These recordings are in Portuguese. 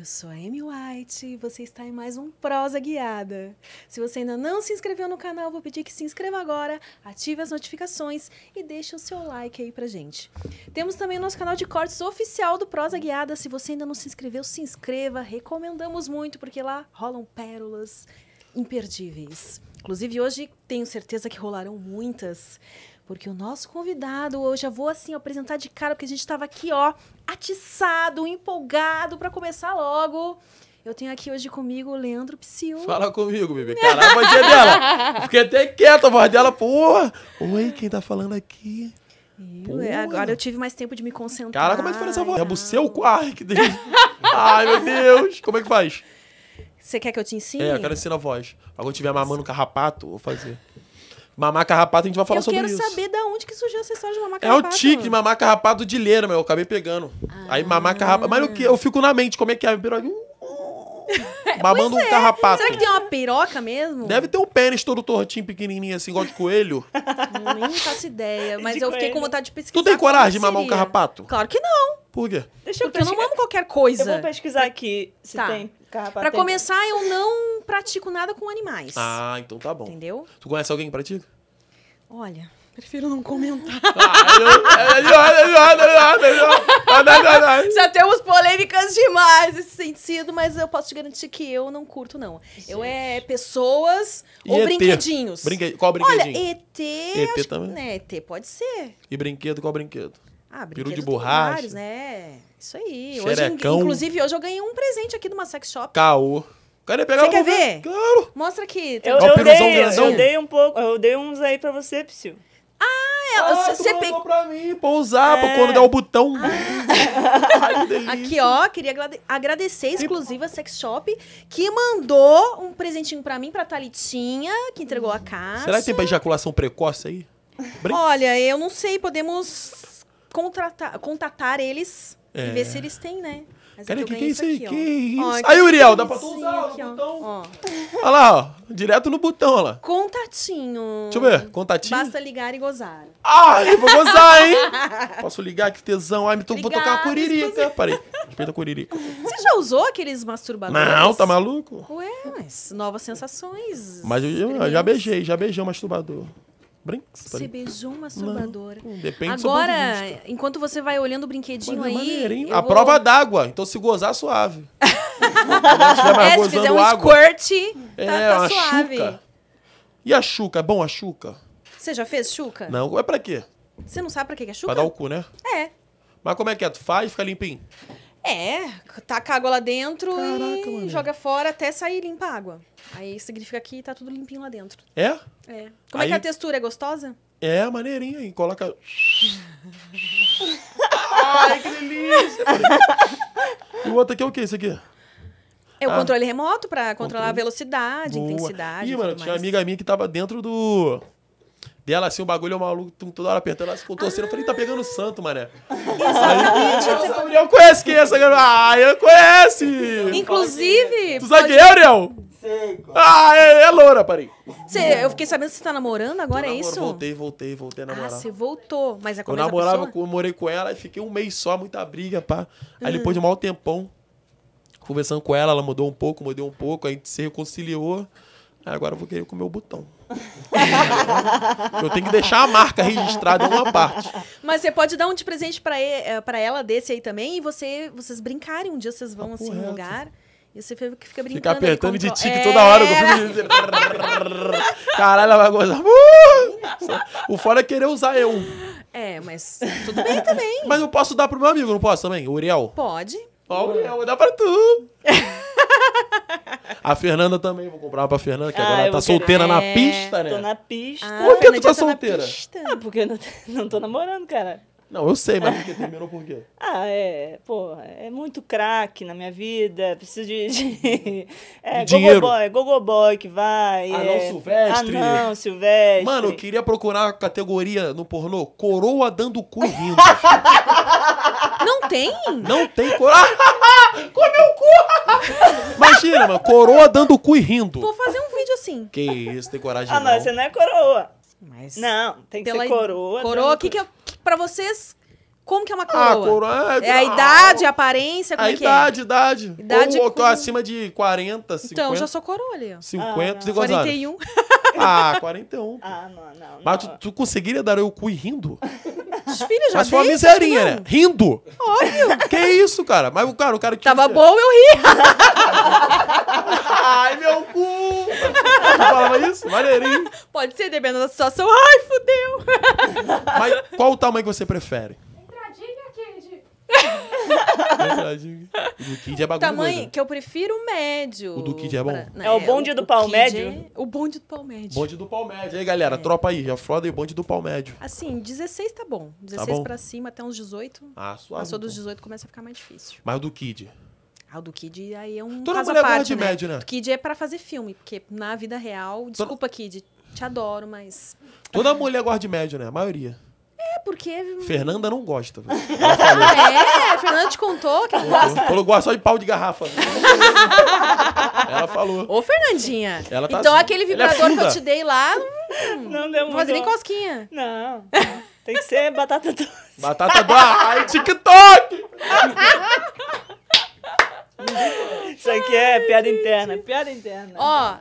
Eu sou a Amy White e você está em mais um Prosa Guiada. Se você ainda não se inscreveu no canal, vou pedir que se inscreva agora, ative as notificações e deixe o seu like aí pra gente. Temos também o nosso canal de cortes oficial do Prosa Guiada. Se você ainda não se inscreveu, se inscreva. Recomendamos muito, porque lá rolam pérolas imperdíveis. Inclusive, hoje tenho certeza que rolarão muitas, porque o nosso convidado, eu já vou assim apresentar de cara, porque a gente estava aqui, ó, atiçado, empolgado para começar logo. Eu tenho aqui hoje comigo o Leandro Psil. Fala comigo, bebê. Caralho, a voz dela. Fiquei até quieta, a voz dela. Porra! Oi, quem tá falando aqui? Eu, agora eu tive mais tempo de me concentrar. Cara, como é que foi essa voz? É o seu quark. Ai, meu Deus. Como é que faz? Você quer que eu te ensine? É, eu quero ensinar a voz. Agora eu tiver mamando carrapato, vou fazer. Mamar carrapato, a gente vai falar eu sobre isso. Eu quero saber de onde que surgiu essa história de mamar carrapato. É o tique de mamar carrapato de leira, meu. Eu acabei pegando. Ah. Aí mamar carrapato. Mas eu, eu fico na mente, como é que é? Uh, uh, mamando um é. carrapato. Será que tem uma piroca mesmo? Deve ter um pênis todo tortinho, pequenininho, assim, igual de coelho. Nem faço ideia, mas de eu coelho. fiquei com vontade de pesquisar. Tu tem coragem de mamar um carrapato? Claro que não. Por quê? Deixa eu Porque pesquisar. eu não amo qualquer coisa. Eu vou pesquisar aqui se tá. tem. Para começar, eu não pratico nada com animais. Ah, então tá bom. Entendeu? Tu conhece alguém que pratica? Olha, prefiro não comentar. Já temos polêmicas demais nesse sentido, mas eu posso te garantir que eu não curto, não. Gente. Eu é pessoas e ou ET? brinquedinhos. Brinque... Qual brinquedinho? Olha, ET. ET também? ET pode ser. E brinquedo, qual brinquedo? Ah, de borracha. Vários, né? Isso aí. Hoje, inclusive, hoje eu ganhei um presente aqui de uma sex shop. Caô. pegar Você quer ver? ver? Claro. Mostra aqui. Eu, eu, dei, eu, dei, um pouco, eu dei uns aí pra você, Psyu. Ah, é, ah, você ah, pe... pra mim, pra usar, é. pra quando der o botão. Ah. Ai, aqui, ó, queria agradecer tipo- exclusiva Sex Shop, que mandou um presentinho pra mim, pra Thalitinha, que entregou a casa. Será que tem pra ejaculação precoce aí? Olha, eu não sei, podemos contratar, contatar eles é. e ver se é. eles têm, né? Mas Cara, é o que, que, é isso aí? que isso? Ó, aí, Uriel, dá pra tu usar aqui, botão. Ó. Olha lá, ó. Direto no botão, olha lá. Contatinho. Deixa eu ver. Contatinho. Basta ligar e gozar. Ah, eu vou gozar, hein? Posso ligar? Que tesão. Ai, me to... vou tocar uma curirica. Parei. Respeita a curirica. Você já usou aqueles masturbadores? Não, tá maluco? Ué, mas novas sensações. Mas eu, eu já beijei, já beijei o masturbador. Brinks. Você beijou uma masturbadora. Hum, depende Agora, enquanto você vai olhando o brinquedinho Mas é aí. A vou... prova d'água. Então, se gozar, suave. é, se fizer um água, squirt, é, tá, é, suave. Chuca. E a chuca? É bom, a chuca? Você já fez chuca? Não, é pra quê? Você não sabe pra quê que é chuca? Pra dar o cu, né? É. Mas como é que é? Tu faz e fica limpinho? É, taca água lá dentro Caraca, e joga fora até sair limpa a água. Aí significa que tá tudo limpinho lá dentro. É? É. Como Aí... é que é a textura? É gostosa? É, maneirinha. e coloca... Ai, que delícia! e o outro aqui é o que, isso aqui? É o ah. controle remoto pra controlar a velocidade, Boa. intensidade. Ih, mano, tinha uma amiga minha que tava dentro do dela assim, o bagulho, o maluco toda hora apertando, ficou torcendo. Eu falei, tá pegando santo, mané. Exatamente. Ah. eu conhece quem é essa garota? Ah, eu conhece! Inclusive. Tu sabe quem é, Ariel? Ah, é, é loura, parei. Cê, eu fiquei sabendo que você tá namorando agora, namoro, é isso? Voltei, voltei, voltei a ah, namorar. Ah, você voltou, mas é com Eu namorava, eu morei com ela e fiquei um mês só, muita briga, pá. Aí uhum. depois de um mau tempão, conversando com ela, ela mudou um pouco, mudou um pouco, a gente se reconciliou. Aí agora eu vou querer comer o botão eu tenho que deixar a marca registrada em uma parte. Mas você pode dar um de presente para eh, ela desse aí também e você, vocês brincarem. Um dia vocês vão assim no lugar. E você fica brincando. Fica apertando de tique é... toda hora. Caralho, ela vai gozar. Uh! O fora é querer usar eu. É, mas tudo bem também. Mas eu posso dar pro meu amigo, não posso também? O Uriel? Pode. Ó, o meu dá pra tu. A Fernanda também, vou comprar uma pra Fernanda, que Ah, agora ela tá solteira na pista, né? Tô na pista. Ah, Por que tu tá solteira? Ah, porque eu não, não tô namorando, cara. Não, eu sei, mas por que terminou por quê? Ah, é, pô, é muito craque na minha vida, preciso de... de é, Dinheiro. Gogoboy, é gogoboy que vai. Ah, é, silvestre. não silvestre. Mano, eu queria procurar a categoria no pornô Coroa dando cu não tem? Não tem coroa. Comeu o cu! Imagina, mano, coroa dando cu e rindo. Vou fazer um vídeo assim. Que isso, tem coragem Ah, não, não. você não é coroa. Mas não, tem que pela... ser coroa. Coroa, é o que, que é. Pra vocês, como que é uma ah, coroa? Ah, coroa é... é a idade, a aparência, como a é idade, é? idade. idade Ou, com... acima de 40, 50. Então, eu já sou coroa ali, ó. 50 ah, 51. Ah, 41. Ah, mano, não. Mas tu, tu conseguiria dar eu cu e rindo? Os filhos já Mas foi uma miserinha, né? Rindo. Óbvio. Que isso, cara? Mas o cara, o cara que. Tava bom, eu ri. Ai, meu cu! Tu falava isso? Maneirinho. Pode ser, dependendo da situação. Ai, fudeu. Mas qual o tamanho que você prefere? O Kid é bagulho. Tamanho que eu prefiro o médio. O do Kid é bom. Pra, né, é o bonde do pau médio? É o bonde do pau médio. Bonde do pau médio. E aí, galera, é. tropa aí. Já frota e bonde do pau médio. Assim, 16 tá bom. 16 tá bom? pra cima até uns 18. Ah, suave. Passou dos 18 começa a ficar mais difícil. Mas o do Kid. Ah, o do Kid aí é um. Toda mulher parte, gosta de né? médio, né? O Kid é pra fazer filme, porque na vida real. Desculpa, Toda... Kid. Te adoro, mas. Toda mulher gosta de médio, né? A maioria. É, porque. Fernanda não gosta. Velho. falou. É, a Fernanda te contou que ela gosta. Falou, gosta só de pau de garrafa. ela falou. Ô, Fernandinha. Ela tá então assim. aquele é vibrador é que eu te dei lá. Não deu Não faz nem cosquinha. Não. Tem que ser batata doce. Batata doce. Ai, TikTok! Isso aqui é piada interna, piada interna. Ó,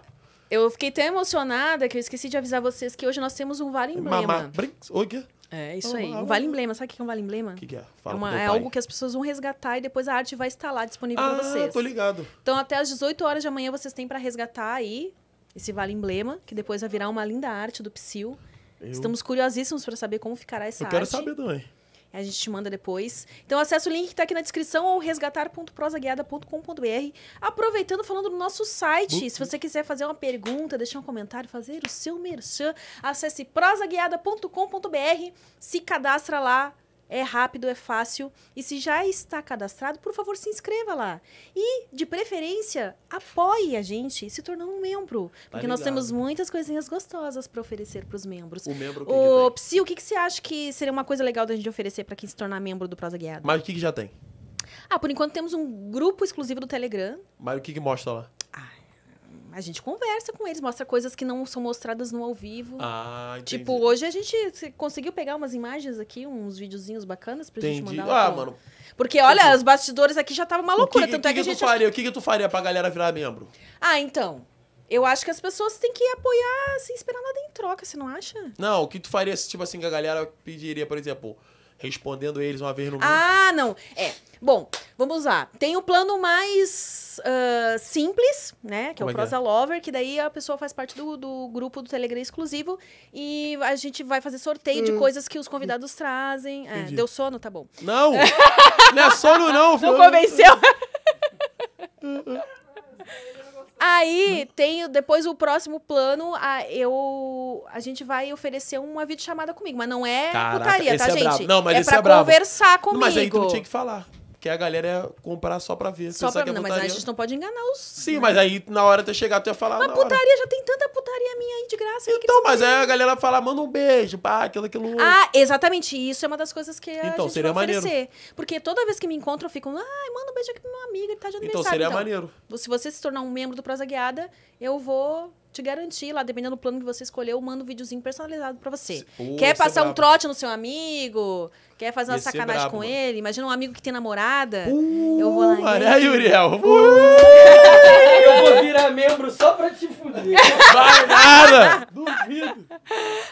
eu fiquei tão emocionada que eu esqueci de avisar vocês que hoje nós temos um vale emblema. Mamá, brinks, oi, que? É, isso aí. Um vale emblema. Sabe o que é um vale emblema? O que, que, é? é Fala é, uma, é algo que as pessoas vão resgatar e depois a arte vai estar lá disponível ah, para vocês. Ah, tô ligado. Então, até às 18 horas da manhã vocês têm para resgatar aí esse vale emblema, que depois vai virar uma linda arte do Psyll. Eu... Estamos curiosíssimos para saber como ficará essa arte. Eu quero arte. saber também. A gente te manda depois. Então acessa o link que está aqui na descrição ou resgatar.prosaguiada.com.br. Aproveitando, falando do nosso site, uhum. se você quiser fazer uma pergunta, deixar um comentário, fazer o seu merchan, acesse prosaguiada.com.br, se cadastra lá, é rápido, é fácil. E se já está cadastrado, por favor, se inscreva lá. E, de preferência, apoie a gente se tornando um membro. Tá porque nós temos muitas coisinhas gostosas para oferecer para os membros. O membro que, o... Que Psy, o que, que você acha que seria uma coisa legal da gente oferecer para quem se tornar membro do Prosa Guiada? Mas o que, que já tem? Ah, por enquanto temos um grupo exclusivo do Telegram. Mas o que, que mostra lá? Ah, a gente conversa com eles, mostra coisas que não são mostradas no ao vivo. Ah, entendi. Tipo, hoje a gente conseguiu pegar umas imagens aqui, uns videozinhos bacanas pra entendi. gente mandar Ah, mano. Porque, olha, os bastidores aqui já tava uma loucura. Que, tanto é que que, Faria, o que, que tu faria pra galera virar membro? Ah, então. Eu acho que as pessoas têm que apoiar sem esperar nada em troca, você não acha? Não, o que tu faria se, tipo assim, que a galera pediria, por exemplo, respondendo eles uma vez no mês. Ah, não. É. Bom, vamos lá. Tem o plano mais uh, simples, né? Que é Como é o é? Prosa é? Lover, que daí a pessoa faz parte do, do grupo do Telegram exclusivo e a gente vai fazer sorteio hum. de coisas que os convidados trazem. É, deu sono, tá bom. Não! não é sono, não! Não convenceu! Aí hum. tem depois o próximo plano, a, eu a gente vai oferecer uma videochamada comigo, mas não é Caraca, putaria, tá, é gente? Bravo. Não, mas é esse pra é bravo. conversar comigo. Mas aí tu não tinha que falar. Porque a galera ia comprar só pra ver. Só pra... Que é não, mas a gente não pode enganar os. Sim, né? mas aí na hora de chegar, tu ia falar. Mas putaria hora. já tem tanta putaria minha aí de graça. Então, mas aí a galera fala, manda um beijo, pá, aquilo, aquilo. Ah, exatamente. Isso é uma das coisas que a então, gente seria vai maneiro. oferecer. Porque toda vez que me encontram, eu fico, ai, manda um beijo aqui pra meu amigo, ele tá de então, aniversário. Então seria então, maneiro. Se você se tornar um membro do Prosa Guiada, eu vou te garantir lá, dependendo do plano que você escolher, eu mando um videozinho personalizado para você. quer é passar um trote no seu amigo? Quer fazer uma Ia é sacanagem brabo, com mano. ele? Imagina um amigo que tem namorada. Uh, eu vou lá. Maria Uriel. Uh, eu vou virar membro só pra te fuder. Vai nada! Duvido.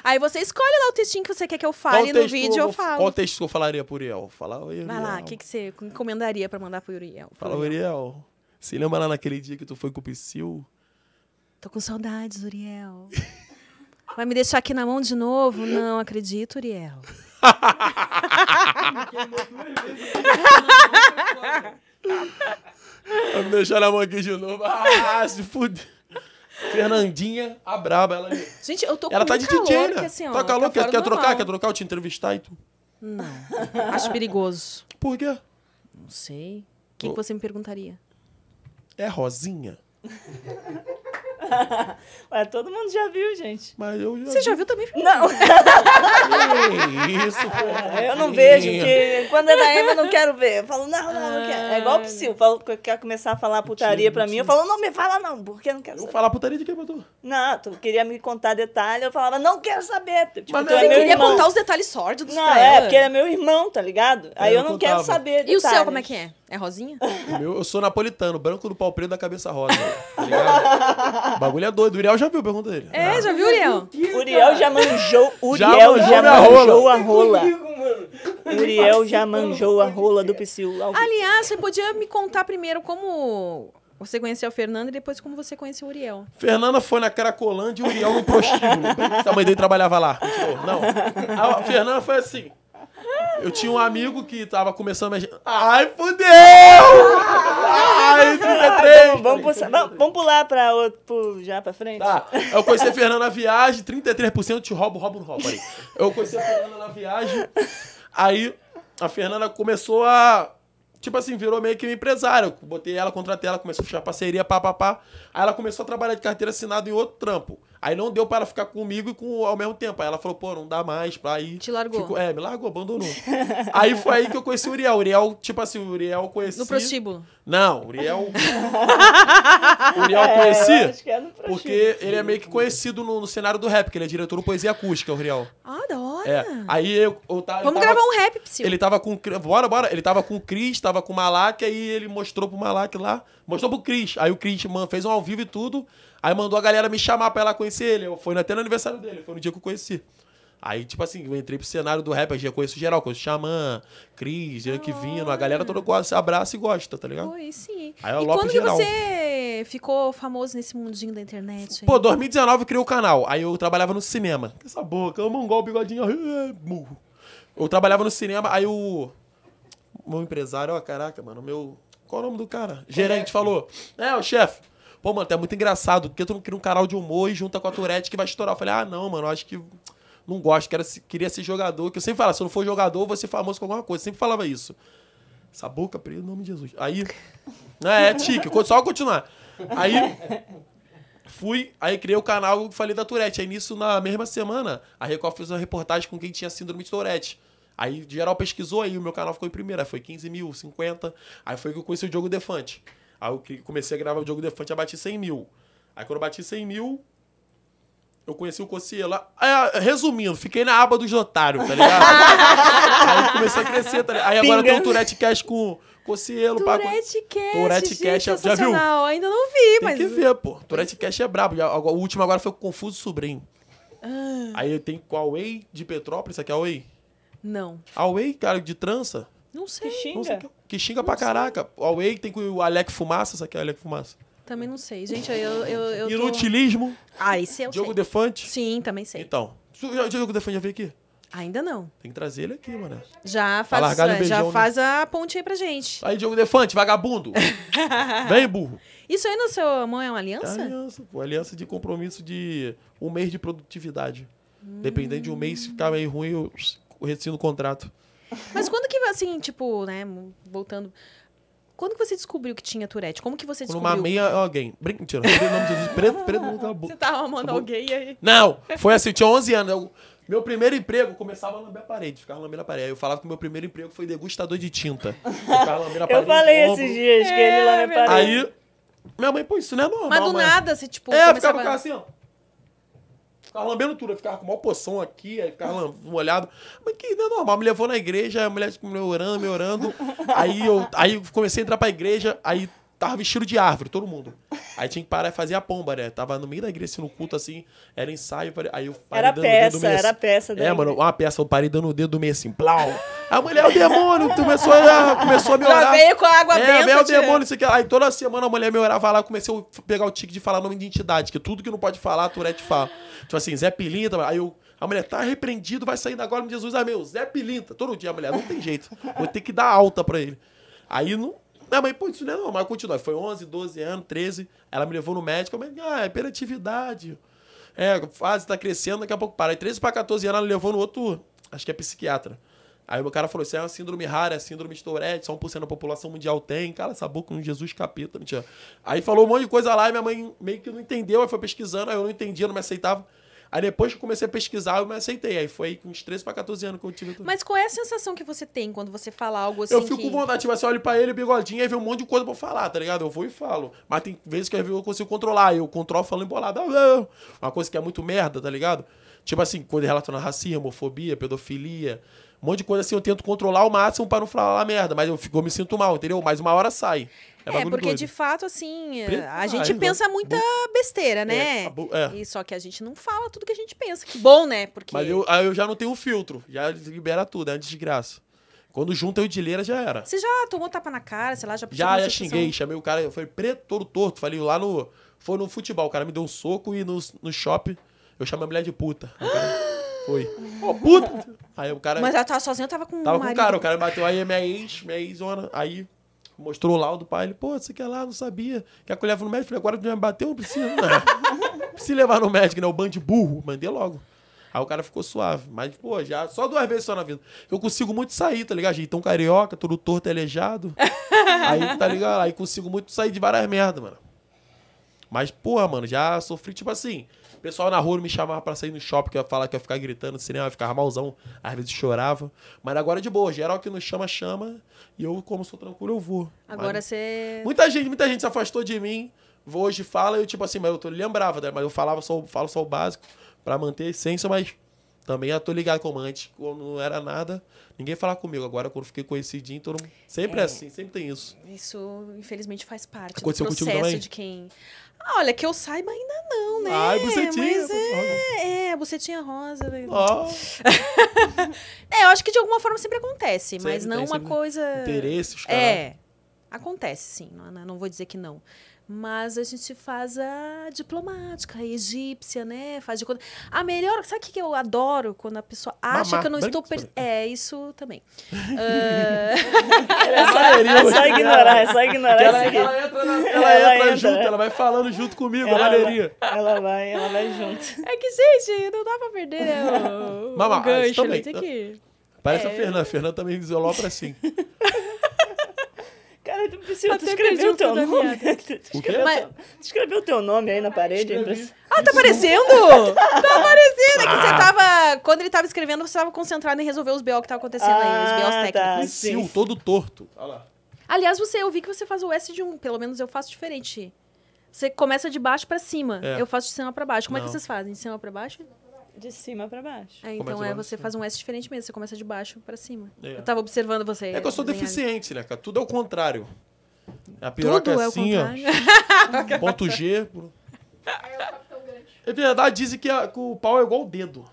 Aí você escolhe lá o textinho que você quer que eu fale no vídeo, eu, eu falo. Qual texto que eu falaria pro Uriel? Fala o Uriel. Vai lá, o que, que você encomendaria pra mandar pro Uriel? Pro Fala, Uriel. Uriel. Você lembra lá naquele dia que tu foi com o Psyu? Tô com saudades, Uriel. Vai me deixar aqui na mão de novo? Não acredito, Uriel. Vai me deixar na mão aqui de novo. Ah, se fude. Fernandinha, a braba. Ela, é- Gente, eu tô com ela tá de calor, DJ, né? assim, ó, tá calor, tá é- quer, quer trocar? Quer trocar? Eu te entrevistar e tu? Não. Acho perigoso. Por quê? Não sei. O que, que você me perguntaria? É Rosinha? Ué, todo mundo já viu, gente. Mas eu já Você vi. já viu também? Não. isso, porra. Eu não vejo, porque quando é da Emma eu não quero ver. Eu falo, não, não, não quero. É ah. igual o Psyu, falo quer começar a falar putaria pra mim. Eu falo, não, me fala não, porque eu não quero eu saber. Falar putaria de quem pra tu? Não, tu queria me contar detalhe, eu falava, não quero saber. Tipo, Mas tu é você é queria irmão. contar os detalhes sórdidos não, pra é, porque ele é meu irmão, tá ligado? Aí eu, eu não contava. quero saber detalhes. E o seu, como é que é? É rosinha? meu, eu sou napolitano, branco do pau preto da cabeça rosa. Tá ligado? O bagulho é doido. O Uriel já viu, pergunta dele. É, já viu, Uriel? Uriel já manjou. Uriel já, já manjou a rola. Uriel já manjou a rola do Psyu. Aliás, você podia me contar primeiro como você conheceu o Fernando e depois como você conheceu o Uriel. Fernanda foi na Cracolândia e o Uriel no prostíbulo. a mãe dele trabalhava lá. Não. A Fernanda foi assim. Eu tinha um amigo que tava começando a mexer. Ai, fudeu! Ai, 33! vamos, vamos, vamos pular pra outro, já pra frente. Tá. Eu conheci a Fernanda na viagem, 33% te roubo, roubo, roubo. Aí. Eu conheci a Fernanda na viagem. Aí a Fernanda começou a tipo assim, virou meio que uma empresária. Eu botei ela, contratei ela, começou a fechar parceria, pá, pá, pá. Aí ela começou a trabalhar de carteira assinada em outro trampo. Aí não deu para ela ficar comigo e com ao mesmo tempo. Aí ela falou, pô, não dá mais pra aí. Te largou. Ficou, é, me largou, abandonou. aí foi aí que eu conheci o Uriel. O Uriel, tipo assim, o Uriel conheci. No prostíbulo. Não, o Uriel. o Uriel é, conheci. É, é porque ele é meio que conhecido no, no cenário do rap, que ele é diretor do Poesia Acústica, o Uriel. Ah, da hora. É. Aí eu, eu tava. Vamos tava, gravar um rap, Psyu. Ele tava com. Bora, bora. Ele tava com o Cris, tava com o Malak, aí ele mostrou pro Malak lá. Mostrou pro Cris. Aí o Cris fez um ao vivo e tudo. Aí mandou a galera me chamar pra ela conhecer ele. Eu, foi até no aniversário dele, foi no dia que eu conheci. Aí, tipo assim, eu entrei pro cenário do rap, eu já conheço geral, conheço Xamã, Cris, Ian que ah. Vino, a galera toda se abraça e gosta, tá ligado? Foi, sim. Aí eu é e quando geral. você ficou famoso nesse mundinho da internet. Aí. Pô, 2019 criou o canal. Aí eu trabalhava no cinema. Essa boca, o mongol, o bigodinho, murro. É, eu trabalhava no cinema, aí o. Meu empresário, ó, caraca, mano, meu. Qual é o nome do cara? Gerente falou. É, o chefe. Pô, mano, é muito engraçado, porque tu não cria um canal de humor e junta com a Tourette que vai estourar. Eu falei, ah, não, mano, acho que não gosto, quero, queria ser jogador. Que eu sempre falava, se eu não for jogador, eu vou ser famoso com alguma coisa. Eu sempre falava isso. Essa boca, pelo nome de Jesus. Aí. É, é tique, só continuar. Aí fui, aí criei o canal e falei da Tourette. Aí nisso, na mesma semana, a Record fez uma reportagem com quem tinha síndrome de Tourette. Aí geral pesquisou, aí o meu canal ficou em primeira. Aí foi 15 mil, 50. Aí foi que eu conheci o Diogo Defante. Aí eu comecei a gravar o Diogo Defante, eu bati 100 mil. Aí quando eu bati 100 mil, eu conheci o Cossielo. É, resumindo, fiquei na aba dos otários, tá ligado? aí comecei a crescer, tá ligado? Aí agora Pinga. tem o Tourette Cash com, Cocielo, Paco. Tourette Cash. Cash. já viu? Ainda não vi, Tem mas. Tem que ver, pô. Tourette Cash é brabo. O último agora foi o Confuso Sobrinho. Ah. Aí tem com a Way de Petrópolis. Isso aqui é a Way? Não. A Way, cara, de trança? Não sei. Que xinga? Sei que, xinga não pra sei. caraca. A Way tem com o Alec Fumaça. Isso aqui é o Alec Fumaça. Também não sei. Gente, eu. eu, eu Inutilismo. Tô... Ah, esse eu Jogo sei. Defante? Sim, também sei. Então. Jogo Defante já veio aqui? Ainda não. Tem que trazer ele aqui, mano. Já faz, um é, já né? faz no... a ponte aí pra gente. Aí, Diogo Defante, vagabundo. Vem, burro. Isso aí na sua mão é uma aliança? É aliança, pô. Aliança de compromisso de um mês de produtividade. Hum. Dependendo de um mês, se ficar meio ruim, eu retiro o contrato. Mas quando que, assim, tipo, né, voltando... Quando que você descobriu que tinha Tourette? Como que você descobriu? Numa meia alguém. Brinca, mentira. Não, não, preto, preto, não, Você tava amando alguém aí? Não! Foi assim, tinha 11 anos. Meu primeiro emprego começava a lamber a parede, ficava lambendo a parede. Eu falava que meu primeiro emprego foi degustador de tinta. Eu ficava lambendo a parede. Eu falei esses dias que ele é, lambe a parede. Aí, minha mãe, pô, isso não é normal. Mas do mas... nada, você, tipo. É, ficava, ficava assim, ó. Ficava lambendo tudo, eu ficava com maior poção aqui, aí ficava molhado. Mas que não é normal, me levou na igreja, a mulher tipo, me orando, me orando. Aí eu aí comecei a entrar pra igreja, aí Tava vestido de árvore, todo mundo. Aí tinha que parar e fazer a pomba, né? Tava no meio da igreja, assim, no culto, assim, era ensaio. Aí eu parei era dando peça, dedo meio, era assim. peça. Daí. É, mano, uma peça, eu parei dando o dedo do meio assim, plau. A mulher é o demônio, começou a, começou a me orar. Já veio com a água é, benta. É, é o demônio, isso aqui. Aí toda semana a mulher me orava lá, comecei a pegar o tique de falar nome de entidade, que tudo que não pode falar, a Turete fala. Tipo assim, Zé Pilinta, aí eu... A mulher tá arrependido, vai sair agora em Jesus. Ah, meu, Zé Pilinta. Todo dia a mulher, não tem jeito. Vou ter que dar alta pra ele. Aí não, não, mas pô, isso não é normal. Continua. Foi 11, 12 anos, 13. Ela me levou no médico. Mas, ah, é hiperatividade. É, a fase tá crescendo, daqui a pouco para. Aí 13 para 14 anos, ela levou no outro, acho que é psiquiatra. Aí o cara falou: Isso é uma síndrome rara, é síndrome de Tourette, só 1% da população mundial tem. Cara, essa boca um Jesus capeta, mentira. Aí falou um monte de coisa lá e minha mãe meio que não entendeu. Aí foi pesquisando, aí eu não entendia, não me aceitava. Aí depois que comecei a pesquisar, eu me aceitei. Aí foi com uns 13 para 14 anos que eu tive. Mas qual é a sensação que você tem quando você fala algo assim? Eu fico que... com vontade, tipo assim, olho pra ele, bigodinho, aí vê um monte de coisa pra falar, tá ligado? Eu vou e falo. Mas tem vezes que eu consigo controlar. Eu controlo falando embolado. Uma coisa que é muito merda, tá ligado? Tipo assim, quando a racismo, homofobia, pedofilia, um monte de coisa assim, eu tento controlar o máximo para não falar merda, mas eu, fico, eu me sinto mal, entendeu? mais uma hora sai. É, é porque de fato, assim, a gente né? pensa muita besteira, é, né? É, é. E só que a gente não fala tudo que a gente pensa. Que bom, né? Porque... Mas eu, eu já não tenho filtro, já libera tudo, é de desgraça. Quando junta eu de leira, já era. Você já tomou tapa na cara, sei lá, já Já, já xinguei, chamei o cara, eu falei, preto, todo torto, falei lá no... Foi no futebol, o cara me deu um soco e no, no shopping eu chamei a mulher de puta. Foi. Ô, puta! Aí o cara. Mas ela tava sozinha eu tava com Tava um com o cara, o cara bateu aí é minha ex, minha ex-zona. Aí mostrou o laudo pai ele, pô, você quer é lá, não sabia. Quer que eu levo no médico? Falei, agora já me bateu, não precisa, não. precisa levar no médico, né? O band burro, mandei logo. Aí o cara ficou suave. Mas, pô, já só duas vezes só na vida. Eu consigo muito sair, tá ligado? Então carioca, todo torto, elejado. aí, tá ligado? Aí consigo muito sair de várias merdas, mano. Mas, porra, mano, já sofri, tipo assim pessoal na rua me chamava para sair no shopping, que eu ia falar que eu ia ficar gritando no cinema, eu ficava malzão, às vezes chorava. Mas agora é de boa, geral que nos chama, chama. E eu, como sou tranquilo, eu vou. Agora você. Muita gente, muita gente se afastou de mim. Hoje fala, eu tipo assim, mas eu tô, lembrava, né? Mas eu falava só, falo só o básico para manter a essência, mas também eu tô ligado como antes, quando não era nada, ninguém falava comigo. Agora, quando fiquei conhecidinho, todo mundo... sempre é, é assim, sempre tem isso. Isso, infelizmente, faz parte Aconteceu do processo de quem... Ah, olha, que eu saiba ainda não, né? Ai, bucetinha. Mas é, é, bucetinha rosa. Velho. Oh. é, eu acho que de alguma forma sempre acontece, sempre mas não uma coisa... Interesse, os caras. É, acontece sim, não, não vou dizer que não. Mas a gente faz a diplomática, a egípcia, né? Faz de conta. A melhor, sabe o que eu adoro quando a pessoa acha Mamá, que eu não estou. Per... É, isso também. uh... é, só, é só ignorar, é só ignorar. Ela, ela, entra, na, ela, ela entra, entra, junto, ela vai falando junto comigo, ela galeria. Vai, ela vai, ela vai junto. É que, gente, não dá pra perder né, Mamá, o ah, gancho, também. tem é que. Parece é. a Fernanda. A Fernanda também desolopa assim. Cara, tu, Priscila, tu escreveu o teu nome? Tu escreveu, o teu nome aí na parede? Ah, tá aparecendo! tá aparecendo! É que você ah. tava. Quando ele tava escrevendo, você tava concentrado em resolver os BO que tava acontecendo ah, aí, os BOs ah, tá, técnicos. Tá, sim, sim. todo torto. Olha lá. Aliás, você, eu vi que você faz o S de um, pelo menos eu faço diferente. Você começa de baixo para cima. É. Eu faço de cima para baixo. Como Não. é que vocês fazem? De cima para baixo? De cima para baixo. É, então é, você faz um S diferente mesmo, você começa de baixo para cima. É. Eu tava observando você. É que eu sou deficiente, né, cara? Tudo é o contrário. A piroca Tudo é, é assim, ó. Ponto G. É verdade, dizem que, a, que, o pau é igual o dedo.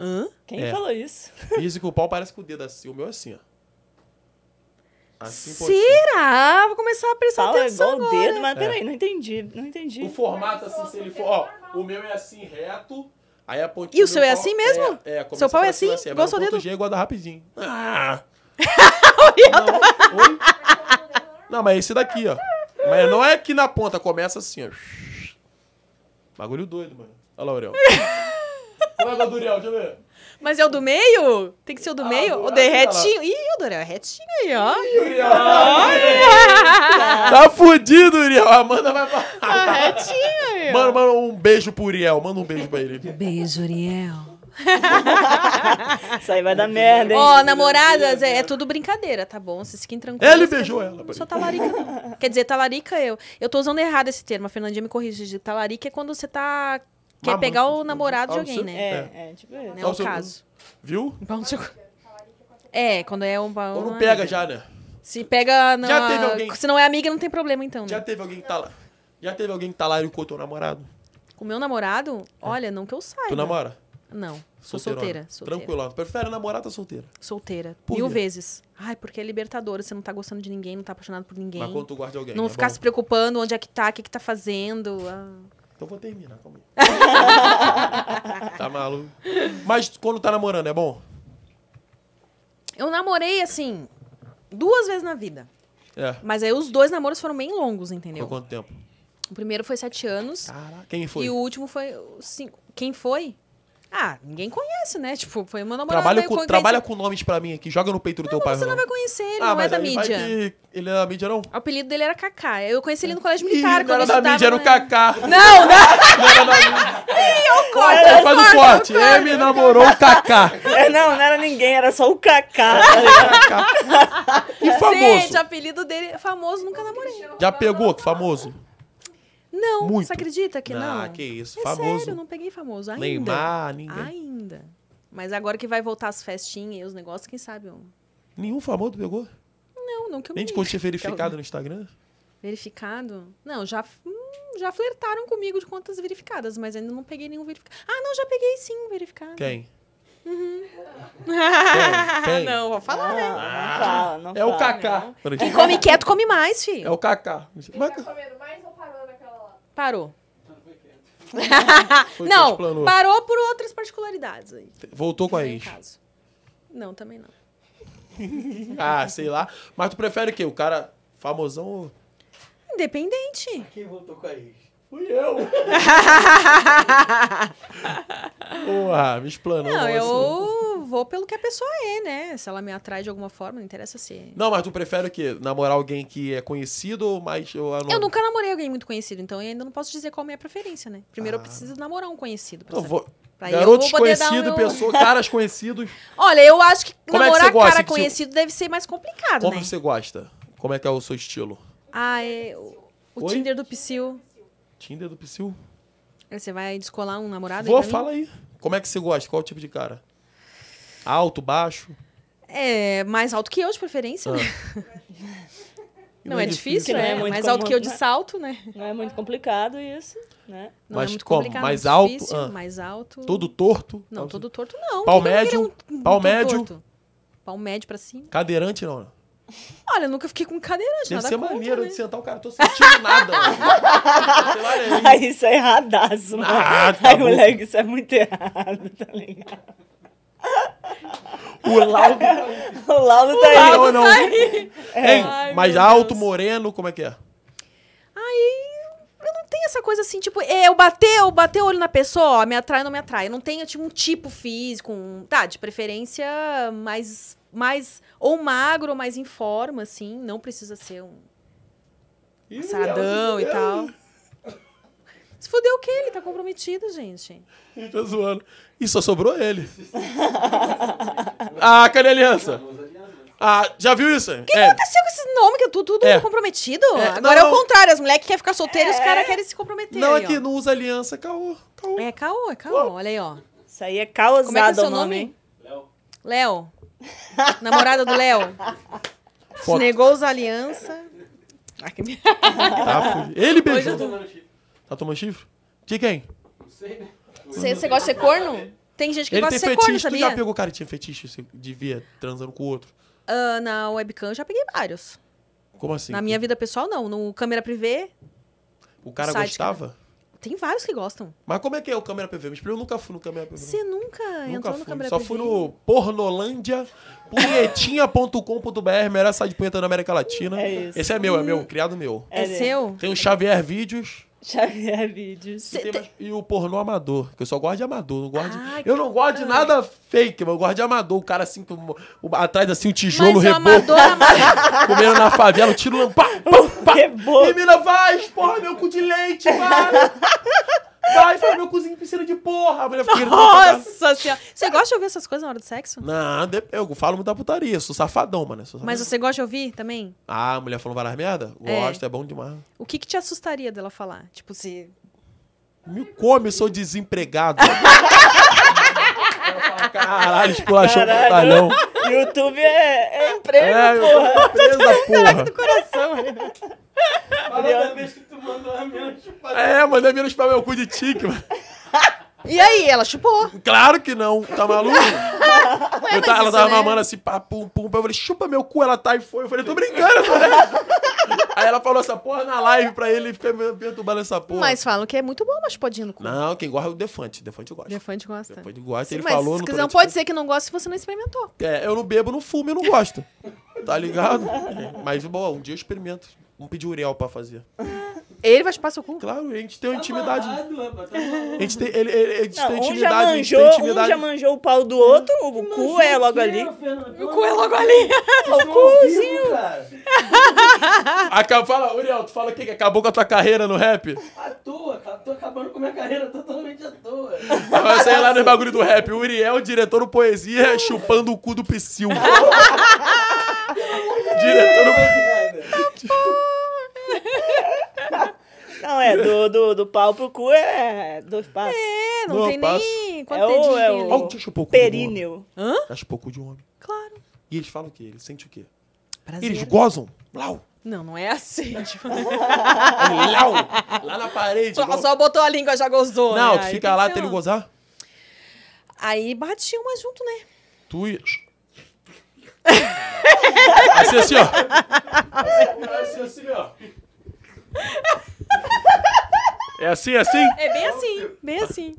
Hã? Quem é. falou isso? Dizem que o pau parece com o dedo assim. O meu é assim, ó. Assim Será? Vou começar a prestar Pau é atenção. É igual agora. o dedo, mas é. peraí, não entendi. Não entendi. O formato, assim, se ele for. Ó, o meu é assim reto, Aí a E o seu é assim mesmo? É, é Seu pau é assim? assim. Igual seu dedo? G é rapidinho. Ah! não, não, mas é esse daqui, ó. Mas não é aqui na ponta, começa assim, ó. Bagulho doido, mano. Olha lá, Aurel. Olha o Deixa eu ver. Mas é o do meio? Tem que ser o do ah, meio? O do é retinho? Ih, o Duriel é retinho aí, ó. Ih, Uriel. Tá fudido, Uriel. A Amanda vai pra... Tá retinho Uriel. Mano, mano, um beijo pro Uriel. Manda um beijo pra ele. Beijo, Uriel. Isso aí vai dar merda, hein? Ó, namoradas, é, é tudo brincadeira, tá bom? Vocês fiquem tranquilos. Ele beijou ela. Não sou talarica, não. Quer dizer, talarica eu. Eu tô usando errado esse termo, a Fernandinha me corrige. Talarica é quando você tá... Quer Mamãe, pegar o namorado de alguém, seu... né? É, é, é tipo Não é né, o seu... caso. Viu? É, quando é um... Quando pega já, né? Se pega... Na... Já teve alguém... Se não é amiga, não tem problema, então. Né? Já teve alguém que tá lá... Já teve alguém que tá lá e com o teu namorado? Com meu namorado? É. Olha, não que eu saiba. Tu namora? Não. Sou solteira. solteira. Tranquilo. Prefere namorar ou tá solteira? Solteira. Por Mil quê? vezes. Ai, porque é libertadora. Você não tá gostando de ninguém, não tá apaixonado por ninguém. Mas quando tu guarda alguém. Não é ficar bom? se preocupando onde é que tá, o que, que tá fazendo. Ah. Então vou terminar, calma aí. tá maluco. Mas quando tá namorando, é bom? Eu namorei, assim, duas vezes na vida. É. Mas aí os dois namoros foram bem longos, entendeu? Por quanto tempo? O primeiro foi sete anos. Caraca, quem foi? E o último foi cinco. Quem foi? Ah, ninguém conhece, né? Tipo, foi uma namorada. Trabalha, com, trabalha com nomes pra mim aqui, joga no peito do não, teu pai. Você não, vai conhecer, ele ah, não é da mídia. Ele é da mídia, não? O apelido dele era Kaká. Eu conheci ele no é. colégio militar. Ih, quando não era da mídia, era o né? Kaká. Não, né? não! Ih, eu corto, é, Faz o corte. Ele me namorou o Kaká. É, não, não era ninguém, era só o Kaká. Tá e famoso? Gente, apelido dele, é famoso, nunca namorei. Já pegou, famoso? Não, Muito. você acredita que ah, não? Ah, que isso. É famoso. sério, não peguei famoso ainda. Neymar, ninguém. Ainda. Mas agora que vai voltar as festinhas e os negócios, quem sabe um. Nenhum famoso pegou? Não, não que eu Nem de ficou verificado no Instagram? Verificado? Não, já, hum, já flertaram comigo de contas verificadas, mas ainda não peguei nenhum verificado. Ah, não, já peguei sim verificado. Quem? Uhum. Tem, tem. Não, vou falar, né? ah, né? Não fala, não é fala, o Kaká. Quem come quieto come mais, filho. É o Kaká. Mas... Tá comendo mais ou parou? Parou. não, não parou por outras particularidades aí. Voltou com a ex. Não, também não. ah, sei lá. Mas tu prefere o quê? O cara famosão ou. Independente. Quem voltou com a ex? Fui eu! Porra, me explanou. Não, eu assim. vou pelo que a pessoa é, né? Se ela me atrai de alguma forma, não interessa se. É. Não, mas tu prefere o quê? Namorar alguém que é conhecido ou mais. Eu nunca namorei alguém muito conhecido, então eu ainda não posso dizer qual é a minha preferência, né? Primeiro ah. eu preciso namorar um conhecido. Pra conhecido saber. vou... Pra pessoa, caras conhecidos. Olha, eu acho que Como namorar é que cara que conhecido deve ser mais complicado, Como né? Como você gosta? Como é que é o seu estilo? Ah, é... o, Tinder do Psyll. Tinder do Psyu. É, você vai descolar um namorado? Vou, aí fala aí. Como é que você gosta? Qual o tipo de cara? Alto, baixo? É, mais alto que eu, de preferência, ah. né? Não, não, é, é difícil, né? É, é mais alto que eu de né? salto, né? Não é muito complicado isso, né? Não mas é muito como? complicado, mais alto, difícil, ah. mais alto. Todo torto? Não, todo torto não. Pau médio? Um, um pau médio? Torto. Pau médio para cima. Cadeirante não. Né? Olha, eu nunca fiquei com cadeirante, Deve nada ser maneiro de né? sentar o cara, tô sentindo nada. ah, isso é erradaço, mano. Ah, tá Ai, bom. moleque, isso é muito errado, tá ligado? O Laudo. Tá o Laudo tá o Laudo aí. Laudo tá aí. Ei, é. Ai, mas alto, Deus. moreno, como é que é? coisa assim, tipo, é, eu bateu, bateu o olho na pessoa, ó, me atrai ou não me atrai. Eu não tenho, tipo, um tipo físico, um, tá, de preferência mais, mais ou magro, ou mais em forma, assim. Não precisa ser um é, saradão e é. tal. Se fudeu o quê? Ele tá comprometido, gente. Ele tá zoando. E só sobrou ele. ah, cadê a aliança? Ah, já viu isso? O que, é. aconteceu com esses nomes? Que é tudo, tudo é. comprometido? É, Agora não, é o contrário, as mulheres que querem ficar solteiras, os é. caras querem se comprometer. Não, é aí, que ó. não usa aliança, caô, caô. É, caô, é caô, olha aí, ó. Isso aí é caosado Como é que é seu nome? Léo. Léo. Namorada do Léo. Se negou os aliança. tá, ele beijou. Tô... Tá tomando chifre? De quem? Não sei, né? Você, gosta de ser corno? Tem gente que ele gosta de ser fetiche, corno, sabia? Tu já pegou o cara que tinha fetiche assim, de via transando com o outro? Uh, na webcam já peguei vários. Como assim? Na minha vida pessoal, não. No câmera privê. O cara gostava? Tem vários que gostam. Mas como é que é o câmera privê Me explica, eu nunca fui no câmera privê Você nunca, nunca entrou fui. no câmera Só Só fui no Pornolândia, punhetinha.com.br, melhor site de punheta da América Latina. É isso. Esse é meu, é meu, criado meu. É, é seu? Tem o Xavier Vídeos. Xavier Vídeos. E, mais... e, o pornô amador, que eu só gosto de amador. Não gosto Ai, Eu não gosto de nada fake, mas eu gosto de amador. O cara assim, com... o... atrás assim, um tijolo mas reboco. Amador, é amador. Comendo na favela, o tiro... Pá, pá, pá. Menina, vai, porra, meu cu de leite, para! Vai, fala meu cozinho piscina de porra. A mulher fica tá Nossa senhora. Você gosta de ouvir essas coisas na hora do sexo? Não, eu falo muita putaria. Sou safadão, mano. Sou safadão. Mas você gosta de ouvir também? Ah, a mulher falou várias merda? É. Gosto, é. é bom demais. O que, que te assustaria dela falar? Tipo, se. Me come, sou desempregado. Caralho, esculachou o talhão. YouTube é, é emprego, é, porra. Presa, porra. do coração, né? Fala vez que tu mandou a mina chupar. É, mandei a mina chupar meu cu de tique, mano. E aí, ela chupou? Claro que não, tá maluco? Tá, ela tava é, mamando né? assim, pá, pum, pum, pum. Eu falei, chupa meu cu, ela tá e foi. Eu falei, tô brincando, falei. Aí ela falou essa porra na live pra ele e fica perturbando essa porra. Mas falam que é muito bom, mas pode no cu. Não, quem gosta é o Defante. Defante gosta. Defante gosta. Defante gosta. Sim, ele mas falou, se Mas não pode ser que não gosta se você não experimentou. É, eu não bebo, não fumo e não gosto. tá ligado? Mas, bom, um dia eu experimento. Vamos pedir o Uriel pra fazer. Ele vai chupar seu cu? Claro, a gente tem uma intimidade. Tá tá a gente tem, ele, ele, a gente não, tem um intimidade. Já manjou, tem intimidade. Um já manjou o pau do outro, o é cu é logo ali. o cu é logo ali. o cuzinho. Acaba, fala, Uriel, tu fala o quê? Que acabou com a tua carreira no rap? À toa, tá, tô acabando com a minha carreira totalmente à toa. Vai sair lá no bagulho do rap. Uriel, diretor do Poesia, chupando o cu do Psyll. diretor do Poesia. Não, é, do, do, do pau pro cu é, é dois passos. É, não, não tem passo. nem. É quanto é o, é o... Alguém acha pouco períneo. De homem. Hã? Acha pouco de homem. Claro. E eles falam o quê? Eles sentem o quê? Prazer. Eles gozam. Lau. Não, não é assim. Tipo... Lau. Lá na parede. Só, só, botou a língua, e já gozou. Não, né? tu fica lá até ele gozar? Aí bate uma junto, né? Tu e... assim, assim, ó. assim, assim, ó. É assim, é assim? É bem assim, bem assim.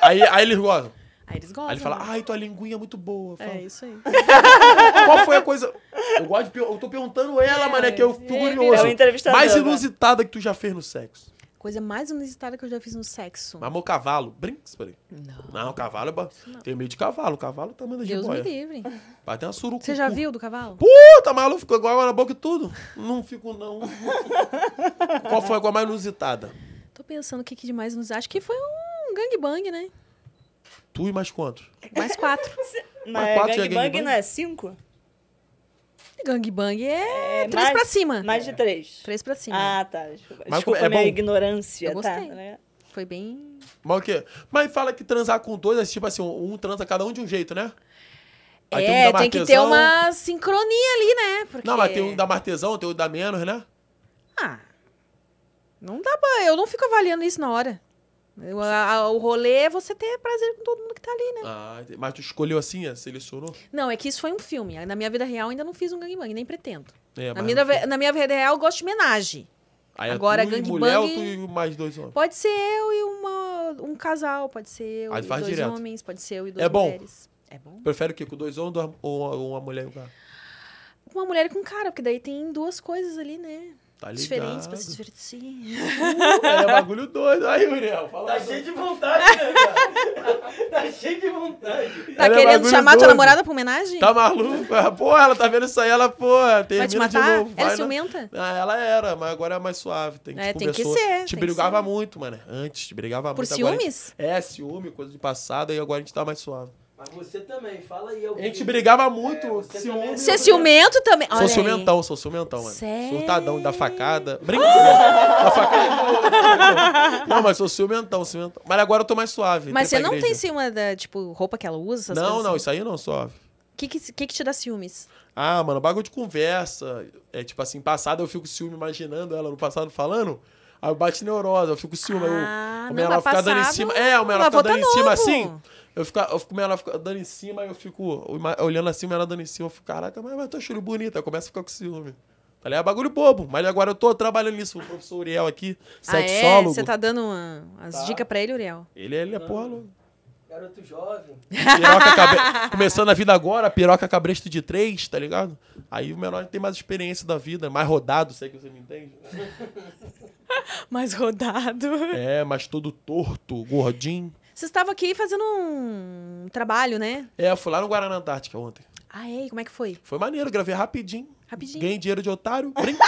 Aí, aí eles gostam. Aí eles gostam. Aí ele fala, né? ai, tua linguinha é muito boa. É fala, é, isso aí. Qual foi a coisa... Eu, gosto de... eu tô perguntando ela, é, mané, que eu fico é, curioso. É Mais né? inusitada que tu já fez no sexo. Coisa mais inusitada que eu já fiz no sexo. Mamou cavalo. Brinks, peraí. Não. Não, cavalo é. Ba... Tem medo de cavalo. Cavalo tá mandando de Deus boia. me livre. Vai ter uma suruca. Você já viu do cavalo? Puta, maluco, ficou igual na boca e tudo. Não fico, não. Qual foi a coisa mais inusitada? Tô pensando o que, que de mais Acho que foi um gangbang, né? Tu e mais quantos? Mais quatro. mais é quatro é gangbang, gangbang não é cinco? Gangbang é, é três mais, pra cima. Mais de três. Três pra cima. Ah, tá. Desculpa, Mas, Desculpa é minha bom. ignorância, Eu tá, gostei. tá? Né? Foi bem. Mas o quê? Mas fala que transar com dois é tipo assim, um, um transa cada um de um jeito, né? Aí é, tem, um tem que ter uma sincronia ali, né? Porque... Não, mas tem um da martesão, tem um da menos, né? Ah. Não dá pra. Eu não fico avaliando isso na hora. O, a, o rolê é você ter prazer com todo mundo que tá ali, né? Ah, mas tu escolheu assim, selecionou? Não, é que isso foi um filme. Na minha vida real ainda não fiz um gangbang, nem pretendo. É, na, minha, na minha vida real eu gosto de homenagem. Aí é Agora, tu gangbang. Mulher, bang, ou tu e mais dois homens? Pode ser eu e uma, um casal, pode ser eu Aí e dois direto. homens, pode ser eu e é duas é mulheres. É bom. Prefere o quê? Com dois homens ou uma, ou uma mulher e um cara? Uma mulher com um cara, porque daí tem duas coisas ali, né? Tá ligado. Diferentes pra se divertir. Uh, é bagulho doido. Aí, Muriel, fala. Tá cheio de vontade, né, cara? tá cheio de vontade. Tá ela é querendo é chamar doido. tua namorada pra homenagem? Tá maluca? Pô, ela tá vendo isso aí, ela, pô, tem te matar? de novo. ela é na... ciumenta? Ah, ela era, mas agora é mais suave. Tem que, é, tem que ser. Te brigava ser. muito, mano. Antes, te brigava Por muito. Por ciúmes? É, ciúme, coisa de passado, e agora a gente tá mais suave. Mas você também, fala aí. Alguém... A gente brigava muito. É, ciúme. Você é ciumento também? Olha sou aí. ciumentão, sou ciumentão, mano. Sério? Surtadão da facada. Brinca da facada. não, mas sou ciumentão, ciumentão. Mas agora eu tô mais suave. Mas você não tem ciúme da, né, tipo, roupa que ela usa? não, não, assim? isso aí não, suave. O que, que, que, que te dá ciúmes? Ah, mano, bagulho de conversa. É tipo assim, passado eu fico ciúme imaginando ela no passado falando. Aí eu bate neurose, eu fico ciúme. Ah, eu, o menor fica dando em cima. É, o ela fica dando em cima é, assim. Eu fico, eu fico, ela fica dando em cima, eu fico olhando assim, ela dando em cima. Eu fico, caraca, mas, mas tu achou ele bonito. Aí começa a ficar com ciúme. Falei, é bagulho bobo. Mas agora eu tô trabalhando nisso. O professor Uriel aqui, ah, É? Você tá dando uma, as tá. dicas pra ele, Uriel? Ele, é, ele é porra louco. Garoto jovem. Piroca cabre... Começando a vida agora, piroca cabresto de três, tá ligado? Aí o menor tem mais experiência da vida, mais rodado, sei que você me entende. Né? mais rodado. É, mas todo torto, gordinho. Você estava aqui fazendo um trabalho, né? É, eu fui lá no Guarana Antártica ontem. Ah, é? E como é que foi? Foi maneiro, gravei rapidinho. Rapidinho. Ganhei dinheiro de otário. Brinca,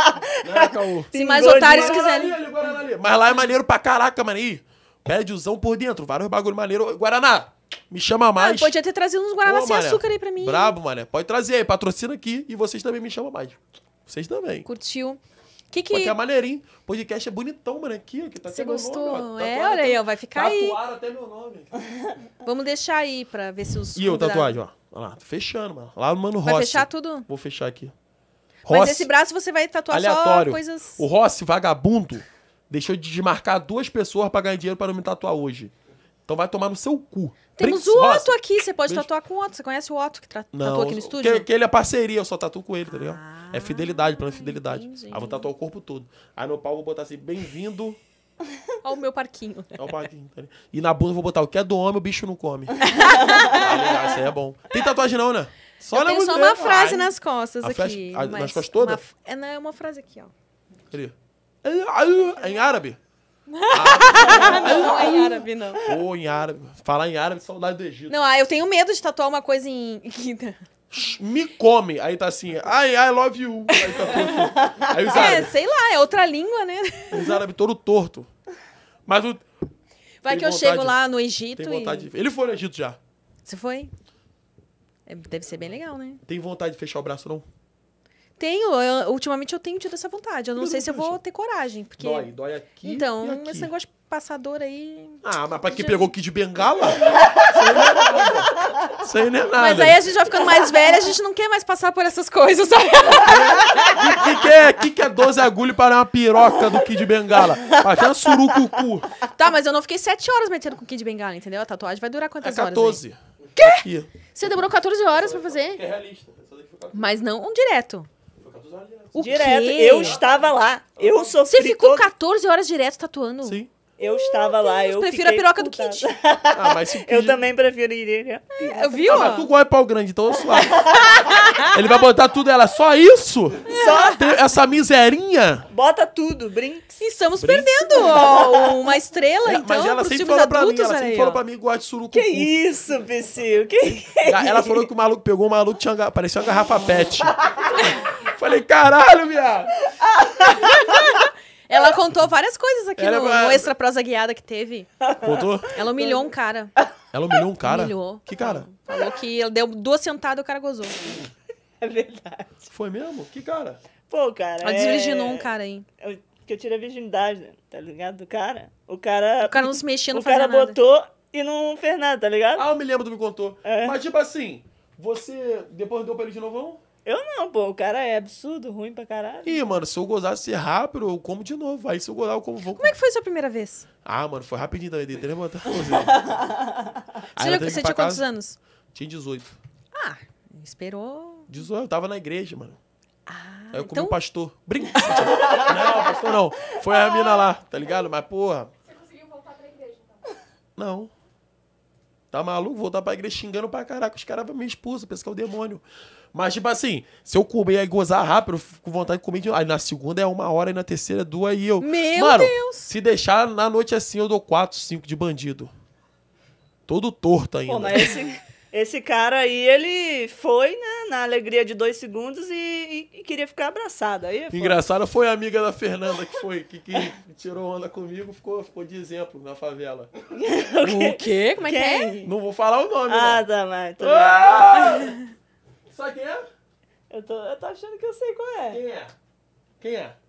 se mais otários quiserem. Mas lá é maneiro pra caraca, mano. Ih, Médiozão por dentro, vários bagulho maneiro. Guaraná, me chama ah, mais. Ah, podia ter trazido uns Guaraná Pô, sem mané. açúcar aí pra mim. Brabo, mané. Pode trazer aí, patrocina aqui e vocês também me chamam mais. Vocês também. Curtiu? Que que... Porque é maneirinho. Podcast é bonitão, mano. Aqui, aqui tá Você gostou? Nome, é, olha aí, ó. Vai ficar aí. Tatuaram até meu nome. Vamos deixar aí pra ver se os... E eu, tatuagem, ó. Olha lá, tô fechando, mano. Lá no Mano Rossi. Vai fechar tudo? Vou fechar aqui. Rossi, Mas esse braço você vai tatuar aleatório. só coisas... O Rossi, vagabundo, deixou de marcar duas pessoas pra ganhar dinheiro pra não me tatuar hoje. Então vai tomar no seu cu. Temos Brinks, o Otto aqui, você pode Beijo. tatuar com o Otto. Você conhece o Otto que tra- Não, tatuou aqui no estúdio? Que, que ele é parceria, eu só tatuo com ele, tá ligado? É ah, é fidelidade, plano de fidelidade. entendi. Aí ah, vou tatuar o corpo todo. Aí no pau eu vou botar assim, bem-vindo ao meu parquinho. ao é parquinho, tá E na bunda eu vou botar o que é do homem, o bicho não come. ah, legal, isso aí é bom. Tem tatuagem não, né? Só eu tenho só uma frase Ai, nas costas aqui. flecha- mas nas costas todas? uma é, é, uma frase aqui, ó. cadê? Em árabe. Ah. árabe. não, em árabe não. Ou em árabe. Falar em árabe, saudade do Egito. Não, ah, eu tenho medo de tatuar uma coisa em. Me come. Aí tá assim, ai, I love you. Aí tá assim. Aí é, sei lá, é outra língua, né? Os árabes todo torto. Mas o. Vai que eu chego lá no Egito. E... De... Ele foi no Egito já. Você foi? É, deve ser bem legal, né? Tem vontade de fechar o braço, não? Tenho, eu, ultimamente eu tenho tido essa vontade. Eu não, não sei se eu vou ter coragem, porque... Dói, dói aqui Então, aqui. esse negócio passador aí... Ah, mas pra quem já... pegou kit de bengala? Isso aí não é nada. Mas aí a gente vai ficando mais velha, a gente não quer mais passar por essas coisas, sabe? O que, que, que, é, que, que é 12 agulhas para uma piroca do Kid Bengala? Até um surucucu. Tá, mas eu não fiquei 7 horas metendo com o Kid Bengala, entendeu? A tatuagem vai durar quantas é 14. horas? 14. Quê? Aqui. Você demorou 14 horas pra fazer? É realista. É mas não um direto. O direto. Quê? Eu estava lá. Eu sofri. Você ficou todo... 14 horas direto tatuando? Sim. Eu estava lá, eu prefiro a piroca do Kit. ah, mas Kit... Eu também prefiro preferiria. É, ah, viu? Ah, mas tu gosta de pau grande, então eu lá. Ele vai botar tudo ela, só isso? Só? essa miserinha? Bota tudo, brinks. E estamos brinks. perdendo ó, uma estrela, é, então, mas ela sempre falou pra mim, ela sempre falou pra mim gosta de surucucu. Que isso, Psyu, que isso? Ela falou que o maluco pegou, o maluco tinha, parecia uma garrafa pet. Falei, caralho, viado. Ela contou várias coisas aqui no no, no Extra Prosa Guiada que teve. Contou? Ela humilhou um cara. Ela humilhou um cara? Humilhou. Que cara? Falou que deu duas sentadas e o cara gozou. É verdade. Foi mesmo? Que cara? Pô, cara. Ela desvirginou é um cara aí. que eu tirei a virgindade, né? tá ligado? Do cara. O cara. O cara não se mexia, não o cara botou e não fez nada, tá ligado? Ah, eu me lembro do que me contou. É. Mas tipo assim, você depois deu pra ele de novo? Eu não, pô. O cara é absurdo, ruim pra caralho. Ih, mano, se eu gozasse rápido, eu como de novo. Aí se eu gozar, eu como. Vou... Como é que foi a sua primeira vez? Ah, mano, foi rapidinho também. Dei três botas. Você, você tinha quantos anos? Tinha 18. Ah, esperou. 18, eu tava na igreja, mano. Ah, Aí eu comi então... o pastor. Brinca! não, pastor não. Foi a mina lá, tá ligado? Mas, porra. Você conseguiu voltar pra igreja, então? Não. Tá maluco? Voltar pra igreja xingando pra caraca. Os caras me expulsam, pensa que é o demônio. Mas, tipo assim, se eu comer e gozar rápido, eu fico com vontade de comer de Aí na segunda é uma hora, e na terceira é duas, e eu. Meu Mano, Deus! Se deixar na noite assim, eu dou quatro, cinco de bandido. Todo torto ainda. Pô, mas esse, esse cara aí, ele foi, né, na alegria de dois segundos e, e, e queria ficar abraçado. Aí Engraçado foi a amiga da Fernanda que foi, que, que tirou onda comigo, ficou, ficou de exemplo na favela. o quê? Como é que é? Não vou falar o nome, Ah, não. Né? tá, mas. Tô ah! Sabe quem é? Eu tô, eu tô achando que eu sei qual é. Quem é? Quem é?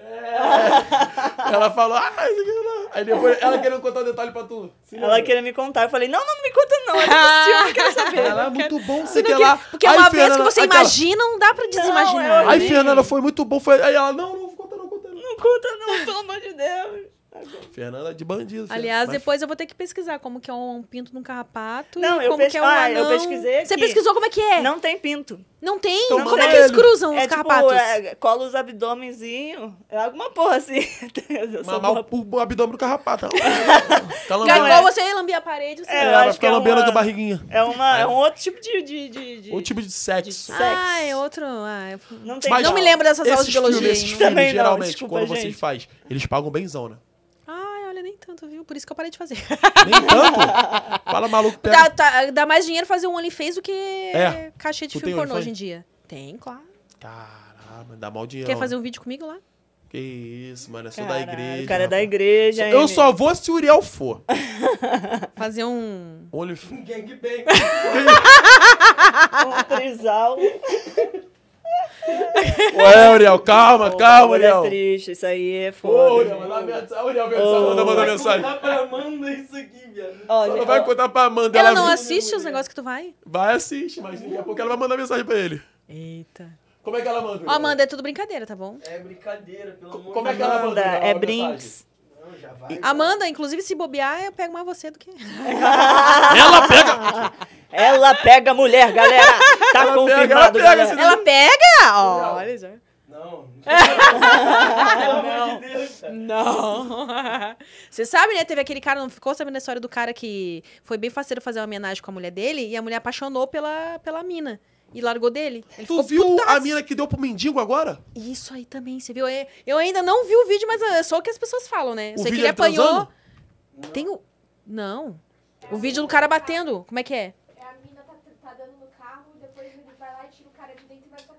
É. ela falou, ah, isso aqui não. Aí depois ela querendo contar o um detalhe pra tu. ela querendo me contar, eu falei, não, não, não me conta não. É eu não quero saber. Ela é muito bom, sei lá. Porque é uma Fernanda, vez que você aquela... imagina, não dá pra desimaginar. Não, é aí, Fernanda, foi muito bom. Foi... Aí ela, não, não, conta não, conta não. Não conta não, pelo amor de Deus. Fernanda é de bandido. Aliás, depois eu vou ter que pesquisar como que é um pinto num carrapato. Não, eu, como pes... que é um ah, anão. eu pesquisei. Você pesquisou como é que é? Não tem pinto. Não tem? Então, como é que é, eles cruzam é, os tipo, carrapatos? Tipo, é, cola os abdômenzinho. É alguma porra assim. Mamar o, o abdômen do carrapato. tá é lambendo. Igual é. você lambir a parede. é, ela que é lambendo uma, a barriguinha. É, uma, é. um outro tipo de... de, de, de... Outro tipo de sexo. de sexo. Ah, é outro... Ah, não, tem... Mas, não me lembro dessas aulas de biologia. Filmes, esses filmes, geralmente, desculpa, quando gente. vocês fazem, eles pagam benzão, né? Olha, nem tanto, viu? Por isso que eu parei de fazer. Nem tanto? Fala, maluco. Pega... Dá, tá, dá mais dinheiro fazer um OnlyFans do que é. caixa de tu filme pornô hoje em dia. Tem, claro. Caramba, dá mal dinheiro. Quer fazer um vídeo comigo lá? Que isso, mano. é só da igreja. O cara é da igreja, hein? Eu mesmo. só vou se o Uriel for. Fazer um. Olho. Um gangbang. um trisal. Ué, Uriel, calma, calma, é Uriel. É triste, isso aí é foda. Ô, Uriel, manda mensagem. Uriel, oh, manda, manda mensagem. Vai contar pra Amanda isso aqui, viado. Olha, ela vai contar pra Amanda. Ela, ela não assiste os negócios que tu vai? Vai, assiste, mas daqui a pouco ela vai mandar mensagem pra ele. Eita. Como é que ela manda? Ó, oh, Amanda, é tudo brincadeira, tá bom? É brincadeira, pelo amor de Deus. Como é que ela manda? é brinks. Vai, Amanda, inclusive, se bobear, eu pego mais você do que. Ela pega! Ela pega mulher, galera! Tá ela confirmado, pega, ela pega, Ela pega! Não. Olha já. Não. Não. não. não. Você sabe, né? Teve aquele cara, não ficou sabendo a história do cara que foi bem faceiro fazer uma homenagem com a mulher dele e a mulher apaixonou pela, pela mina e largou dele. Ele tu viu putaço. a mina que deu pro mendigo agora? Isso aí também, você viu? É, eu ainda não vi o vídeo, mas é só o que as pessoas falam, né? Eu sei que ele tá apanhou. Transando? Tem o. Não. O vídeo do cara batendo. Como é que é? É a mina tá, tá dando no carro, depois ele vai vai lá e e tira o o cara cara. de dentro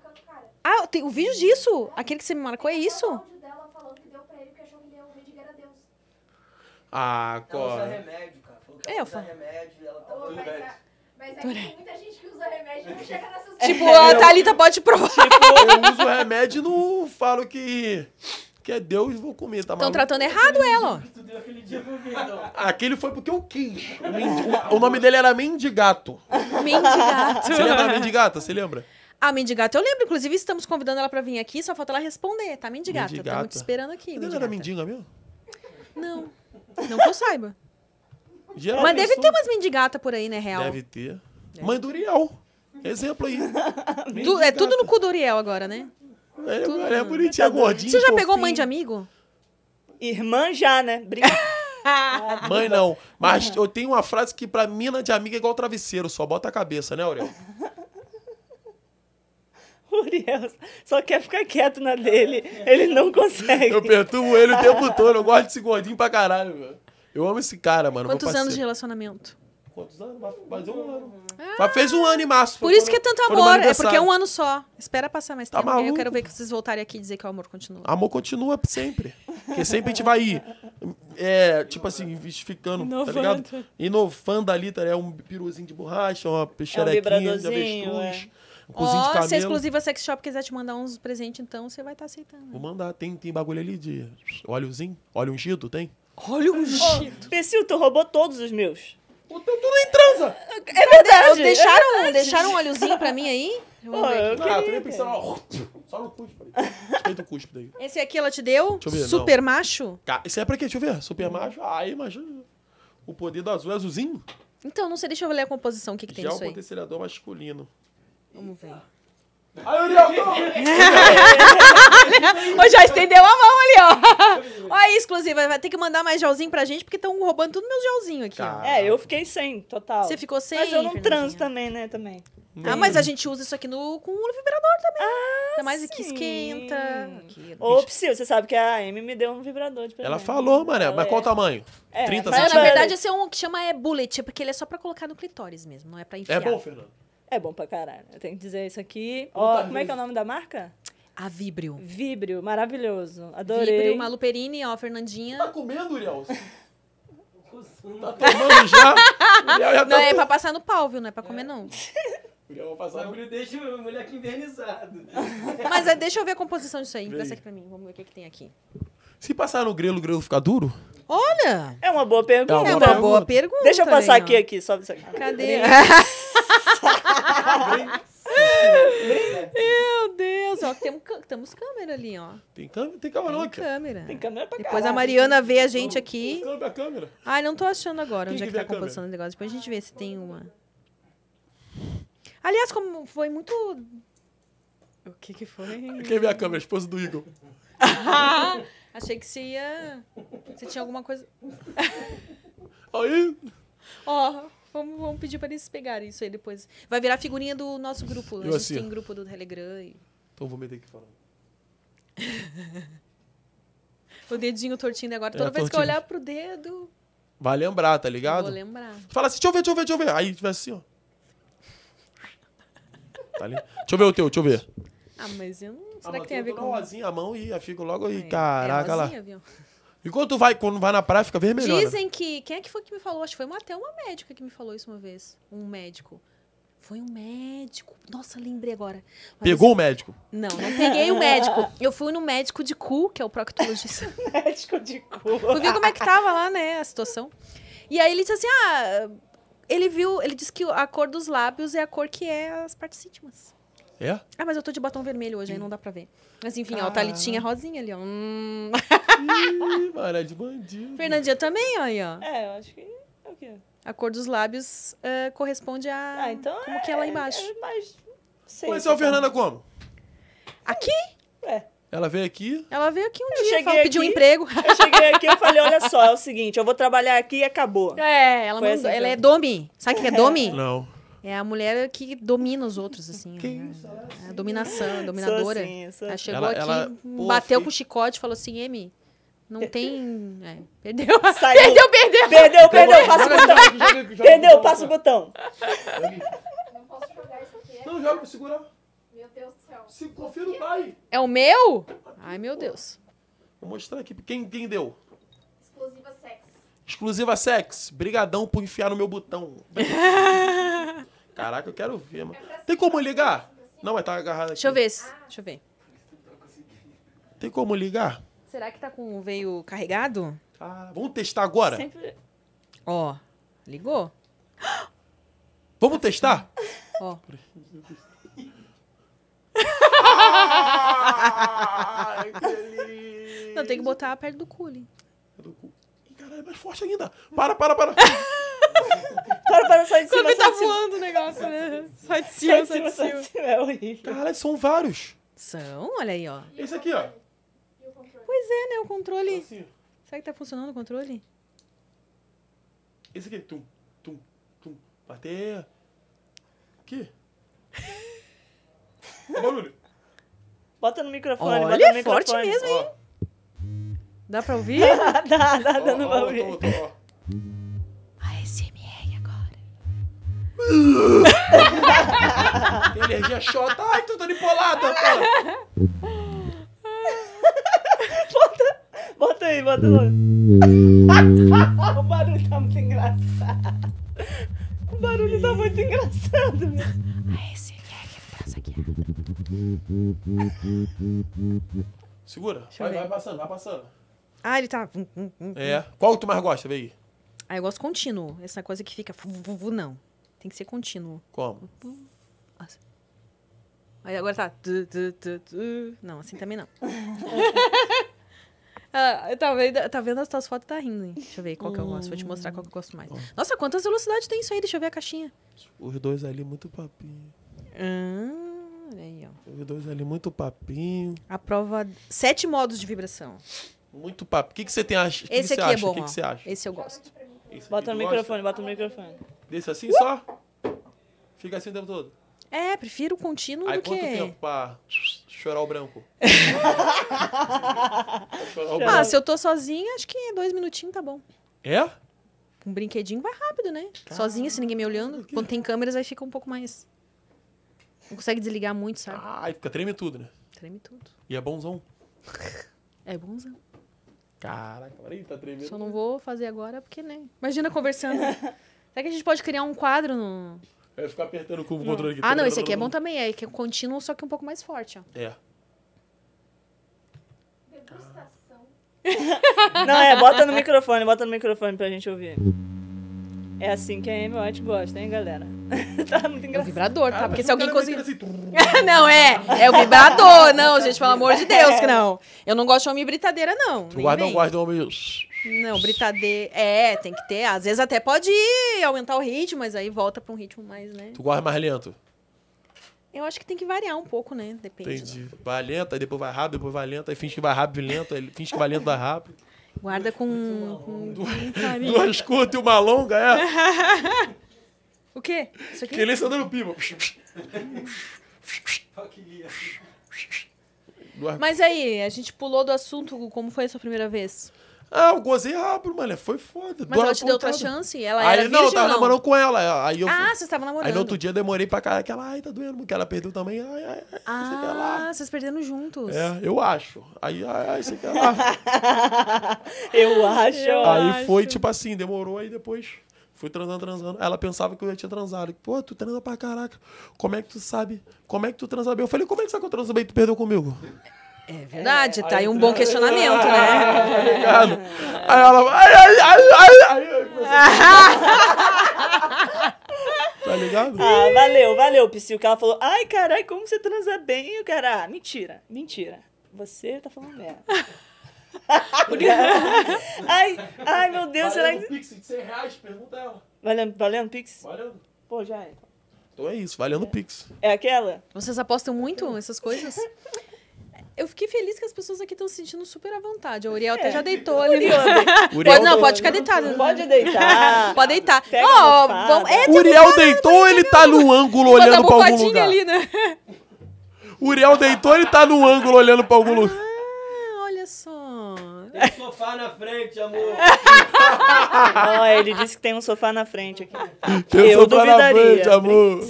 Ah, tem o vídeo disso? Aquele que você me marcou é isso? Ah, agora. Ela usa remédio, cara. Falou que ela é, usa remédio, ela tá oh, mas é que tem muita gente que usa remédio e não chega nessas Tipo, a Thalita pode provar. Tipo, eu uso remédio e não falo que que é Deus, vou comer, tá Estão tratando errado aquele ela, ó. aquele dia Aquele foi porque eu quis. O, o nome dele era Mendigato. Mendigato. Você lembra da Mendigata? Você lembra? A Mendigata, eu lembro. Inclusive, estamos convidando ela pra vir aqui, só falta ela responder, tá? Mendigato? Mendigata. estamos te esperando aqui. Mas ela era mendiga mesmo? Não, não que eu saiba. Geralmente Mas deve são- ter umas mendigata por aí, né, real? Deve ter. É. Mãe do Uriel. Exemplo aí. Tu- é tudo no cu do Uriel agora, né? é-, é bonitinho, é bonitinha, gordinha. Você já pegou mãe de amigo? Irmã já, né? Brinca. Mãe não. Mas eu tenho uma frase que pra mina de amiga é igual travesseiro, só bota a cabeça, né, Uriel? Uriel só quer ficar quieto na dele. Ele não consegue. Eu perturbo ele o tempo todo. Eu gosto desse gordinho pra caralho, velho. Eu amo esse cara, mano. Quantos anos de relacionamento? Quantos anos? Mais um ano. Ah, Mas fez um ano e março. Por isso quando, que é tanto amor. É porque é um ano só. Espera passar mais tá tempo. Maluco. Eu quero ver que vocês voltarem aqui e dizer que o amor continua. Amor continua sempre. Porque sempre a gente vai ir. É, tipo assim, justificando, tá ligado? Inovando ali, tá? É um piruzinho de borracha, uma peixerequinha é um de avestruz. É. Ó, oh, se a exclusiva Sex Shop quiser te mandar uns presentes, então você vai estar tá aceitando. Vou mandar. Tem, tem bagulho ali de óleozinho? Óleo ungido? Tem? Olha um jeito. Oh, tu roubou todos os meus. O teu tudo em transa. É, é verdade. É deixaram, é verdade. deixaram um olhozinho pra mim aí? Eu oh, eu ah, eu Só no cuspe. aí. Esse aqui ela te deu? Ver, Super não. macho? Esse é pra quê? Deixa eu ver. Super macho. Ah, imagina. O poder do azul é azulzinho? Então, não sei. Deixa eu ler a composição. O que, que tem Já é aí? Já o potenciador masculino. Vamos ver. Aí o Leandro! já estendeu a mão ali, ó. Olha aí, exclusiva. Vai ter que mandar mais gelzinho pra gente, porque estão roubando tudo meu gelzinho aqui. Tá. É, eu fiquei sem, total. Você ficou sem? Mas eu não transo também, né? Também. Ah, mas a gente usa isso aqui no, com o vibrador também. Ah, Ainda mais aqui esquenta. Ô, Psy, você sabe que a Amy me deu um vibrador de presente. Ela falou, mané. Ela mas qual é. o tamanho? É, 30 centímetros? Na verdade, esse é um que chama é bullet, é porque ele é só pra colocar no clitóris mesmo, não é pra enfiar. É bom, Fernando. É bom pra caralho. Eu tenho que dizer isso aqui. Ó, oh, como é que é o nome da marca? A Vibrio. Vibrio, maravilhoso. Adorei. Vibrio, Maluperini, ó, Fernandinha. Tá comendo, Uriel? tá tomando já? Uriel já tá não, é pra passar no pau, viu? Não é pra comer, é. não. Uriel vou passar no... deixa o moleque invernizado. Mas é, deixa eu ver a composição disso aí. Vem. Passa aqui pra mim. Vamos ver o que, é que tem aqui. Se passar no grelo, o grelo fica duro? Olha! É uma boa pergunta. É uma boa, é uma boa pergunta. Deixa eu passar aí, aqui, aqui, sobe isso aqui. Cadê? Meu Deus, ó, temos, temos câmera ali, ó. Tem câmera? Tem câmera, Tem câmera. câmera. Tem câmera pra Depois caralho. a Mariana vê a gente aqui. Câmera, a câmera. Ai, não tô achando agora Quem onde é que, tá a composição do negócio. Depois a gente vê se tem uma. Aliás, como foi muito. O que que foi? Quem vê a câmera? A esposa do Igor. Ah, achei que você ia. Você tinha alguma coisa. Aí! Ó. Oh. Vamos, vamos pedir para eles pegarem isso aí depois. Vai virar figurinha do nosso grupo. Eu a gente assim, tem grupo do Telegram. E... Então vou meter aqui falando. o dedinho tortinho agora. Toda é, vez tortinho. que eu olhar pro dedo. Vai lembrar, tá ligado? Vou lembrar. Fala assim, deixa eu ver, deixa eu ver, deixa eu ver. Aí tiver tipo assim, ó. tá ali. Deixa eu ver o teu, deixa eu ver. Ah, mas eu não. Ah, será ah, que tem a ver com. Eu a mão e fico logo aí. É, caraca, é lá. Viu? E quando vai, quando vai na praia, fica vermelho. Dizem que. Quem é que foi que me falou? Acho que foi uma, até uma médica que me falou isso uma vez. Um médico. Foi um médico. Nossa, lembrei agora. Pegou assim, o médico? Não, não peguei o médico. Eu fui no médico de cu, que é o proctologista. médico de cu. Eu vi como é que tava lá, né, a situação. E aí ele disse assim: ah, ele viu, ele disse que a cor dos lábios é a cor que é as partes íntimas. É? Ah, mas eu tô de batom vermelho hoje, aí hum. não dá pra ver. Mas enfim, ó, o Thalitinha é rosinha ali, ó. Hum. Ih, maré de bandido. Fernandinha também, ó, aí, ó. É, eu acho que é o quê? A cor dos lábios uh, corresponde a. Ah, então. Como é, que é lá é, é embaixo. É, mas. Sei, Conheceu a Fernanda como? Aqui? É. Ela veio aqui? Ela veio aqui um eu dia, falou, pediu um emprego. Eu cheguei aqui e falei, olha só, é o seguinte, eu vou trabalhar aqui e acabou. É, ela, mandou, assim ela é domi. Sabe o que é domi? Não. É a mulher que domina os outros, assim. Que né? isso? A, é a, dominação, a dominadora. Sou assim, sou... Ela assim. chegou ela, aqui, ela, bateu com o chicote e falou assim, Emi, não é, é. tem. É, perdeu. Saiu. Perdeu, perdeu. Perdeu, perdeu. Passa o botão. perdeu, passa o botão. Não posso jogar isso aqui. Não, joga, segura. Meu Deus do céu. Se confia no pai. É o meu? Ai, meu Deus. Vou mostrar aqui. Quem, quem deu? Exclusiva Sex, brigadão por enfiar no meu botão. Caraca, eu quero ver, mano. Tem como ligar? Não, mas tá agarrado aqui. Deixa eu ver. Deixa eu ver. Tem como ligar? Será que tá com o veio carregado? Ah, vamos testar agora? Sempre... Ó, ligou? Vamos testar? Ó. Ai, que Não, tem que botar perto do cooling. Caralho, mais forte ainda. Para, para, para. para, para, sai de cima. Quando tá voando o negócio, né? Sai de cima, sai de cima. É horrível. Caralho, são vários. São, olha aí, ó. Esse aqui, ó. Pois é, né? O controle. Tá assim. Será que tá funcionando o controle? Esse aqui, tum, tum, tum. Bater. Que? Tá bota no microfone, Olha, bota no é forte mesmo, hein? Ó. Dá pra ouvir? dá, dá, dá, dá, não vai ouvir. Tô, tô, ASMR agora. energia chota. Ai, tô manipulada, cara. bota, bota aí, bota lá. o barulho tá muito engraçado. O barulho tá muito engraçado, meu. ASMR é passa aqui. Segura. Vai, vai passando, vai passando. Ah, ele tá. É. Qual tu mais gosta, Vê aí. Ah, eu gosto contínuo. Essa coisa que fica. Não. Tem que ser contínuo. Como? Aí agora tá. Não, assim também não. Ah, tá, vendo, tá vendo as tuas fotos tá rindo, hein? Deixa eu ver qual que eu gosto. Vou te mostrar qual que eu gosto mais. Nossa, quantas velocidades tem isso aí? Deixa eu ver a caixinha. Os dois ali, muito papinho. Ah, aí, ó. Os dois ali, muito papinho. A prova. Sete modos de vibração. Muito papo. O que, que você tem acha? Que Esse que aqui é acha? bom. O que, que você acha? Esse eu gosto. Esse bota no gosta? microfone, bota no microfone. Desse assim uh! só? Fica assim o tempo todo. É, prefiro o contínuo Aí, do que... Aí quanto tempo pra chorar o branco? chorar o ah, branco. se eu tô sozinha, acho que dois minutinhos tá bom. É? Um brinquedinho vai rápido, né? Caramba. Sozinha, se ninguém me olhando. Quando tem câmeras, aí fica um pouco mais... Não consegue desligar muito, sabe? Ah, fica treme tudo, né? Treme tudo. E é bonzão. é bonzão. Caraca, peraí, tá tremendo. Só não vou fazer agora porque, nem né? Imagina conversando. Será que a gente pode criar um quadro no. É, ficar apertando o cubo controle aqui. Ah, não, esse aqui é bom também. É que é contínuo, só que um pouco mais forte, ó. É. Degustação. não, é, bota no microfone, bota no microfone pra gente ouvir. É assim que a Amy gosta, hein, galera? tá muito engraçado. É o vibrador, tá? Ah, Porque se alguém cozinha. não, é. É o vibrador. Não, gente, pelo amor de Deus, que não. Eu não gosto de homem britadeira, não. Tu guarda, não gosta de homem. Não, britadeira. É, tem que ter. Às vezes até pode aumentar o ritmo, mas aí volta pra um ritmo mais, né? Tu gosta mais lento? Eu acho que tem que variar um pouco, né? Depende. Entendi. Né? Vai lento, aí depois vai rápido, depois vai lento, aí finge que vai rápido e lento, aí finge que vai lento, vai rápido. Guarda com, com, com Duas curtas e uma longa, é? o quê? Isso aqui? Que ele está dando piba. Mas aí, a gente pulou do assunto como foi a sua primeira vez? Ah, eu gozei rápido, mano. Foi foda. Mas ela te deu outra chance? Ela aí, era não, eu tava não? namorando com ela. Aí eu, ah, vocês estavam namorando. Aí no outro dia eu demorei pra caralho. Aquela, ai, tá doendo, porque ela perdeu também. Ai, ai, ai, ah, vocês perderam juntos. É, eu acho. Aí, ai, ai, sei que lá. eu acho. Aí foi, tipo assim, demorou, aí depois... Fui transando, transando. Ela pensava que eu já tinha transado. Pô, tu transa pra caraca. Como é que tu sabe? Como é que tu transa bem? Eu falei, como é que sabe que eu transo bem e tu perdeu comigo? É verdade, tá aí um bom questionamento, ah, né? Obrigado. Aí ela. Ai, ai, ai, ai, ai. Tá ligado? Ah, valeu, valeu, Psy. O cara falou, ai, carai, como você transa bem, cara. Ah, mentira, mentira. Você tá falando merda. ai, ai, meu Deus, será que... Valendo Pix de 100 reais, pergunta ela. Valendo, valendo Pix? Valendo. Pô, já é. Então é isso, valendo é. Pix. É aquela? Vocês apostam muito nessas coisas? eu fiquei feliz que as pessoas aqui estão se sentindo super à vontade. O Uriel é. até já deitou ali. Uriel, pode, não, pode ficar deitado. Pode deitar. pode deitar. Ó, oh, vamos... é, Uriel bufada, tá né? deitou, ele tá no ângulo olhando pra algum lugar. Ali, né? Uriel deitou, ele tá no ângulo olhando pra algum lugar. Ah, olha só. Tem um sofá na frente, amor. Não, ele disse que tem um sofá na frente aqui. Tem um eu sofá duvidaria. na frente, amor.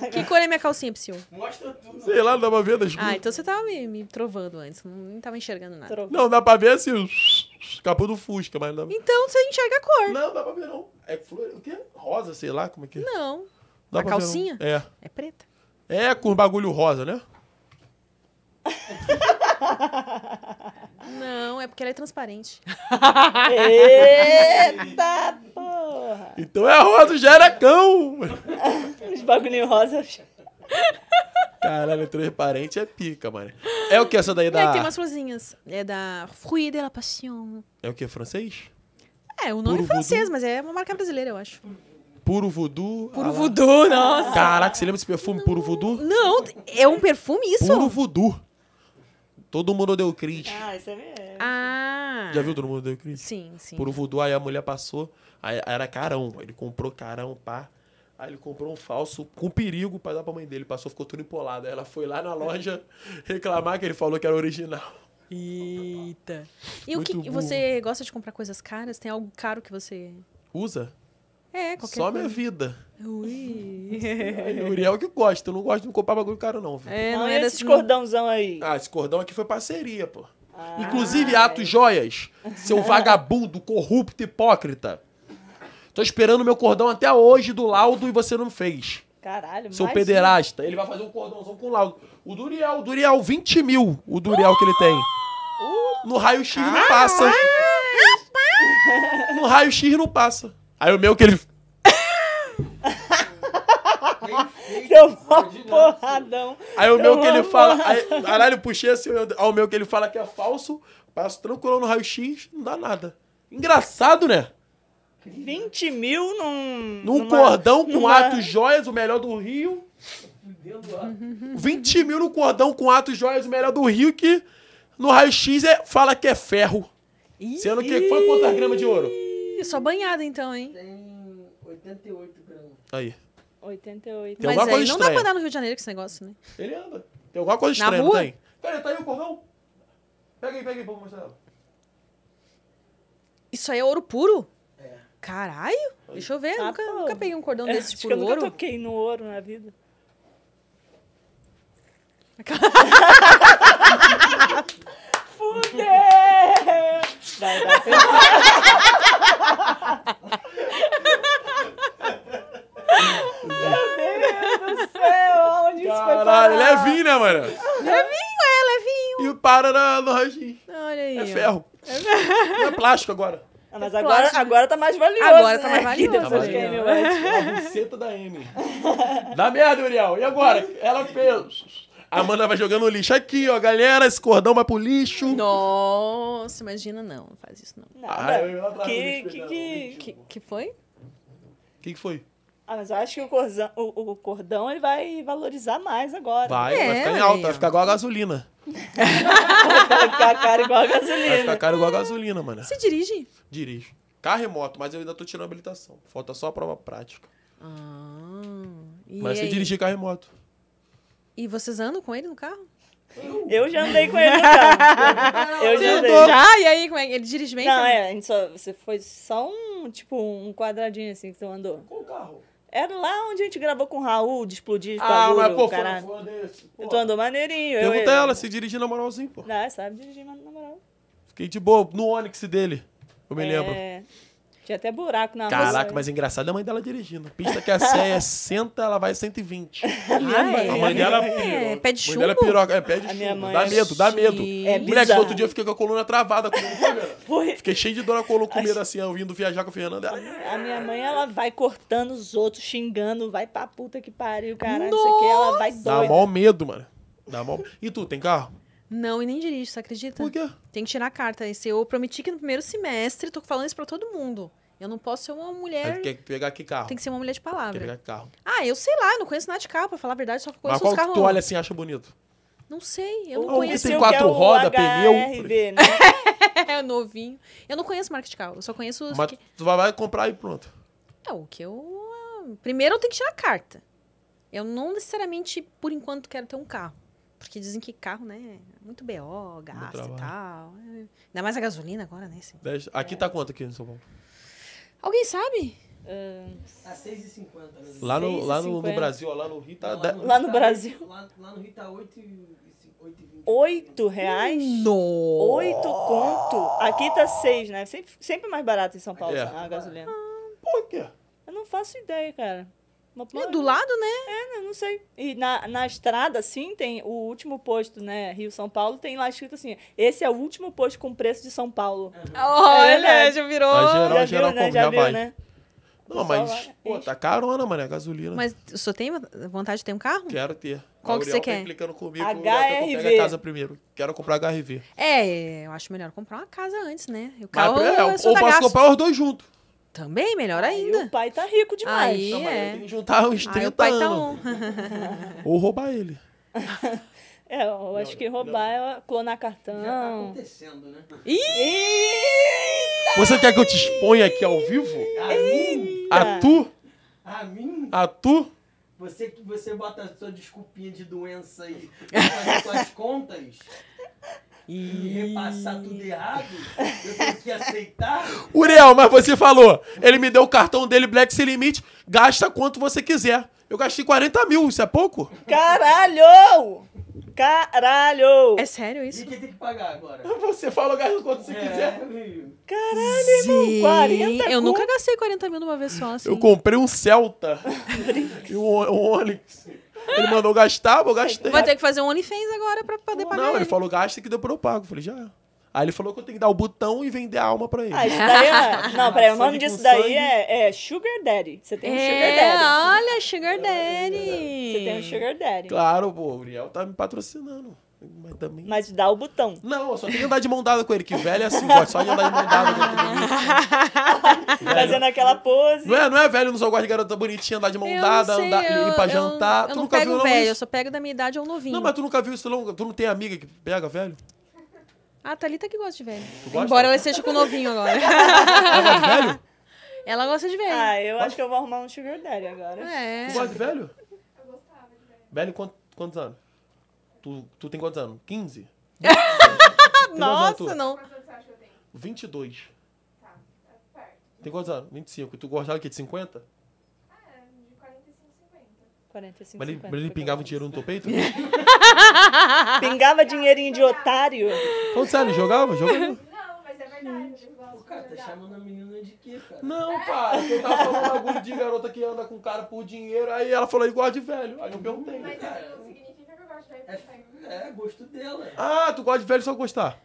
Que cor é minha calcinha, Psyu? Mostra tudo. Sei lá, não dá pra ver das Ah, então você tava me, me trovando antes. Não, não tava enxergando nada. Não, dá pra ver assim, Capuz capô do Fusca, mas não dá Então você enxerga a cor. Não, dá pra ver não. É flor, o quê? Rosa, sei lá, como é que é? Não. Dá a calcinha? Ver, não. É. É preta. É com bagulho rosa, né? Não, é porque ela é transparente. Eita porra! Então é rosa, gera cão! Os bagulhinhos rosa. Caralho, transparente é pica, mano. É o que essa daí é da. É, tem umas florzinhas. É da Fruit de la Passion. É o que? Francês? É, o nome é Puro é francês, voodoo. mas é uma marca brasileira, eu acho. Puro voodoo. Puro ah, voodoo, nossa. Caraca, você lembra desse perfume não, puro voodoo? Não, é um perfume isso? Puro voodoo. Todo mundo deu Cris. Ah, isso é mesmo. Ah. Já viu todo mundo deu Cris? Sim, sim. Por um voodoo, aí a mulher passou, aí era carão. Ele comprou carão, pá. Aí ele comprou um falso com perigo pra dar pra mãe dele. Passou, ficou tudo empolado. Aí ela foi lá na loja reclamar que ele falou que era original. Eita. E o que você gosta de comprar coisas caras? Tem algo caro que você usa? É, qualquer Só coisa. minha vida. Ui. o Uriel que gosta. Eu não gosto de me comprar bagulho caro, não. Filho. É, não, ah, é desse cordãozão aí. Ah, esse cordão aqui foi parceria, pô. Ah, Inclusive, Atos Joias, seu vagabundo, corrupto, hipócrita. Tô esperando meu cordão até hoje do laudo e você não fez. Caralho, Seu imagina. pederasta. Ele vai fazer um cordãozão com o laudo. O Duriel, o Duriel, 20 mil o Duriel uh! que ele tem. Uh! No raio-x não passa. No raio-x não passa. Aí o meu que ele. Deu porradão. Aí o meu que ele fala. Aí, caralho, puxei assim, ao meu que ele fala que é falso, passo tranquilo no raio-x, não dá nada. Engraçado, né? 20 mil num. Num numa, cordão com numa... atos joias, o melhor do Rio. 20 mil no cordão com atos joias, o melhor do Rio, que no raio-x é, fala que é ferro. sendo que. Foi quantas gramas de ouro? só banhada então, hein? Tem 88 gramas. Aí. 88. Tem Mas aí coisa não dá pra andar no Rio de Janeiro com esse negócio, né? Ele anda. Tem alguma coisa estranha, não rua? tem? Pera tá aí o cordão? Pega aí, pega aí pra mostrar ela. Isso aí é ouro puro? É. Caralho! Deixa eu ver. Ah, nunca, nunca peguei um cordão É, desse acho tipo ouro. eu nunca toquei no ouro na vida. Fudeu! Vai, vai, Meu Deus do céu, onde isso foi parar? Caralho, levinho, né, mano? Levinho, é, levinho. E o para na, no ranginho. Olha aí. É ferro. É, é plástico agora. Ah, mas agora, plástico. agora tá mais valioso. Agora tá né? mais valioso. Aqui, tá mais valioso. É né? a buceta da M. Dá merda, Uriel. E agora? Ela fez. Amanda vai jogando lixo. Aqui, ó, galera, esse cordão vai pro lixo. Nossa, imagina, não. Não faz isso, não. Nada. Ah, eu que, que, que, que, que foi? O que, que foi? Ah, mas eu acho que o cordão, o, o cordão ele vai valorizar mais agora. Vai, é, vai ficar em alta, vai ficar igual a gasolina. vai ficar caro igual a gasolina. Vai ficar caro igual a gasolina, mano. Você dirige? Dirijo. Carro e é moto, mas eu ainda tô tirando habilitação. Falta só a prova prática. Ah, mas você dirigi carro remoto? É e vocês andam com ele no carro? Eu já andei com ele no carro. Eu já andei. Já? E aí, como é? Ele dirige bem? Não, também? é, a gente só, você foi só um, tipo, um quadradinho assim que tu andou. Com o carro? Era lá onde a gente gravou com o Raul, de explodir Ah, mas pô, foi desse, Tu andou maneirinho. eu- Pergunta eu- ela se dirigir na moralzinho, pô. Ah, sabe dirigir, na moral. Fiquei de boa no Onix dele. Eu me é. lembro. É, tinha até buraco na Caraca, Caraca, mas engraçado é a mãe dela dirigindo. Pista que a é senta, ela vai 120. Ah, é? a mãe. É, a mãe dela é, é pé de Mãe dela é piroca, é pede chuva. Dá é medo, dá medo. É Moleque, no outro dia eu fiquei com a coluna travada. Foi. Fiquei cheio de dor na coluna, com medo assim, ouvindo viajar com a Fernanda. Ah, a minha mãe, ela vai cortando os outros, xingando, vai pra puta que pariu, caralho, isso aqui. Ela vai doida. Dá mó medo, mano. Dá mó... E tu, tem carro? Não, e nem dirijo, você acredita? Por quê? Tem que tirar a carta. Esse, eu prometi que no primeiro semestre, tô falando isso pra todo mundo. Eu não posso ser uma mulher. Tem que pegar que carro? Tem que ser uma mulher de palavra. pegar que carro? Ah, eu sei lá, eu não conheço nada de carro, pra falar a verdade, só conheço conheço Mas qual carros. Que tu olha assim e acha bonito? Não sei, eu não conheço. Que tem quatro é rodas, pneu. Né? é novinho. Eu não conheço marca de carro, eu só conheço os. Mas que... tu vai comprar e pronto. É, o que eu. Ah, primeiro eu tenho que tirar a carta. Eu não necessariamente, por enquanto, quero ter um carro. Porque dizem que carro, né? É muito BO, gasta e tal. É, ainda mais a gasolina agora, né? Assim. Aqui é. tá quanto aqui em São Paulo? Alguém sabe? Uh, a 6,50. Lá, no, 6 lá no, no, Brasil, lá no Rio tá. Não, lá, no, lá tá no, Brasil. Lá, lá no Rio tá 8,20. 8 reais? Nossa! 8 conto. Aqui tá 6, né? Sempre, sempre mais barato em São Paulo é. a gasolina. Ah, por quê? Eu não faço ideia, cara. Uma do lado, né? É, né, não sei. E na, na estrada, assim, tem o último posto, né? Rio-São Paulo, tem lá escrito assim, esse é o último posto com preço de São Paulo. Uhum. Ah, olha, é já virou... geral, já geral, viu, né? Já, já viu, né? Não, mas, pô, tá carona, mano, a gasolina. Mas senhor tem vontade de ter um carro? Quero ter. Qual que você tá quer? Tá implicando comigo, HRV. Eu casa primeiro. Quero comprar HRV. É, eu acho melhor comprar uma casa antes, né? O carro, mas, é, ou posso gasto. comprar os dois juntos. Também, melhor ainda. o pai tá rico demais. Aí, então, é. Tem que juntar uns 30 Aí o pai tá anos. tá um. Ou roubar ele. É, eu não, acho que roubar é clonar cartão. Já tá acontecendo, né? Você quer que eu te exponha aqui ao vivo? A mim? A tu? A mim? A tu? Você que você bota a sua desculpinha de doença aí fazer suas contas e repassar tudo errado, eu tenho que aceitar. Uriel, mas você falou, ele me deu o cartão dele, Black Sem Limite, gasta quanto você quiser. Eu gastei 40 mil, isso é pouco? Caralho! Caralho! É sério isso? E quem tem que pagar agora? Você fala, gasta quanto você é. quiser. Caralho, irmão, 40 Eu com... nunca gastei 40 mil de uma vez só, assim. Eu comprei um Celta e um, um Onix. Ele mandou gastar, eu gastei. Vai ter que fazer um OnlyFans agora pra poder pagar. Não, ele, ele falou gasta que deu pra eu pago. Eu falei, já. Aí ele falou que eu tenho que dar o botão e vender a alma pra ele. Ah, isso daí é... Não, peraí, o nome disso daí é, é Sugar Daddy. Você tem um é, Sugar Daddy. olha, Sugar é Daddy. Você tem um Sugar Daddy. Claro, pô, o Uriel tá me patrocinando. Mas também. Mas dá o botão. Não, só tem que andar de mão dada com ele, que velho é assim, gosta só de andar de mão dada com ele. Fazendo aquela pose. Não é, não é velho, não só gosta de garota bonitinha, andar de mão eu dada, sei, andar, eu, ir pra jantar. Eu, eu tu não nunca pego viu, não, velho, isso? eu só pego da minha idade ou novinho. Não, mas tu nunca viu isso, não? Tu não tem amiga que pega velho? Ah, a Thalita que gosta de velho. Gosta? Embora ela esteja com novinho agora. Ela gosta de velho? Ela gosta de velho. Ah, eu acho que eu vou arrumar um sugar daddy agora. É. Tu gosta de velho? Eu gostava de velho. Velho quantos anos? Tu, tu tem quantos anos? 15? Nossa, anos, não. Quantos anos você acha que eu tenho? 22. Tá, tá perto. Tem quantos anos? 25. tu gostava que de 50? Ah, é, de 45, 50. 45, mas ele, 50, mas ele pingava um dinheiro no teu peito? pingava dinheirinho de otário? Quanto sério, jogava? Jogava? Não, mas é verdade. O cara tá chamando a menina de quê, cara? Não, cara, eu tava falando um bagulho de garota que anda com cara por dinheiro, aí ela falou igual de velho. Aí eu perguntei. Mas cara. É, é gosto dela. Ah, tu gosta de velho só gostar.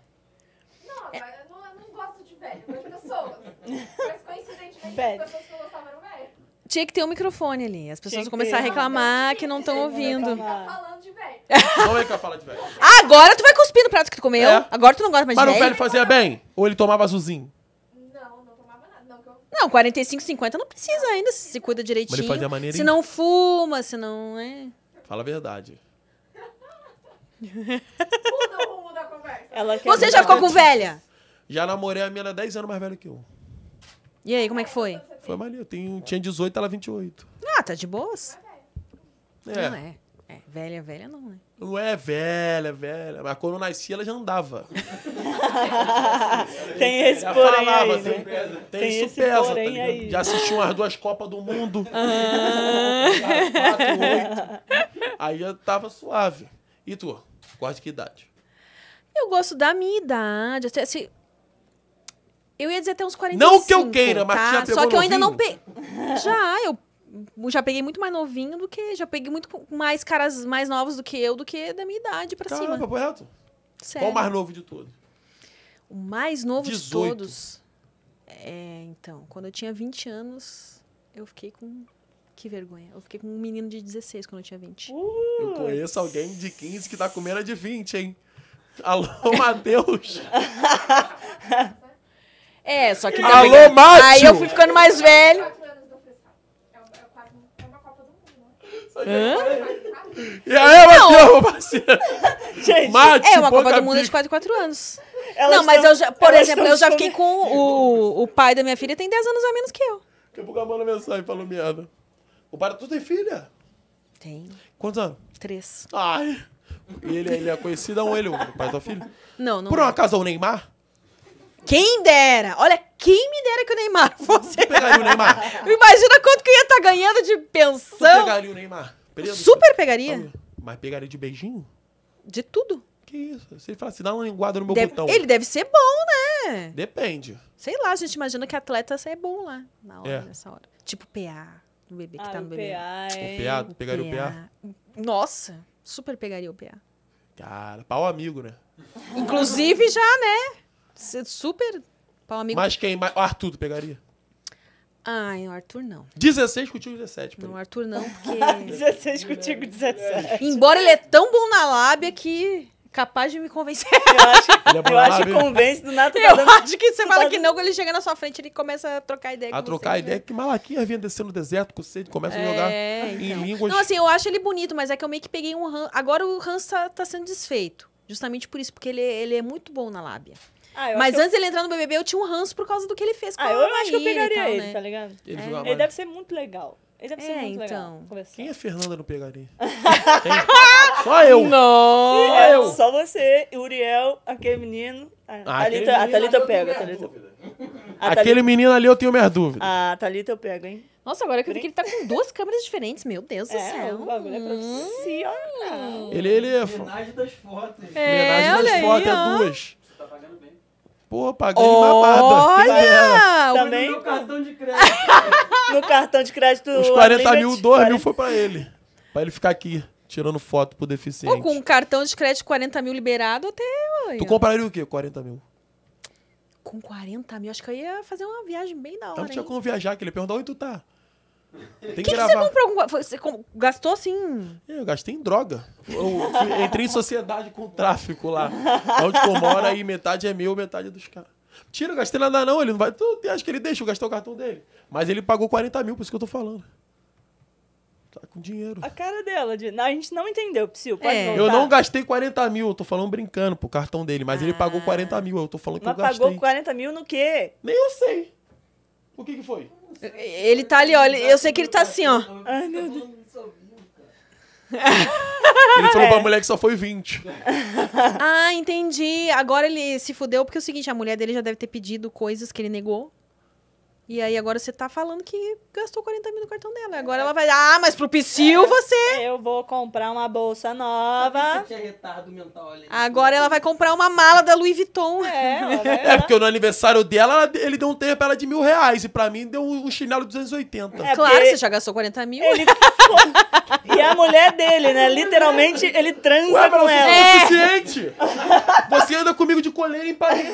Não, é. mas eu não, eu não gosto de velho, eu gosto de pessoas. mas coincidentemente, as pessoas que eu gostava eram velho. Tinha que ter um microfone ali. As pessoas que vão começar a reclamar que não estão ouvindo. falando de velho. Não é que de velho. agora tu vai cuspir no prato que tu comeu. É. Agora tu não gosta mais Mas o de velho velho? fazia bem? Ou ele tomava azulzinho? Não, não tomava nada. Não, 45, 50 não precisa ainda, se se cuida direitinho. fazia maneirinho. Se não fuma, se não... É. Fala a verdade. Muda o rumo da conversa. Você já ficou com velha? Já namorei a minha, 10 anos mais velha que eu. E aí, como é que foi? Foi maneiro. Eu tenho, tinha 18, ela 28. Ah, tá de boas? Tá é. Não é. É, velha, velha não, né? Não é velha, velha. Mas quando eu nasci, ela já andava. tem esse já porém falava, aí, tem, né? tem, tem isso pesa. Tá já assistiu umas duas Copas do Mundo. Ah. quatro, oito. Aí já tava suave. E tu? gosta de que idade? Eu gosto da minha idade. Assim, eu ia dizer até uns 45. Não que eu queira, mas tá? já pegou Só que eu ainda não peguei. Já, eu já peguei muito mais novinho do que. Já peguei muito mais caras mais novos do que eu, do que da minha idade pra Caramba, cima. Sério. Qual o mais novo de todos? O mais novo 18. de todos. É, então, quando eu tinha 20 anos, eu fiquei com que vergonha. Eu fiquei com um menino de 16 quando eu tinha 20. eu conheço alguém de 15 que tá com medo de 20, hein? Alô, Matheus! é, só que. Alô, Matheus! Aí eu fui ficando mais velho. Hã? E aí, Matheus, meu parceiro? Gente, Mate, é uma Copa do Mundo né? é de 4 4 é, é anos. Elas não, mas tão, eu já, por exemplo, eu já fiquei com o, o pai da minha filha tem 10 anos a menos que eu. Daqui a pouco eu mando mensagem pra Lumiana. O Barato tem filha? Tem. Quantos anos? Três. Ai. Ele, ele é ou é ele, o pai da filho. filha? Não, não. Por um é. acaso é o Neymar? Quem dera! Olha, quem me dera que o Neymar fosse. Tu pegaria o Neymar? Imagina quanto que eu ia estar tá ganhando de pensão. Tu pegaria o Neymar? Super pegaria. Mas pegaria de beijinho? De tudo. Que isso? Se ele falasse, assim, dá uma linguada no meu deve, botão. Ele deve ser bom, né? Depende. Sei lá, a gente imagina que atleta é bom lá na hora, é. nessa hora. Tipo PA do bebê que ah, tá no bebê. PA, é... O PA, tu pegaria o PA? Nossa, super pegaria o PA. Cara, pau amigo, né? Inclusive já, né? Super pau amigo. Mas quem? Mais... O Arthur, pegaria? Ai, o Arthur não. 16 contigo 17. Não, o Arthur não, porque. 16 contigo 17. Embora ele é tão bom na lábia que capaz de me convencer. Eu acho, é eu acho que convence do nada. Tá eu dando... acho que você fala que não, quando ele chega na sua frente, ele começa a trocar ideia A trocar você, ideia né? que malaquinha vinha descendo no deserto com sede, começa é, a jogar é, então. em línguas. Não, assim, eu acho ele bonito, mas é que eu meio que peguei um ranço. Agora o ranço tá, tá, sendo desfeito. Justamente por isso, porque ele, ele é muito bom na lábia. Ah, mas antes eu... ele entrar no BBB, eu tinha um ranço por causa do que ele fez ah, com ah, a eu acho que eu pegaria tal, ele, né? tá ligado? Ele, é. ele deve ser muito legal. Ele deve ser é, muito então. legal. Quem é Fernanda no Pegaria? Só eu. Não. Só, eu. É, só você, Uriel, aquele menino. A, aquele Thalita, menino a Thalita pega. Thalita. Thalita... Aquele menino ali eu tenho minhas dúvidas. Ah, a Thalita eu pego, hein? Nossa, agora eu vi que ele tá com duas câmeras diferentes. Meu Deus é, do céu. O bagulho é pra profissional. Hum. Ele, ele é... Homenagem das fotos. É, Homenagem das fotos, é duas. Você tá pagando bem. Pô, paguei babada. Olha! Também? No cartão de crédito. no cartão de crédito. Os 40 mil, 2 mil foi pra ele. Pra ele ficar aqui, tirando foto pro deficiente. Pô, com um cartão de crédito 40 mil liberado até... Tu compraria o quê? 40 mil com 40 mil, acho que eu ia fazer uma viagem bem da hora. Eu não tinha hein? como viajar, que ele perguntou onde tu tá. Tem que, que, que gravar. você comprou? alguma? Você gastou assim? É, eu gastei em droga. Eu entrei em sociedade com tráfico lá. É onde eu moro, aí metade é meu, metade é dos caras. Tira, eu gastei nada não, ele não vai. Tu que ele deixa eu gastar o cartão dele? Mas ele pagou 40 mil, por isso que eu tô falando. Tá com dinheiro. A cara dela, de... a gente não entendeu, Psyu. é. Eu não gastei 40 mil, eu tô falando brincando pro cartão dele, mas ah. ele pagou 40 ah. mil, eu tô falando que Mas eu gastei. Mas pagou 40 mil no quê? Nem eu sei. O que que foi? Ele tá ali, olha. Eu sei que ele tá assim, ó. Ai, meu Deus. Ele falou é. pra mulher que só foi 20. ah, entendi. Agora ele se fudeu porque é o seguinte, a mulher dele já deve ter pedido coisas que ele negou. E aí agora você tá falando que gastou 40 mil no cartão dela. Agora é. ela vai. Ah, mas pro Psyu é, você. Eu vou comprar uma bolsa nova. Você tinha retardo mental, olha. Né? Agora ela vai comprar uma mala da Louis Vuitton. É, olha, é porque no aniversário dela, ele deu um tempo pra ela de mil reais. E pra mim deu um chinelo de 280. É, claro, você já gastou 40 mil. Ele... e a mulher dele, né? Literalmente, ele transa Ué, com ela. É, é suficiente! Você anda comigo de coleira em Paris.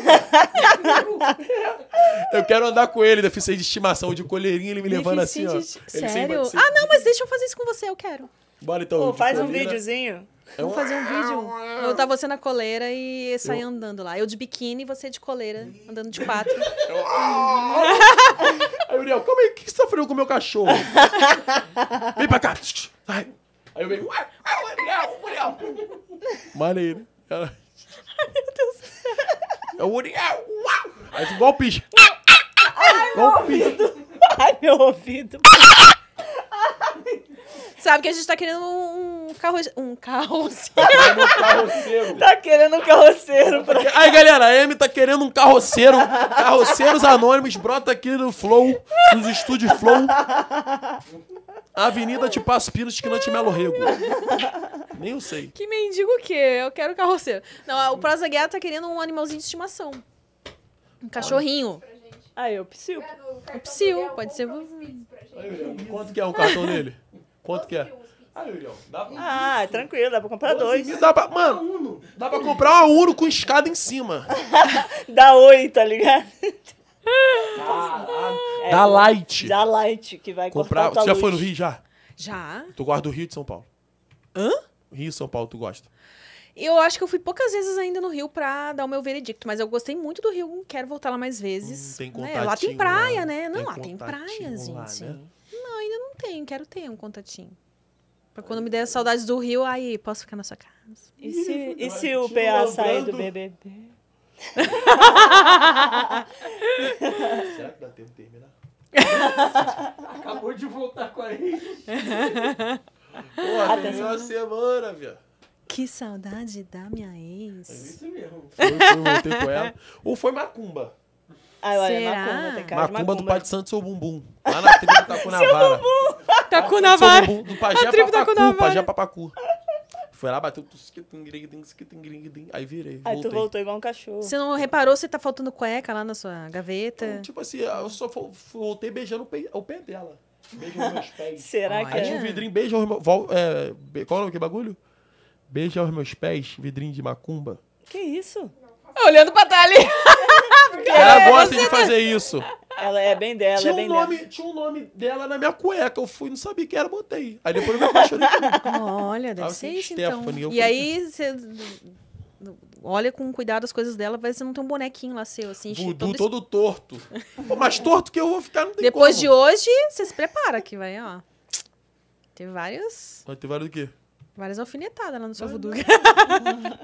eu quero andar com ele, deficiente. Né? de estimação de coleirinha, ele me levando assim, ó. Sério? Assim. Ah, não, mas deixa eu fazer isso com você, eu quero. Bora então. Pô, faz um videozinho. É Vamos fazer um vídeo. Eu tava você na coleira e sair eu... andando lá. Eu de biquíni e você de coleira, andando de quatro. aí, Uriel, calma aí, o que você tá fazendo com o meu cachorro? Vem pra cá. Aí eu venho, ué, Uriel, Uriel. Maneiro. Ai, meu Deus do céu. É o Uriel. Aí igual o picho. Ai, meu ouvido. Ai, meu ouvido. Sabe que a gente tá querendo um carro. Tá um carroceiro. tá querendo um carroceiro. Pra... Aí, galera, a Amy tá querendo um carroceiro. Carroceiros Anônimos, brota aqui no Flow, nos estúdios Flow. Avenida de Passo Pinos, que não te melo rego. Nem eu sei. Que mendigo o quê? Eu quero carroceiro. Não, o Prosa Guerra tá querendo um animalzinho de estimação. Um cachorrinho. Ah, eu psiu. É é o psiu, pode ser. Quanto que é o cartão dele? Quanto que é? Ah, dá pra... Ah, é tranquilo, dá pra comprar dois. dá pra... Mano, dá pra comprar um Uno com escada em cima. dá oito, tá ligado? Ah, é, dá light. Dá light, que vai comprar. Você já luz. foi no Rio já? Já. Tu gosta do Rio de São Paulo? Hã? Rio e São Paulo, tu gosta? Eu acho que eu fui poucas vezes ainda no Rio pra dar o meu veredicto, mas eu gostei muito do Rio, quero voltar lá mais vezes. Hum, tem contatinho. Né? Lá tem praia, né? né? Não, tem lá tem praia, gente. né? Não, ainda não tem, quero ter um contatinho. Pra quando me der saudades do Rio, aí posso ficar na sua casa. E se, e se o PA sair do BBB? Será que dá tempo de terminar? Acabou de voltar com a gente. Pô, a semana, viu? Que saudade da minha ex. É isso mesmo. Foi, foi, voltei com ela. Ou foi Macumba. Ah, olha, Será? Macumba, tem cara macumba, macumba do Pai de Santo, seu bumbum. Lá na tribo do Tacunavara. Tacunavara. Seu bumbum. Do Pajé Papacu. Pajé Papacu. Foi lá, bateu. Aí virei. Aí voltei. tu voltou igual um cachorro. Você não reparou se tá faltando cueca lá na sua gaveta? Então, tipo assim, eu só voltei beijando o pé, o pé dela. Beijando meus pés. Será Olha. que é? Aí um vidrinho, beijo. o. é, qual é o que bagulho? Beija aos meus pés, vidrinho de macumba. Que isso? É, olhando pra Thali. ela é gosta de fazer isso. Ela é bem dela, tinha é bem um nome, dela. Tinha um nome dela na minha cueca. Eu fui, não sabia que era, botei. Aí depois eu me apaixonei Olha, deve ah, ser assim, isso, então. Stephanie, então. E aí, assim. você olha com cuidado as coisas dela, vai você não tem um bonequinho lá seu, assim. Vudu todo, todo torto. Pô, mais torto que eu vou ficar, não tem Depois como. de hoje, você se prepara que vai, ó. Tem vários... Vai ter vários do quê? Várias alfinetadas lá no seu voodoo. É.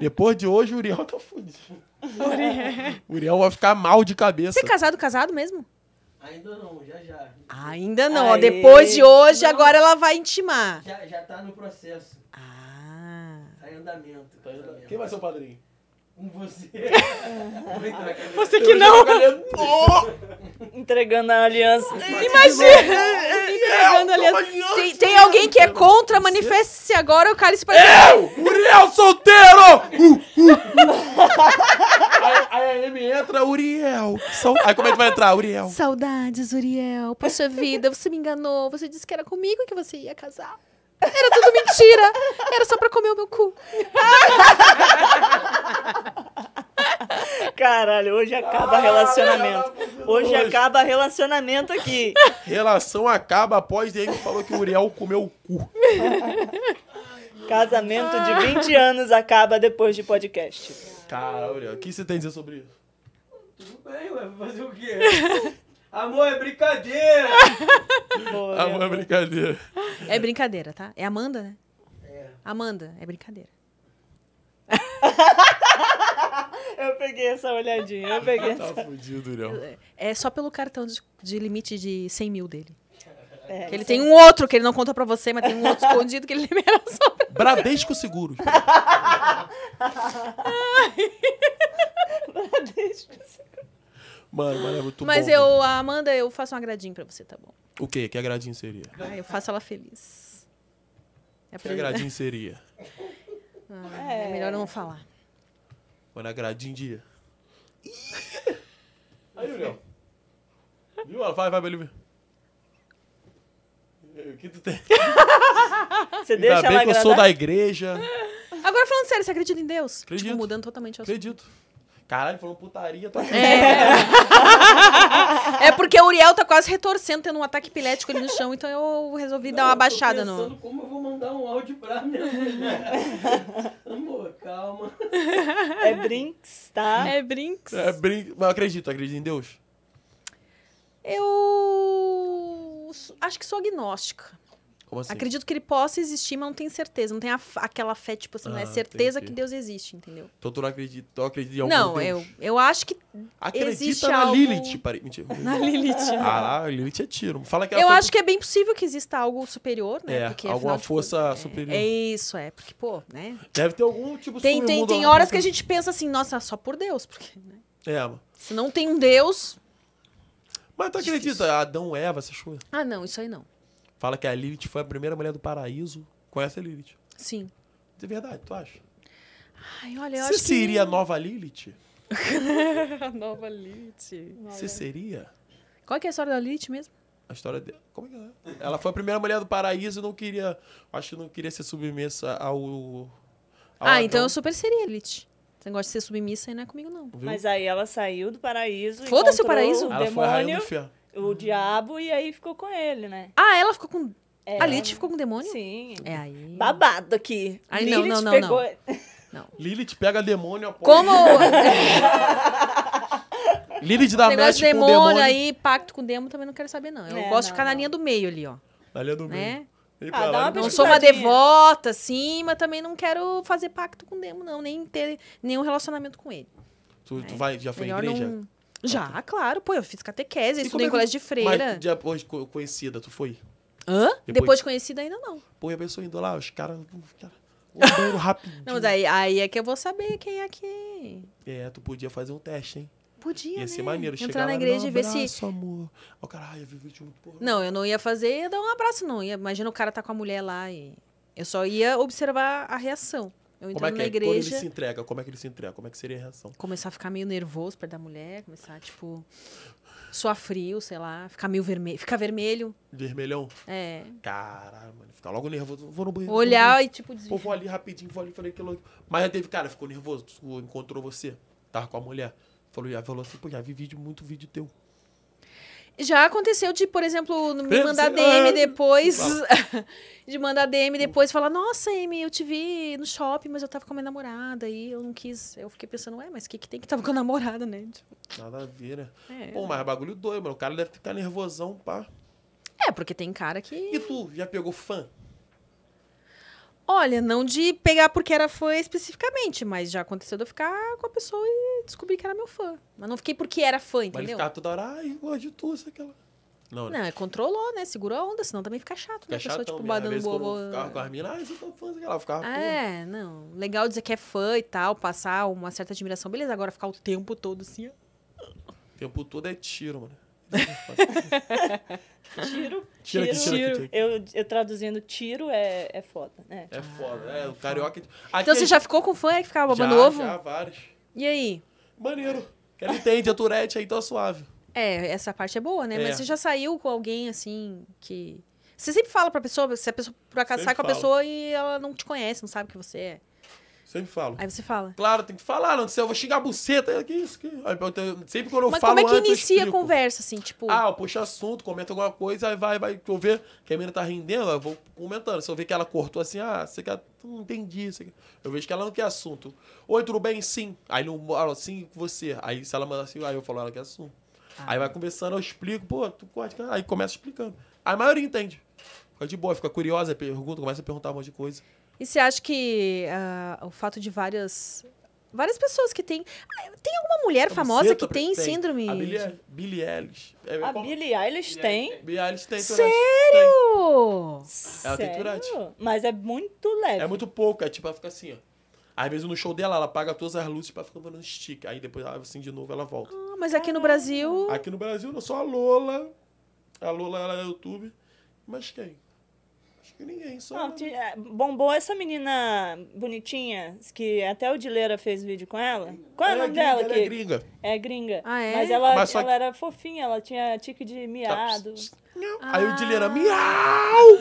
Depois de hoje, o Uriel tá fudido. Uriel. O Uriel vai ficar mal de cabeça. Você é casado, casado mesmo? Ainda não, já já. Ainda não. Aê. Depois de hoje, não. agora ela vai intimar. Já, já tá no processo. Ah. Tá em andamento. Tá em andamento. Quem vai ser o padrinho? com você. É. você que não. Entregando a aliança. Imagina! Entregando a aliança. Tem, tem alguém que é contra, manifeste-se agora o cálice para. Eu! Uriel solteiro! Uh, uh. uh. aí, aí a Amy entra, Uriel. Aí como é que vai entrar, Uriel? Saudades, Uriel. Poxa vida, você me enganou. Você disse que era comigo que você ia casar. Era tudo mentira. Era só pra comer o meu cu. Caralho, hoje acaba ah, relacionamento. Hoje, hoje acaba relacionamento aqui. Relação acaba após ele falou que o Uriel comeu o cu. Casamento de 20 ah. anos acaba depois de podcast. Caralho, o que você tem a dizer sobre isso? Tudo bem, ué, fazer o quê? Amor, é brincadeira! Boa, amor, é brincadeira. É brincadeira, tá? É Amanda, né? É. Amanda, é brincadeira. eu peguei essa olhadinha, eu peguei tá Fudido, É só pelo cartão de, limite de 100 mil dele. É, ele tem um outro que ele não conta pra você, mas tem um outro escondido que ele libera só pra Bradesco seguro. Bradesco Seguro. Mano, mas é muito Mas bom, eu, a Amanda, eu faço um agradinho pra você, tá bom? O quê? Que agradinho seria? Ah, eu faço ela feliz. É que agradinho seria? Ah, é... é. melhor não falar. Mano, agradinho dia. Aí, Julião. Viu? Vai, vai, Belívia. O que tu tem? Você Ainda deixa bem ela que agradar? eu sou da igreja. Agora falando sério, você acredita em Deus? Tipo, Acredito. Tipo, mudando totalmente a sua Acredito. Caralho, falou putaria, tô tá aqui. É. é porque o Uriel tá quase retorcendo, tendo um ataque epilético ali no chão, então eu resolvi Não, dar uma baixada no. como eu vou mandar um áudio pra minha mulher. Amor, calma. É brinks, tá? É brinks. É brinks. Mas eu acredito, acredito em Deus. Eu. Acho que sou agnóstica. Assim? Acredito que ele possa existir, mas não tenho certeza. Não tem aquela fé, tipo assim, ah, não é ah, certeza que... que... Deus existe, entendeu? Então tu não acredita, tu acredita em algum Não, Deus. eu, eu acho que Acredita existe na algo... Lilith, pare... Mentira. Na Lilith. ah, Lilith é tiro. Fala que Eu foi... acho que é bem possível que exista algo superior, né? É, porque, alguma força tipo, superior. É, é, isso, é. Porque, pô, né? Deve ter algum tipo... Tem, tem, tem horas que a tipo gente pensa assim, nossa, é só por Deus, porque... Né? É, Se não tem um Deus... Mas tu acredita? Difícil. Adão, Eva, essas coisas? Ah, não, isso aí não fala que a Lilith foi a primeira mulher do paraíso. Conhece a Lilith? Sim. De verdade, tu acha? Ai, olha, eu Você acho seria que... a nova Lilith? a nova Lilith. Você seria? Qual que é a história da Lilith mesmo? A história dela. Como é que ela é? Ela foi a primeira mulher do paraíso e não queria. Acho que não queria ser submissa ao. ao ah, então eu super seria Lilith. Você gosta de ser submissa e não é comigo, não. Viu? Mas aí ela saiu do paraíso. Foda-se o paraíso! Um ela demônio. foi a rainha do inferno o uhum. diabo e aí ficou com ele, né? Ah, ela ficou com. É, a Lilith ficou com o demônio? Sim. É aí. Babado aqui. Ai, Lilith não, não, não, pegou... não. Lilith pega demônio após. Como. Lilith da Negócio de demônio, demônio, aí, pacto com demônio, também não quero saber, não. Eu é, gosto não, de ficar na linha do meio ali, ó. Na linha do né? meio. Ah, lá, então. não sou uma devota, sim, mas também não quero fazer pacto com o demo, não, nem ter nenhum relacionamento com ele. Tu, tu né? vai, já foi Melhor em igreja? Não... Já, ah, tá. claro. Pô, eu fiz catequese, eu estudei em é colégio de freira. Mas depois de conhecida, tu foi? Hã? Depois, depois de conhecida ainda não. Pô, e a pessoa indo lá, os caras... Cara, Odeiro rapidinho. Não, mas aí, aí é que eu vou saber quem é quem. É, tu podia fazer um teste, hein? Podia, Ia ser né? maneiro. Entrar Chegar na igreja e ver se... amor. Oh, caralho, eu muito porra. Não, eu não ia fazer, ia dar um abraço, não. Ia, imagina o cara tá com a mulher lá e... Eu só ia observar a reação. Eu entrando como é que na é? igreja. É? Quando ele se entrega, como é que ele se entrega? Como é que seria a reação? Começar a ficar meio nervoso perto da mulher, começar, tipo, suar frio, sei lá, ficar meio vermelho. Ficar vermelho. Vermelhão? É. Caralho, mano. Ficar logo nervoso. Vou no banheiro. Olhar e, tipo, desviar. Pô, vou ali rapidinho, vou ali, falei que louco. Mas já teve, cara, ficou nervoso, encontrou você, tava com a mulher. Falou, e falou assim, pô, já vi vídeo, muito vídeo teu. Já aconteceu de, por exemplo, me mandar DM ah. depois. de mandar DM depois falar, nossa, Amy, eu te vi no shopping, mas eu tava com a minha namorada e eu não quis. Eu fiquei pensando, ué, mas o que, que tem que tava com a namorada, né? Tipo... Nada a ver, né? É. Pô, mas é bagulho doido, mano. O cara deve ficar nervosão, pá. É, porque tem cara que. E tu, já pegou fã? Olha, não de pegar porque era fã especificamente, mas já aconteceu de eu ficar com a pessoa e descobrir que era meu fã. Mas não fiquei porque era fã, entendeu? Mas ficar toda hora, ai, gosto de tu, sei aquela. Não, né? não, controlou, né? Segurou a onda, senão também fica chato, né? fica né? A pessoa, tipo, badando bobo. Ficava com as né? minas, ah, eu sou fã, sei lá, ficava É, não. Legal dizer que é fã e tal, passar uma certa admiração, beleza. Agora ficar o tempo todo assim, ó. O tempo todo é tiro, mano tiro, tiro, tiro, tiro. Eu, eu traduzindo tiro é, é foda, né? É ah, foda, é, o carioca. É então aqui então você já ficou com fã é que ficava babando já, ovo? Já, vários. E aí? Maneiro. Que ela entende a Turete aí tá suave. É, essa parte é boa, né? É. Mas você já saiu com alguém assim que. Você sempre fala pra pessoa, se a pessoa por acaso sempre sai com a pessoa e ela não te conhece, não sabe que você é. Sempre falo. Aí você fala. Claro, tem que falar, não sei, eu vou xingar a buceta, que isso, que... Sempre quando eu Mas falo Mas como é que antes, inicia a conversa, assim, tipo... Ah, eu puxo assunto, comento alguma coisa, aí vai, vai, eu ver que a menina tá rendendo, eu vou comentando. Se eu ver que ela cortou assim, ah, você quer... Não entendi, você quer... Eu vejo que ela não quer assunto. Oi, tudo bem? Sim. Aí não falo assim, você. Aí se ela manda assim, aí eu falo, ela quer assunto. Ah. Aí vai conversando, eu explico, pô, tu corta, aí começa explicando. A maioria entende. Fica de boa, fica curiosa, pergunta, começa a perguntar um monte de coisa. E você acha que uh, o fato de várias várias pessoas que têm. Ah, tem alguma mulher famosa que tem, tem, síndrome? A Billie, Ellis Billie Eilish. É, a Billie Eilish tem? Billie Eilish tem Sério? Tem. Sério? Ela tem Tourette. Mas é muito leve. É muito pouco, é tipo, ela fica assim, ó. Às vezes no show dela, ela apaga todas as luzes pra tipo, ficar falando stick. Aí depois, assim, de novo, ela volta. Ah, mas aqui no Brasil... Aqui no Brasil, não, só a Lola. A Lola, ela é YouTube. Mas quem? Acho que ninguém, só. Não, né? é, bombou essa menina bonitinha, que até o Dileira fez vídeo com ela. Qual é o é nome dela? Ela é gringa. É gringa. Ah, é? Mas ela, Mas só... ela era fofinha, ela tinha tique de miado. Tá, ah. Aí o Dileira, miau!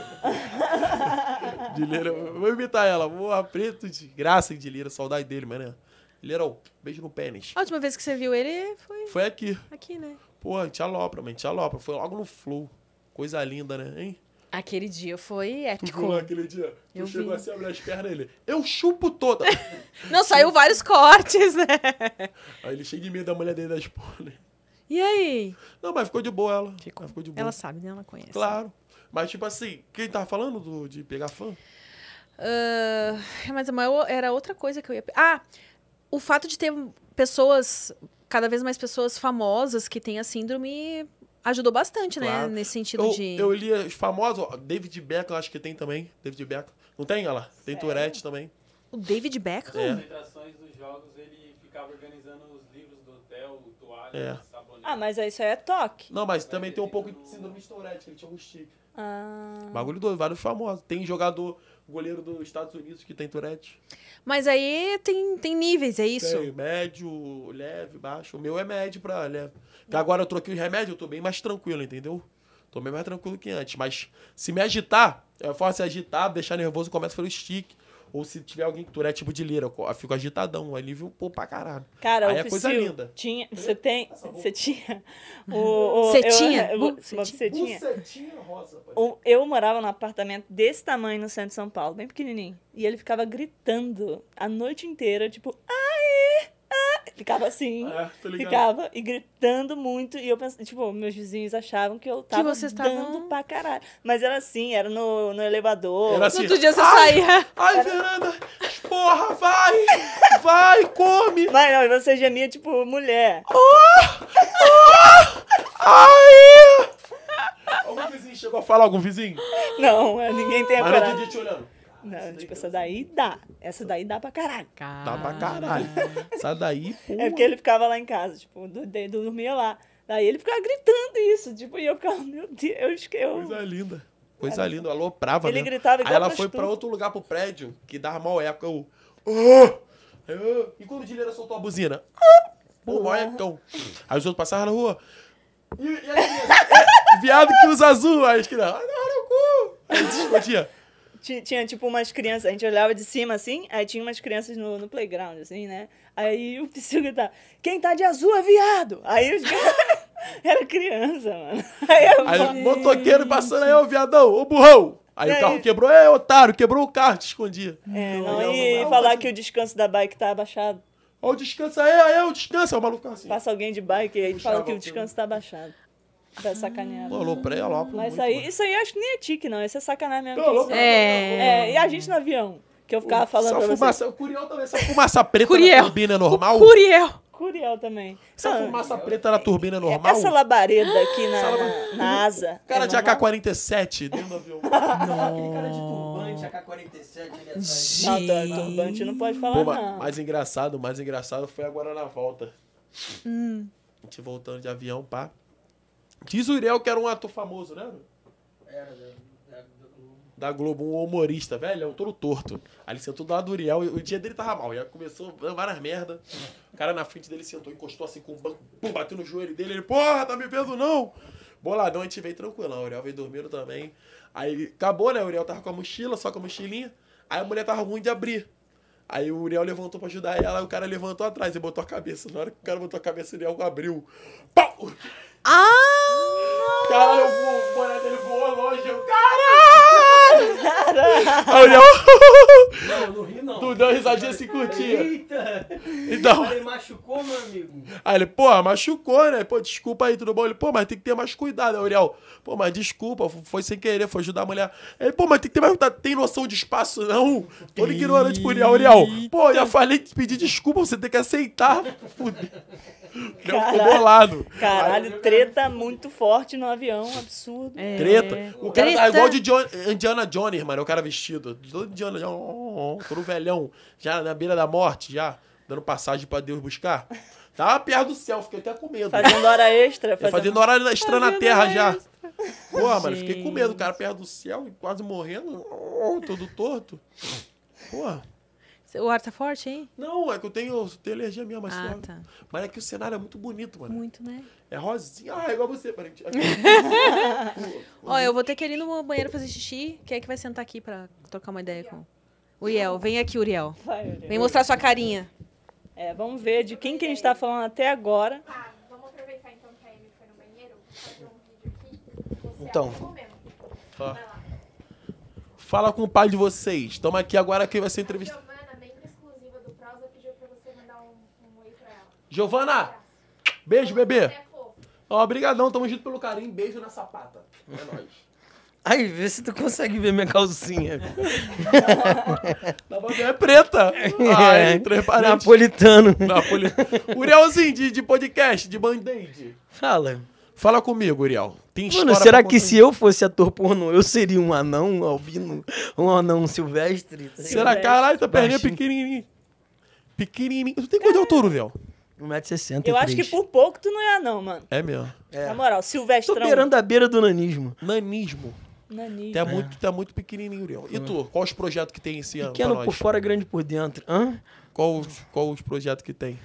Dileira, vou imitar ela. Porra, preto de graça, Dileira, saudade dele, mané. Dileira, beijo no pênis. A última vez que você viu ele foi. Foi aqui. Aqui, né? Pô, a gente alopra, mano, a gente alopra. Foi logo no flow. Coisa linda, né, hein? Aquele dia foi épico. Tu aquele dia? Eu tu chegou assim, abriu as pernas ele. Eu chupo toda! Não, saiu vários cortes, né? Aí ele chega em meio da mulher dele da esposa. Né? E aí? Não, mas ficou de boa ela. Ficou. ficou de boa. Ela sabe, né? Ela conhece. Claro. Mas, tipo assim, quem tava falando do, de pegar fã? Uh, mas era outra coisa que eu ia. Ah, o fato de ter pessoas, cada vez mais pessoas famosas que têm a síndrome Ajudou bastante, né, claro. né? Nesse sentido eu, de. Eu li os famosos, ó, David Beckham, acho que tem também. David Beckham. Não tem, olha lá? Tem Tourette também. O David Beckham? É. concentrações dos jogos, ele ficava organizando os livros do hotel, toalha, é. sabonete. Ah, mas isso aí é toque. Não, mas também tem um pouco de síndrome de Tourette, que ele tinha um stick. Ah. Bagulho doido, vários famosos. Tem jogador goleiro dos Estados Unidos que tem Tourette. Mas aí tem, tem níveis, é isso? Tem, médio, leve, baixo. O meu é médio pra leve. Porque agora eu troquei os remédios, eu tô bem mais tranquilo, entendeu? Tô bem mais tranquilo que antes. Mas se me agitar, eu faço agitar, deixar nervoso, começa pelo stick. Ou se tiver alguém que Tourette é tipo de lira, eu fico agitadão, é nível pô pra caralho. Cara, Aí é coisa linda. Tinha, você tem, você tinha você tinha, você tinha. rosa. eu morava num apartamento desse tamanho no centro de São Paulo, bem pequenininho, e ele ficava gritando a noite inteira, tipo, ai, ficava assim, é, ficava e gritando muito. E eu pensava, tipo, meus vizinhos achavam que eu tava que dando tavam... pra caralho. Mas era assim, era no, no elevador. Era assim, Outro dia você ai, saía. Ai, era... porra, vai! vai, come! Mas não, você gemia, tipo, mulher. Oh, oh, ai! Algum vizinho chegou a falar? Algum vizinho? Não, ninguém tem a Mas coragem. Mas te olhando. Não, tipo, essa é daí assim. dá. Essa daí dá pra caralho. Car... Dá pra caralho. essa daí, É porque ele ficava lá em casa, tipo, dormia lá. Daí ele ficava gritando isso, tipo, e eu ficava, meu Deus, que eu... Coisa linda. Coisa linda, aloprava, Ele gritava igual Aí ela foi para outro lugar, pro prédio, que dava mal eco. Eu... Oh! E quando o Dileira soltou a buzina? Ah! Pô, uhum. então. Aí os outros passaram na rua. E, e aí, viado que usa azul. Aí a esquina. ah, não, no cu. Aí discutia tinha, tipo, umas crianças, a gente olhava de cima, assim, aí tinha umas crianças no, no playground, assim, né? Aí o psico gritava, quem tá de azul é viado! Aí os Era criança, mano. Aí, o aí motoqueiro passando aí, ô viadão, ô burrão! Aí é o carro quebrou, é otário, quebrou o carro, te escondia. É, não, não, é e não, é falar que o descanso da bike tá abaixado. Ó, o descanso aí, aí, o descanso, é o maluco assim. Passa alguém de bike e aí fala que o descanso tá abaixado. Pra tá sacanear. Pô, aloprei a lopro. Mas isso aí, mano. isso aí acho que nem é tique, não. Isso é sacanagem mesmo. louco, é... é, e a gente no avião? Que eu ficava o, falando pra fumaça, vocês. O Curiel também, essa fumaça preta Curiel. na turbina é normal? O Curiel. Curiel também. Essa ah, fumaça preta na turbina é, é normal? Essa labareda aqui na, na, na asa. O é cara é de AK-47 dentro do avião. Não. Aquele cara de turbante, AK-47 ali é atrás. Não, turbante não pode falar, Pô, não. Mais engraçado, mais engraçado foi agora na volta. Hum. A gente voltando de avião, pá. Diz o Uriel que era um ator famoso, né? Era, era né? da Globo. Da Globo, um humorista, velho, é um todo torto. Aí ele sentou do lado do Uriel, o dia dele tava mal, já começou várias merda. O cara na frente dele sentou, encostou assim com o um banco, pum, bateu no joelho dele, ele, porra, tá me vendo não? Boladão, a gente veio tranquilo. o Uriel veio dormindo também. Aí acabou, né? O Uriel tava com a mochila, só com a mochilinha. Aí a mulher tava ruim de abrir. Aí o Uriel levantou pra ajudar ela, o cara levantou atrás e botou a cabeça. Na hora que o cara botou a cabeça, o Uriel abriu. Pau! Ah! Cara, o boné dele voou longe. Eu, caralho! Caralho! Aí eu... Não, não ri não. Tu deu uma risadinha assim, curtia. Eita! Então... Ele machucou, meu amigo. Aí ele, pô, machucou, né? Pô, desculpa aí, tudo bom? Ele, pô, mas tem que ter mais cuidado, Uriel? Pô, mas desculpa, foi sem querer, foi ajudar a mulher. Ele, pô, mas tem que ter mais cuidado. Tem noção de espaço, não? Tô ignorante por Auriel. Pô, já falei que pedir desculpa, você tem que aceitar. Fudeu. Léo ficou bolado. Caralho, treta muito forte no avião, absurdo. É. Treta. O cara treta. tá igual de Indiana Jones, mano. É o cara vestido. Todo Indiana Jones, todo velhão. Já na beira da morte, já. Dando passagem pra Deus buscar. Tava tá perto do céu, fiquei até com medo. Fazendo hora extra. É, fazendo, fazendo hora extra fazendo na terra já. Extra. mano, fiquei com medo. O cara perto do céu, quase morrendo. Todo torto. Porra. O ar tá forte, hein? Não, é que eu tenho, tenho alergia minha, mas ah, tá. Mas é que o cenário é muito bonito, mano. Muito, né? É rosinha. Ah, é igual você, parente. Ó, eu vou ter que ir no banheiro fazer xixi. Quem é que vai sentar aqui pra trocar uma ideia com... Uriel, vem aqui, Uriel. Vai, Uriel. Vem mostrar sua carinha. É, vamos ver de quem que a gente tá falando até agora. Tá, vamos aproveitar então que a Amy foi no banheiro, fazer um vídeo aqui. então. Fala. Fala com o pai de vocês. Estamos aqui agora, quem vai ser entrevistado? Giovana, beijo, bebê. Ó, tamo junto pelo carinho. Beijo na sapata. É nóis. Aí, vê se tu consegue ver minha calcinha. Dá pra é preta. É. Ai, é, napolitano. Napolitano. Urielzinho, de, de podcast, de band-aid. Fala. Fala comigo, Uriel. Tem Mano, será que se eu fosse ator pornô, eu seria um anão um albino? Um anão silvestre? Será? Silvestre. Caralho, tá perninha é pequenininha. Pequenininha. Tu tem quanto de altura, Uriel? 1,60m. Eu acho que por pouco tu não ia é não mano. É mesmo. É. Na moral, Silvestre. Tô beirando a beira do nanismo. Nanismo. Nanismo. Tá, é. muito, tá muito pequenininho, Uriel. E hum. tu, qual os projetos que tem esse ano? Pequeno por fora, grande por dentro. Hã? Qual, qual os projetos que tem?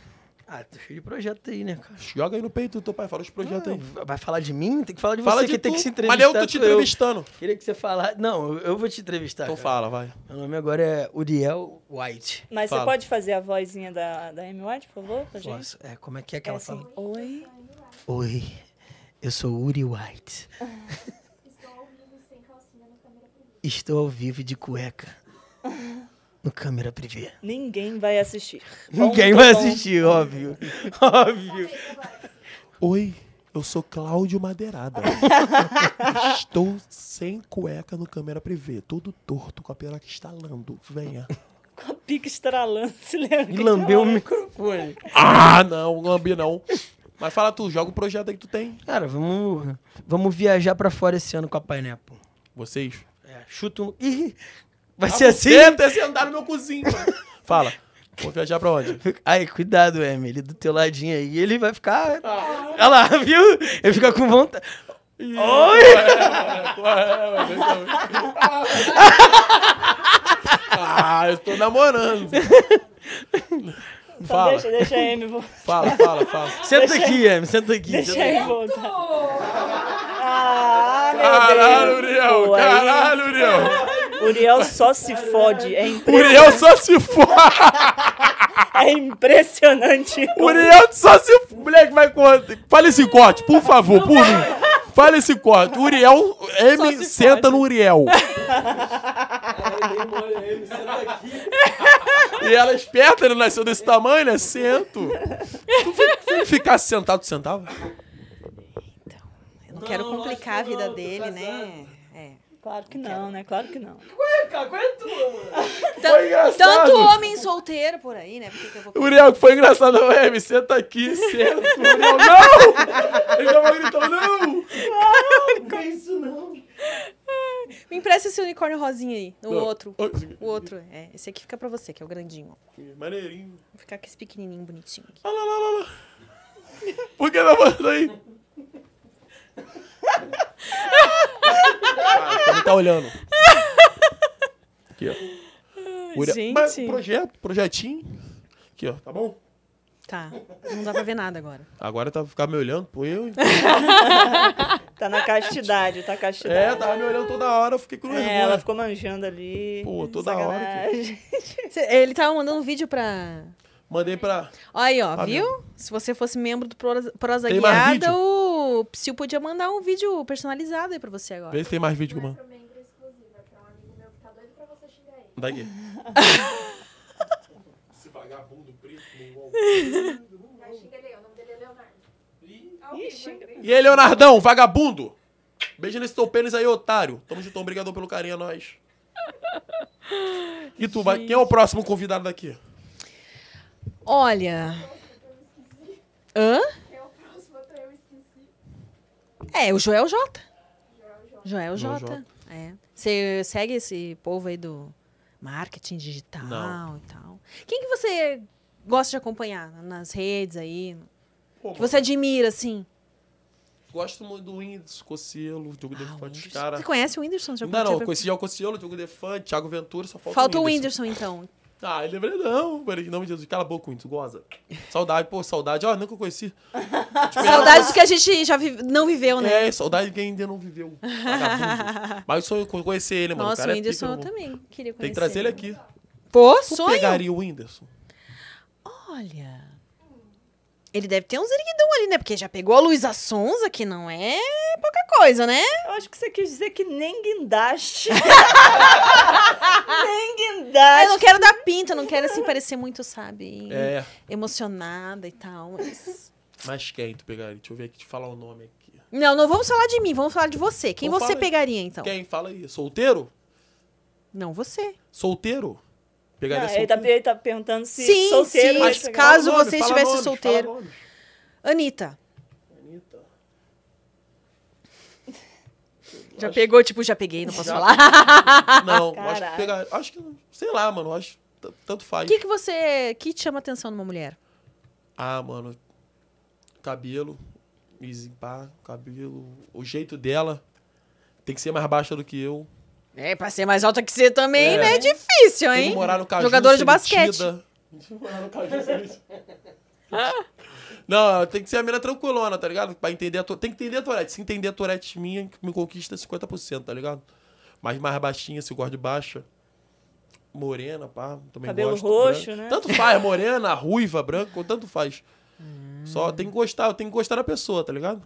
Ah, tô tá cheio de projeto aí, né, cara? Joga aí no peito do teu pai, fala os projetos aí. Ah, vai falar de mim? Tem que falar de fala você de que tu. tem que se entrevistar. Mas eu tô te entrevistando. Eu. Queria que você falasse. Não, eu vou te entrevistar. Então cara. fala, vai. Meu nome agora é Uriel White. Mas fala. você pode fazer a vozinha da, da Amy White, por favor, pra gente? Posso. É, como é que é que é ela assim, fala? Oi. Oi, eu sou Uri White. Estou ao vivo sem calcinha na câmera. Estou ao vivo de cueca. no câmera privê. Ninguém vai assistir. Ninguém Ponto vai bom. assistir, óbvio. óbvio. Oi, eu sou Cláudio Madeirada. Estou sem cueca no câmera privê, todo torto, com a que estalando. Venha. Com a pica estralando, se lembra? E lambeu o microfone. Ah, não, lambi não. Mas fala tu, joga o projeto aí que tu tem. Cara, vamos, vamos viajar pra fora esse ano com a Pineapple. Vocês? É, chuta um... Ih, Vai tá ser assim? Tenta andar no meu cozinho. Fala. Vou viajar pra onde? Ai, cuidado, Hermes. Ele do teu ladinho aí, ele vai ficar. Ah. Olha lá, viu? Ele fica com vontade. Yeah. Oi! ah, eu estou namorando. Então fala. Então deixa, deixa a Amy voltar. Fala, fala, fala. Senta deixa aqui, Amy, senta aqui. Deixa senta aí voltar. Ah, meu Caralho, Uriel, caralho, Uriel. Uriel só se fode. É impressionante. Uriel só se fode. é impressionante. Uriel só se fode. Moleque, vai corte. Fale esse corte, por favor, por mim. Fale esse corte. Uriel, M, se senta pode. no Uriel. E ela é esperta, ele nasceu desse tamanho, né? Sento. Se ele ficasse sentado, sentava? Então, eu não, não quero complicar não, a vida dele, né? Claro que não, né? Claro que não. Aguenta, aguenta, é mano! Foi engraçado. Tanto homem solteiro por aí, né? Por que eu vou... Uriel, foi engraçado, Web, senta aqui, senta. não! Ele tava gritando, não! Não, não é isso não. Me empresta esse unicórnio rosinha aí. O não. outro. O outro, é. Esse aqui fica pra você, que é o grandinho. Maneirinho. Vou ficar com esse pequenininho bonitinho aqui. Olha lá, lá, olha lá. Por que não manda aí? ah, tá olhando. Aqui, ó. Gente. Mas, projeto, projetinho. Aqui, ó, tá bom? Tá. Não dá pra ver nada agora. Agora tá ficar me olhando, pô, eu. Então. tá na castidade, tá castidade. É, tava me olhando toda hora, eu fiquei com É, ela ficou manjando ali. Pô, toda sacanagem. hora. Que... Ele tava mandando um vídeo pra. Mandei pra. Aí, ó, viu? Se você fosse membro do Prosa, Prosa Guiada, o o Psyu podia mandar um vídeo personalizado aí pra você agora. Vê se tem mais vídeo, mano. É tá daqui. Esse vagabundo preto, mongol. É e aí, Leonardão, vagabundo! Beijo nesse teu pênis aí, otário. Tamo junto, obrigado pelo carinho, é nóis. E tu, vai, quem é o próximo convidado daqui? Olha. Hã? É, o Joel J. Joel J. Joel J. É. Você segue esse povo aí do marketing digital Não. e tal. Quem que você gosta de acompanhar nas redes aí? Pô, que você admira, assim? Gosto muito do Whindersson, Cocelo, Diogo ah, Defante, cara. Você conhece o Whindersson? Já não, não, conheci o Cocelo, Diogo Defante, Thiago Ventura, só falta, falta o Whindersson. Falta o Whindersson, então. Ah, ele é Bredão. Em nome de Jesus, cala a boca, Windows, goza. Saudade, pô, saudade. Ó, ah, nunca conheci. Tipo, Saudades que a gente já vive, não viveu, né? É, saudade de quem ainda não viveu. Mas eu sonho conhecer ele, mano. Nossa, o, o é Whindersson é pica, eu também queria conhecer. Tem que trazer ele aqui. Pô, sonho. Eu pegaria o Whindersson. Olha... Ele deve ter uns erguidão ali, né? Porque já pegou a Luísa Sonza, que não é pouca coisa, né? Eu acho que você quis dizer que nem guindaste. nem guindaste. Eu não quero dar pinta, não quero assim parecer muito, sabe? É. Emocionada e tal, mas. Mas quem tu pegaria? Deixa eu ver aqui, te falar o nome aqui. Não, não vamos falar de mim, vamos falar de você. Quem então você pegaria, então? Quem? Fala aí. Solteiro? Não, você. Solteiro? Pegar ele, tá, ele tá perguntando se sim, solteiro. Sim, mas caso nome, você estivesse solteiro. Anitta. Anitta. Já acho... pegou, tipo, já peguei, não posso já... falar. Não, acho que Acho que. Sei lá, mano. Acho tanto faz. O que, que você. que te chama atenção numa mulher? Ah, mano. Cabelo. Desenpar, cabelo. O jeito dela. Tem que ser mais baixa do que eu. É, pra ser mais alta que você também, é. né? É difícil, hein? Morar no Caju, Jogador de basquete. morar no Não, tem que ser a mina tranquilona, tá ligado? Pra entender a Tem que entender a Tourette. Se entender a Tourette minha, me conquista 50%, tá ligado? Mas mais baixinha, se gosto de baixa. Morena, pá, também Cabelo gosto. Cabelo roxo, branco. né? Tanto faz, morena, ruiva, branco, tanto faz. Hum. Só tem que gostar, tem que gostar da pessoa, tá ligado?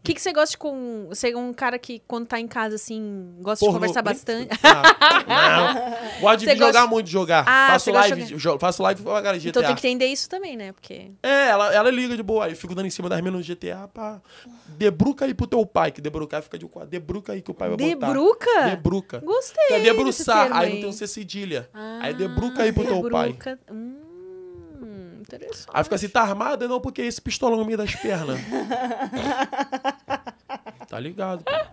O que, você gosta de com. Você é um cara que, quando tá em casa, assim, gosta Porno. de conversar bastante. Ah, não. Gosto de você jogar muito, de jogar. Ah, faço, live, jogar. Jo... faço live pra galera GTA. Então tem que entender isso também, né? Porque... É, ela, ela liga de boa. Eu fico dando em cima das meninas no GTA pra... Debruca aí pro teu pai, que debrucar fica de quadro. Debruca aí que o pai vai debruca? botar. Debruca? Debruca. Gostei. É debruçar, aí. aí não tem o C cedilha. Ah, aí debruca aí pro debruca. teu pai. Hum. Interessante. Aí fica assim, tá armada? Não, porque esse pistolão no meio das pernas. tá ligado. Cara.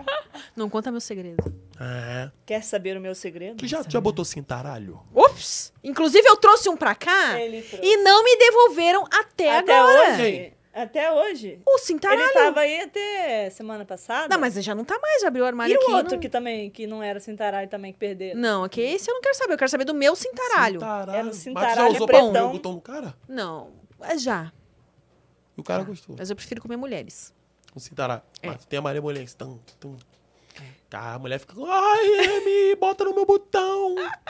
Não conta meu segredo. É. Quer saber o meu segredo? Que já, já botou cintaralho? Ups! Inclusive eu trouxe um pra cá e não me devolveram até, até agora. Hoje. Até hoje. O cintaralho. Ele tava aí até semana passada. Não, mas ele já não tá mais, já abriu o armário e aqui. E o outro não... que também, que não era cintaralho também, que perderam. Não, aqui é okay, esse eu não quero saber, eu quero saber do meu cintaralho. cintaralho. Era o cintaralho mas já usou pretão. pra o botão do cara? Não, é já. E o cara gostou. Mas eu prefiro comer mulheres. O cintaralho. É. Mas tem a Maria Mulher, tão, tão. a mulher fica, ai, me bota no meu botão.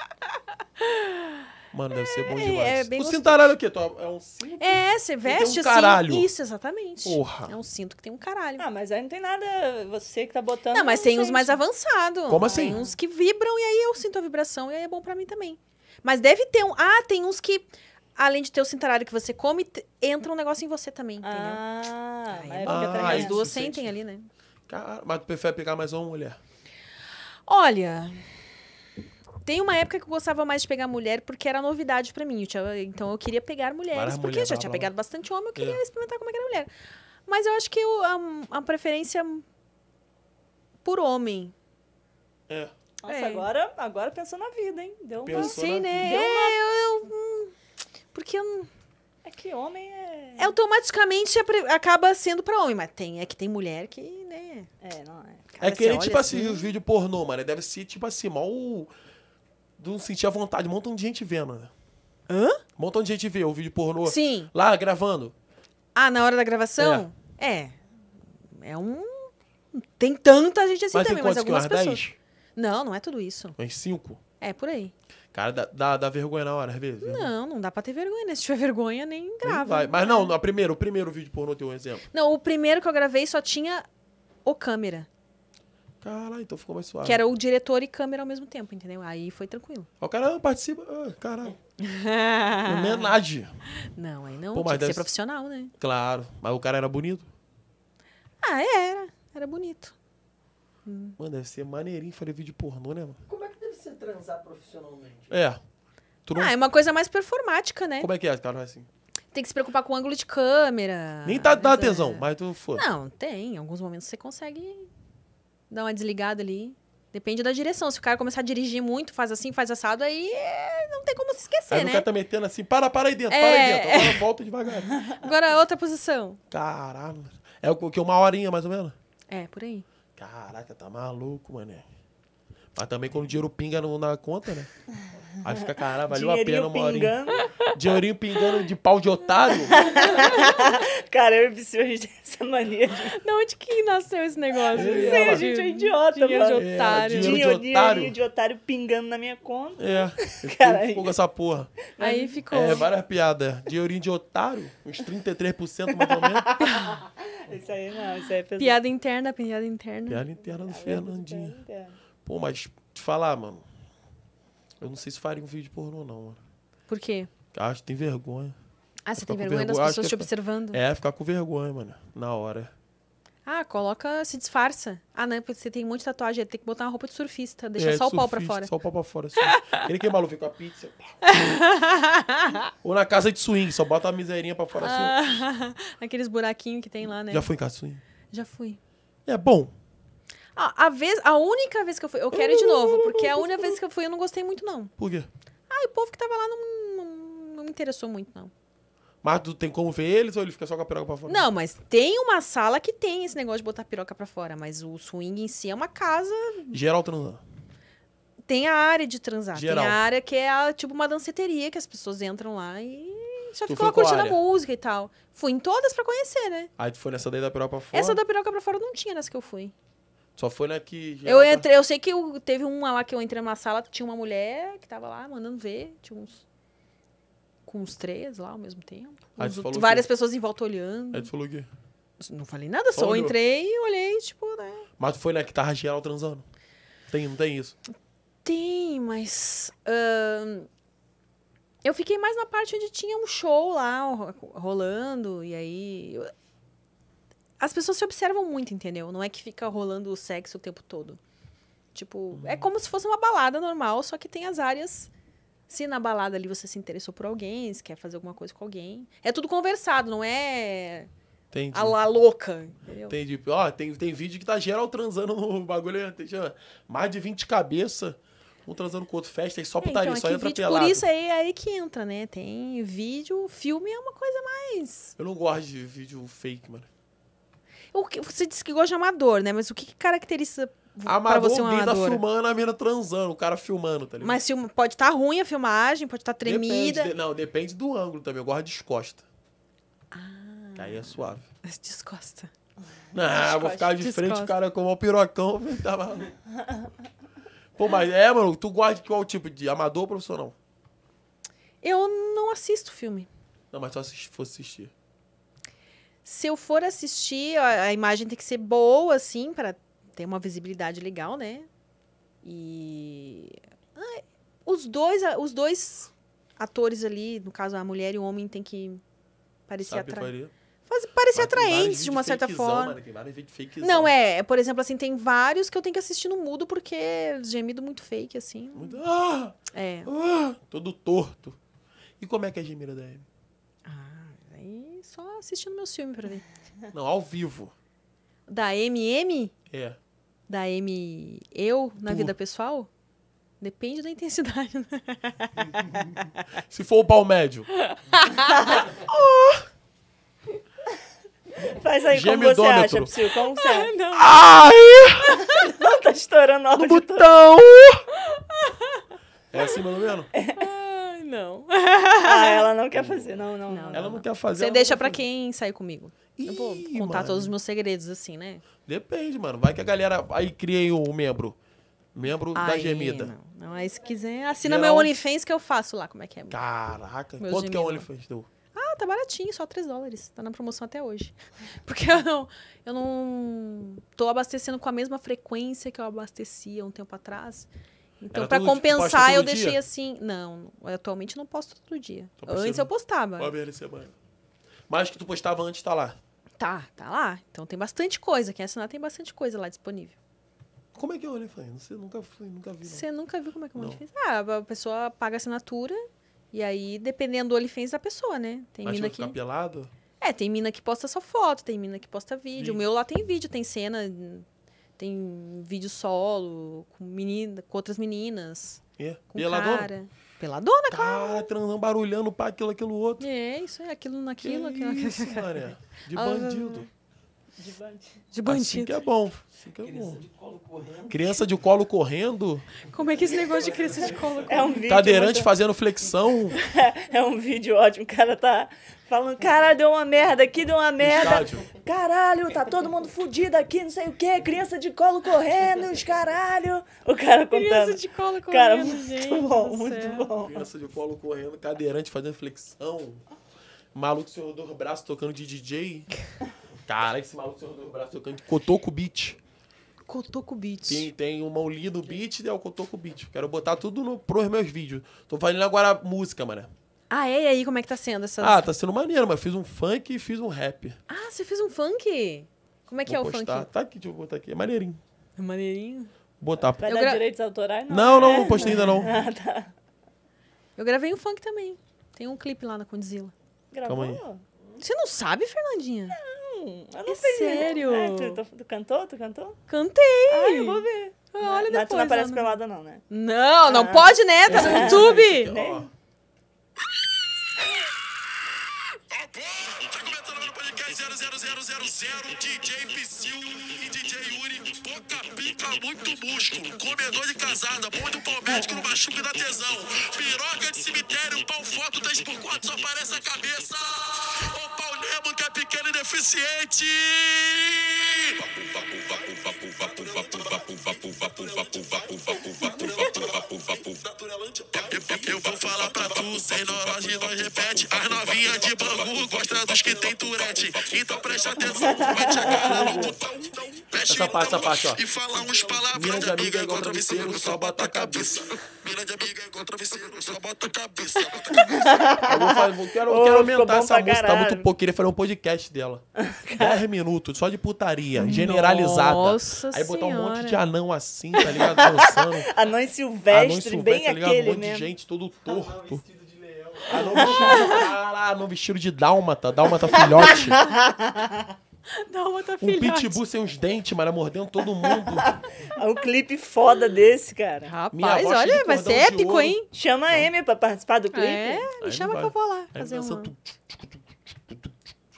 Mano, deve ser bom é, é demais. É, o cintaralho é o quê? É um cinto? É, você veste um assim. Caralho. Isso, exatamente. Porra. É um cinto que tem um caralho. Ah, mas aí não tem nada. Você que tá botando. Não, mas tem uns mais avançados. Como assim? Tem uns que vibram e aí eu sinto a vibração e aí é bom para mim também. Mas deve ter um. Ah, tem uns que além de ter o cintaralho que você come, entra um negócio em você também, entendeu? Ah, Aí, é ah as duas sentem sente. ali, né? Cara, mas tu prefere pegar mais uma mulher? Olha, tem uma época que eu gostava mais de pegar mulher porque era novidade para mim. Eu tinha, então eu queria pegar mulheres, Várias porque mulher, eu já tinha pegado bastante homem, eu queria é. experimentar como é que era mulher. Mas eu acho que eu, a, a preferência por homem. É. Nossa, é. agora, agora pensou na vida, hein? Deu uma... Pensou Sim, né? Deu uma... É, eu, eu, hum, porque eu... É que homem é... é automaticamente acaba sendo pra homem, mas tem, é que tem mulher que, né... É, não é. é Cara, é que ele, tipo assim, assim, os vídeos pornô, mano, deve ser, tipo assim, mal não sentia vontade. Um montão de gente vendo, né? Hã? Um montão de gente vê o vídeo pornô. Sim. Lá, gravando. Ah, na hora da gravação? É. É, é um... Tem tanta gente assim mas também, mas algumas pessoas... Não, não é tudo isso. Mas cinco? É, por aí. Cara, dá, dá, dá, vergonha na hora, às vezes. Né? Não, não dá pra ter vergonha. Né? Se tiver vergonha, nem grava. Nem né? Mas não, a primeiro, o primeiro vídeo pornô tem um exemplo. Não, o primeiro que eu gravei só tinha o câmera. Caralho, então ficou mais suave. Que era o diretor e câmera ao mesmo tempo, entendeu? Aí foi tranquilo. Ó, o cara participa. Ah, caralho. Homenagem. Não, aí não. Pô, tinha que deve... ser profissional, né? Claro. Mas o cara era bonito? Ah, é, era. Era bonito. Hum. Mano, deve ser maneirinho fazer vídeo pornô, né, mano? Como é que deve ser transar profissionalmente? É. Ah, é uma coisa mais performática, né? Como é que é, o cara? Assim. Tem que se preocupar com o ângulo de câmera. Nem tá, dá né? tesão, é... mas tu foi. Não, tem. Em alguns momentos você consegue dá uma desligada ali. Depende da direção. Se o cara começar a dirigir muito, faz assim, faz assado, aí eh, não tem como se esquecer, aí né? O cara tá metendo assim, para, para aí dentro, é... para aí é. dentro. Agora volta devagar. Agora outra posição. Caralho. É o que? Uma horinha, mais ou menos? É, por aí. Caraca, tá maluco, mané. Mas também quando o dinheiro pinga na conta, né? Aí fica, caralho, valeu a pena uma pingando Dinheirinho pingando de pau de otário. Cara, eu e Psyu, a gente tem essa mania de... Não, onde que nasceu esse negócio? É, Sei, a gente é idiota, dinheiro mano. De otário. É, dinheiro, de otário. de otário pingando na minha conta. É. Cara, ficou com essa porra. Aí ficou. É, várias piadas. Dinheirinho de otário, uns 33% mais ou menos. isso aí não, isso aí é pesado. Piada interna, piada interna. Piada interna do Fernandinho. Pô, mas te falar, mano eu não sei se faria um vídeo pornô, não, mano. Por quê? Ah, acho que tem vergonha. Ah, você tem vergonha, vergonha das pessoas te é observando? É, ficar com vergonha, mano, na hora. Ah, coloca, se disfarça. Ah, não, é porque você tem um monte de tatuagem, tem que botar uma roupa de surfista, deixar é, só de o surfista, pau pra fora. Só o pau pra fora. Assim. Ele que é maluco, com a pizza. Ou na casa de swing, só bota a miserinha pra fora. Assim. aqueles buraquinhos que tem lá, né? Já fui em casa de swing? Já fui. É bom. A, a, vez, a única vez que eu fui. Eu quero ir de novo, porque a única vez que eu fui eu não gostei muito, não. Por quê? Ah, o povo que tava lá não, não, não me interessou muito, não. Mas tu tem como ver eles ou ele fica só com a piroca pra fora? Não, mas tem uma sala que tem esse negócio de botar a piroca pra fora. Mas o swing em si é uma casa. Geral transando tem a área de transar. Geral. Tem a área que é a, tipo uma danceteria que as pessoas entram lá e já ficam lá curtindo a, música e tal. Fui em todas para conhecer, né? Aí tu foi nessa daí da piroca pra fora? Essa da piroca pra fora não tinha nessa que eu fui. Só foi na que. Eu entrei, eu sei que eu, teve uma lá que eu entrei numa sala, tinha uma mulher que tava lá mandando ver, tinha uns. Com uns três lá ao mesmo tempo. Uns, várias que... pessoas em volta olhando. Aí tu falou o quê? Não falei nada, só, eu entrei e olhei, tipo, né? Mas foi na que tava geral transando. Tem, não tem isso? Tem, mas. Uh, eu fiquei mais na parte onde tinha um show lá rolando, e aí. Eu as pessoas se observam muito, entendeu? Não é que fica rolando o sexo o tempo todo. Tipo, é uhum. como se fosse uma balada normal, só que tem as áreas. Se na balada ali você se interessou por alguém, se quer fazer alguma coisa com alguém. É tudo conversado, não é. Entendi. A la louca. Entendeu? Entendi. Ó, tem, tem vídeo que tá geral transando no bagulho. Tem, mais de 20 cabeças, um transando com o outro, festa e só é, então, putaria, é, então, só entra vídeo, pelado. Por isso aí, é aí que entra, né? Tem vídeo, filme é uma coisa mais. Eu não gosto de vídeo fake, mano. O que, você disse que gosta de amador, né? Mas o que, que caracteriza amador, pra você um amador? Tá amador, filmando, a mina transando, o cara filmando, tá ligado? Mas filma, pode estar tá ruim a filmagem, pode estar tá tremida. Depende não, depende do ângulo também. Eu gosto de descosta. Ah. Que aí é suave. Descosta. Não, descosta, vou ficar de descosta. frente, o cara com o pirocão, tá Pô, mas é, mano, tu gosta de qual tipo? De amador ou profissional? Eu não assisto filme. Não, mas só se for assistir. Se eu for assistir, a, a imagem tem que ser boa, assim, para ter uma visibilidade legal, né? E. os dois, os dois atores ali, no caso a mulher e o homem, tem que parecer atraente. Parecer atraentes, de uma de certa forma. Mano, Não, é, é. Por exemplo, assim, tem vários que eu tenho que assistir no mudo, porque gemido muito fake, assim. Muito... Ah! É. Ah! Todo torto. E como é que é a gemida da Amy? só assistindo meus filmes pra ver. Não, ao vivo. Da MM? É. Da M eu na tu. vida pessoal? Depende da intensidade. Né? Se for o pau médio. Oh! Faz aí como você acha, Psyu. Como você ah, acha? Não. Ai! Não, tá estourando o botão! É assim, mais menos? É. Não. Ah, ela não quer fazer. Não, não. não, não ela não, não, quer fazer. Você deixa para quem sair comigo. Ih, eu vou contar mano. todos os meus segredos, assim, né? Depende, mano. Vai que a galera. Aí criei um membro. Membro aí, da gemida. Não. não, aí se quiser, assina Geral... meu OnlyFans que eu faço lá, como é que é. Caraca, quanto que é o OnlyFans do Ah, tá baratinho, só 3 dólares. Tá na promoção até hoje. Porque eu não, eu não tô abastecendo com a mesma frequência que eu abastecia um tempo atrás. Então, para tipo, compensar, eu deixei dia? assim. Não, atualmente não posto todo dia. antes eu postava. Uma vez na semana. Mas que tu postava antes tá lá. Tá, tá lá. Então tem bastante coisa. Quem assinar tem bastante coisa lá disponível. Como é que é o OnlyFans? Você nunca, nunca viu. Né? Você nunca viu como é que é o OnlyFans? Ah, a pessoa paga assinatura e aí, dependendo do OnlyFans da pessoa, né? Tem Mas mina que... ficar pelado? É, tem mina que posta só foto, tem mina que posta vídeo. vídeo. O meu lá tem vídeo, tem cena tem vídeo solo com, menina, com outras meninas. É. Com Peladona? cara. Peladona, tá, cara. transando, barulhando, para aquilo, aquilo, outro. É, isso é, aquilo naquilo, que aquilo, aquilo. Isso, De bandido. De bandido. De bandido. Assim que é bom. Assim que é criança bom. de colo correndo. Criança de colo correndo? Como é que esse negócio de criança de colo correndo? É um vídeo Cadeirante muito... fazendo flexão. é um vídeo ótimo. O cara tá falando, caralho, deu uma merda aqui, deu uma merda. Estádio. Caralho, tá todo mundo fudido aqui, não sei o quê. Criança de colo correndo, os caralho. O cara contando. Criança de colo correndo, cara, muito gente, bom, muito bom. Criança de colo correndo, cadeirante fazendo flexão. Maluco senhor do braço tocando de DJ. Cara, esse maluco senhor do braço tocando Cotoco Beat. Cotoco Beat. Tem, tem uma olhinha do Beat e é o Cotoco Beat. Quero botar tudo no, pros meus vídeos. Tô fazendo agora música, mano. Ah, é? E aí, como é que tá sendo essa? Ah, tá sendo maneiro, mas fiz um funk e fiz um rap. Ah, você fez um funk? Como é que Vou é postar. o funk? Tá aqui, deixa eu botar aqui. É maneirinho. É maneirinho? Botar. Vai dar gra... direitos autorais? Não, não, não, é? não postei ainda não. Ah, tá. Eu gravei um funk também. Tem um clipe lá na Condzilla. Gravou? Você não sabe, Fernandinha? eu não é sei. Sério? É, tu, tu, tu, cantou? Tu cantou? Cantei. Ah, eu vou ver. Olha é, depois. Mas tu não aparece pelada não, né? Não, não ah. pode, né? Tá no YouTube. Né? Tá bom, tá começando o podcast 000 DJ Psyu piroca, tá muito músculo. Comedor de casada, muito pau médico, no machuque da tesão. Piroca de cemitério, pau foto 3x4, só aparece a cabeça. O pau Nemo que é pequeno e deficiente. Eu vou falar pra sem seis nós repete. As novinhas de Bangu gosta dos que tem turete. Então presta atenção, mete a cara no botão. Essa parte, essa então parte, ó. E fala uns palavrões de amiga igual travesseiro, só bota a cabeça. Mira de amiga igual travesseiro, só bota a cabeça. Eu quero, Ô, quero aumentar essa música, tá muito pouco. Queria fazer um podcast dela. 10 minutos, só de putaria, generalizada. Nossa Aí botar senhora. um monte de anão assim, tá ligado? Dançando. Anões silvestres, anões bem tá ligado? aquele, um monte né? de gente todo torto ah, não vestido de dálmata, dálmata filhote. Dálmata filhote. Um pitbull sem os dentes, mara mordendo todo mundo. o clipe foda desse, cara. Rapaz, olha, vai ser épico, ouro. hein? Chama a Amy pra participar do clipe. É, me chama que eu vou lá fazer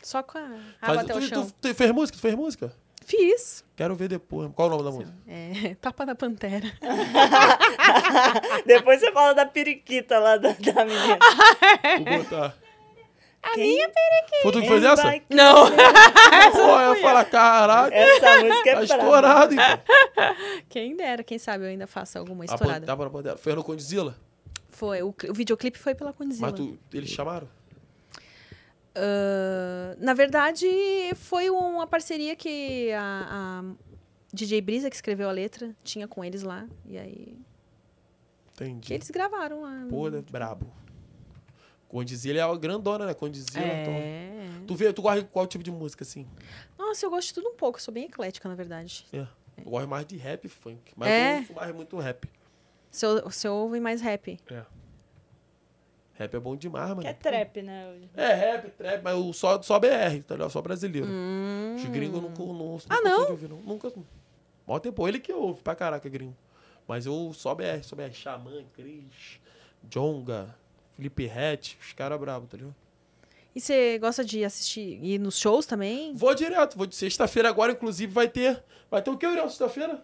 Só com a... Ah, Faz, tu, tu, tu, tu fez música? Tu fez música? Fiz. Quero ver depois. Qual o nome da música? É, Tapa da Pantera. depois você fala da periquita lá da, da menina. Ah, é. Vou botar. A Quem? minha periquita. Foi tu que fez essa? Não. Pô, eu falar, caralho. Essa música é tá então. Quem dera, quem sabe eu ainda faço alguma estourada. Tapa da Pantera. Foi no Condizila? Foi. O, o videoclipe foi pela Condizila. Mas tu, eles chamaram? Ah, na verdade, foi uma parceria que a, a, DJ Brisa, que escreveu a letra, tinha com eles lá. E aí. Entendi. Que eles gravaram lá. Pô, né? brabo. Condizia, ele é grandona, né? Condizia, é. Então... Tu vê, tu gosta de qual tipo de música, assim? Nossa, eu gosto de tudo um pouco. Eu sou bem eclética, na verdade. É. é. Eu gosto mais de rap funk. Mas é. eu ouço mais muito rap. Você ouve mais rap? É. Rap é bom demais, mano. Que é trap, né? É, rap, trap, mas o só, só BR, tá ligado? Só brasileiro. Hum. Os gringos não, não, ah, não Ah, não? Ouvir, não. Nunca. Mó tempo. Ele que ouve pra caraca, gringo. Mas eu só BR, só BR. Xamã, Cris, Jonga, Felipe Rett, os caras bravos, tá ligado? E você gosta de assistir e nos shows também? Vou direto, vou de sexta-feira agora, inclusive, vai ter. Vai ter o que, Uriel, sexta-feira?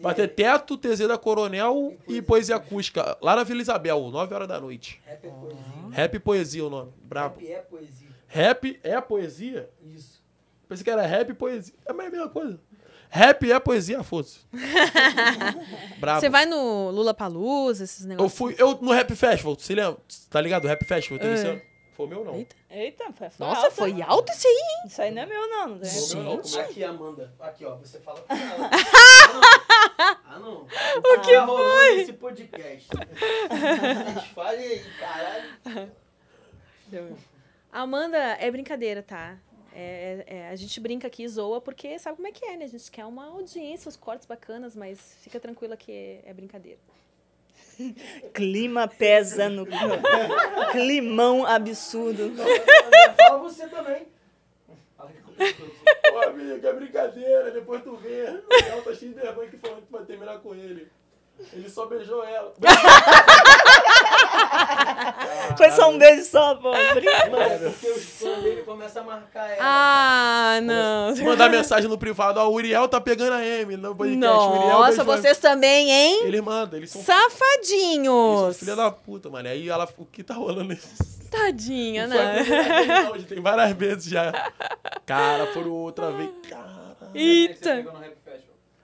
Vai ter é. Teto, TZ da Coronel e Poesia Acústica. Lá na Vila Isabel, 9 horas da noite. Rap é poesia. Ah. Rap poesia o nome. Brabo. Rap é poesia. Rap é poesia? Isso. Pensei que era rap e poesia. É a mesma coisa. Rap é poesia, foda-se. Brabo. Você vai no Lula Palusa, esses negócios? Eu fui, eu no Rap Festival, você lembra? Tá ligado? Rap Festival teve é. ano. Foi meu não. Eita, Eita foi, foi Nossa, alto. foi alto isso aí, hein? Isso aí não é meu não. Não é Gente. Meu, não. Aqui, Amanda. Aqui, ó. Você fala com ela. O que ah, foi? Esse podcast. Fale aí, caralho. Amanda, é brincadeira, tá? É, é, é a gente brinca aqui e zoa porque sabe como é que é, né? A gente quer uma audiência, os cortes bacanas, mas fica tranquila que é brincadeira. Clima pesa no climão absurdo. Fala você também. Fala que Ô, amiga, é brincadeira, depois tu vê. O Léo tá cheio de vergonha que falou que vai terminar com ele. Ele só beijou ela. Foi só um beijo só, pô. Mano, é porque o fãs dele a marcar ela. Ah, não. mandar mensagem no privado, ó, o Uriel tá pegando a M no podcast. Nossa, vocês a... também, hein? Ele manda, eles são... Safadinhos. Eles são filha da puta, mano. Aí ela, o que tá rolando isso? Tadinha, né? tem várias vezes já. Cara, foram outra ah. vez. Cara. Eita!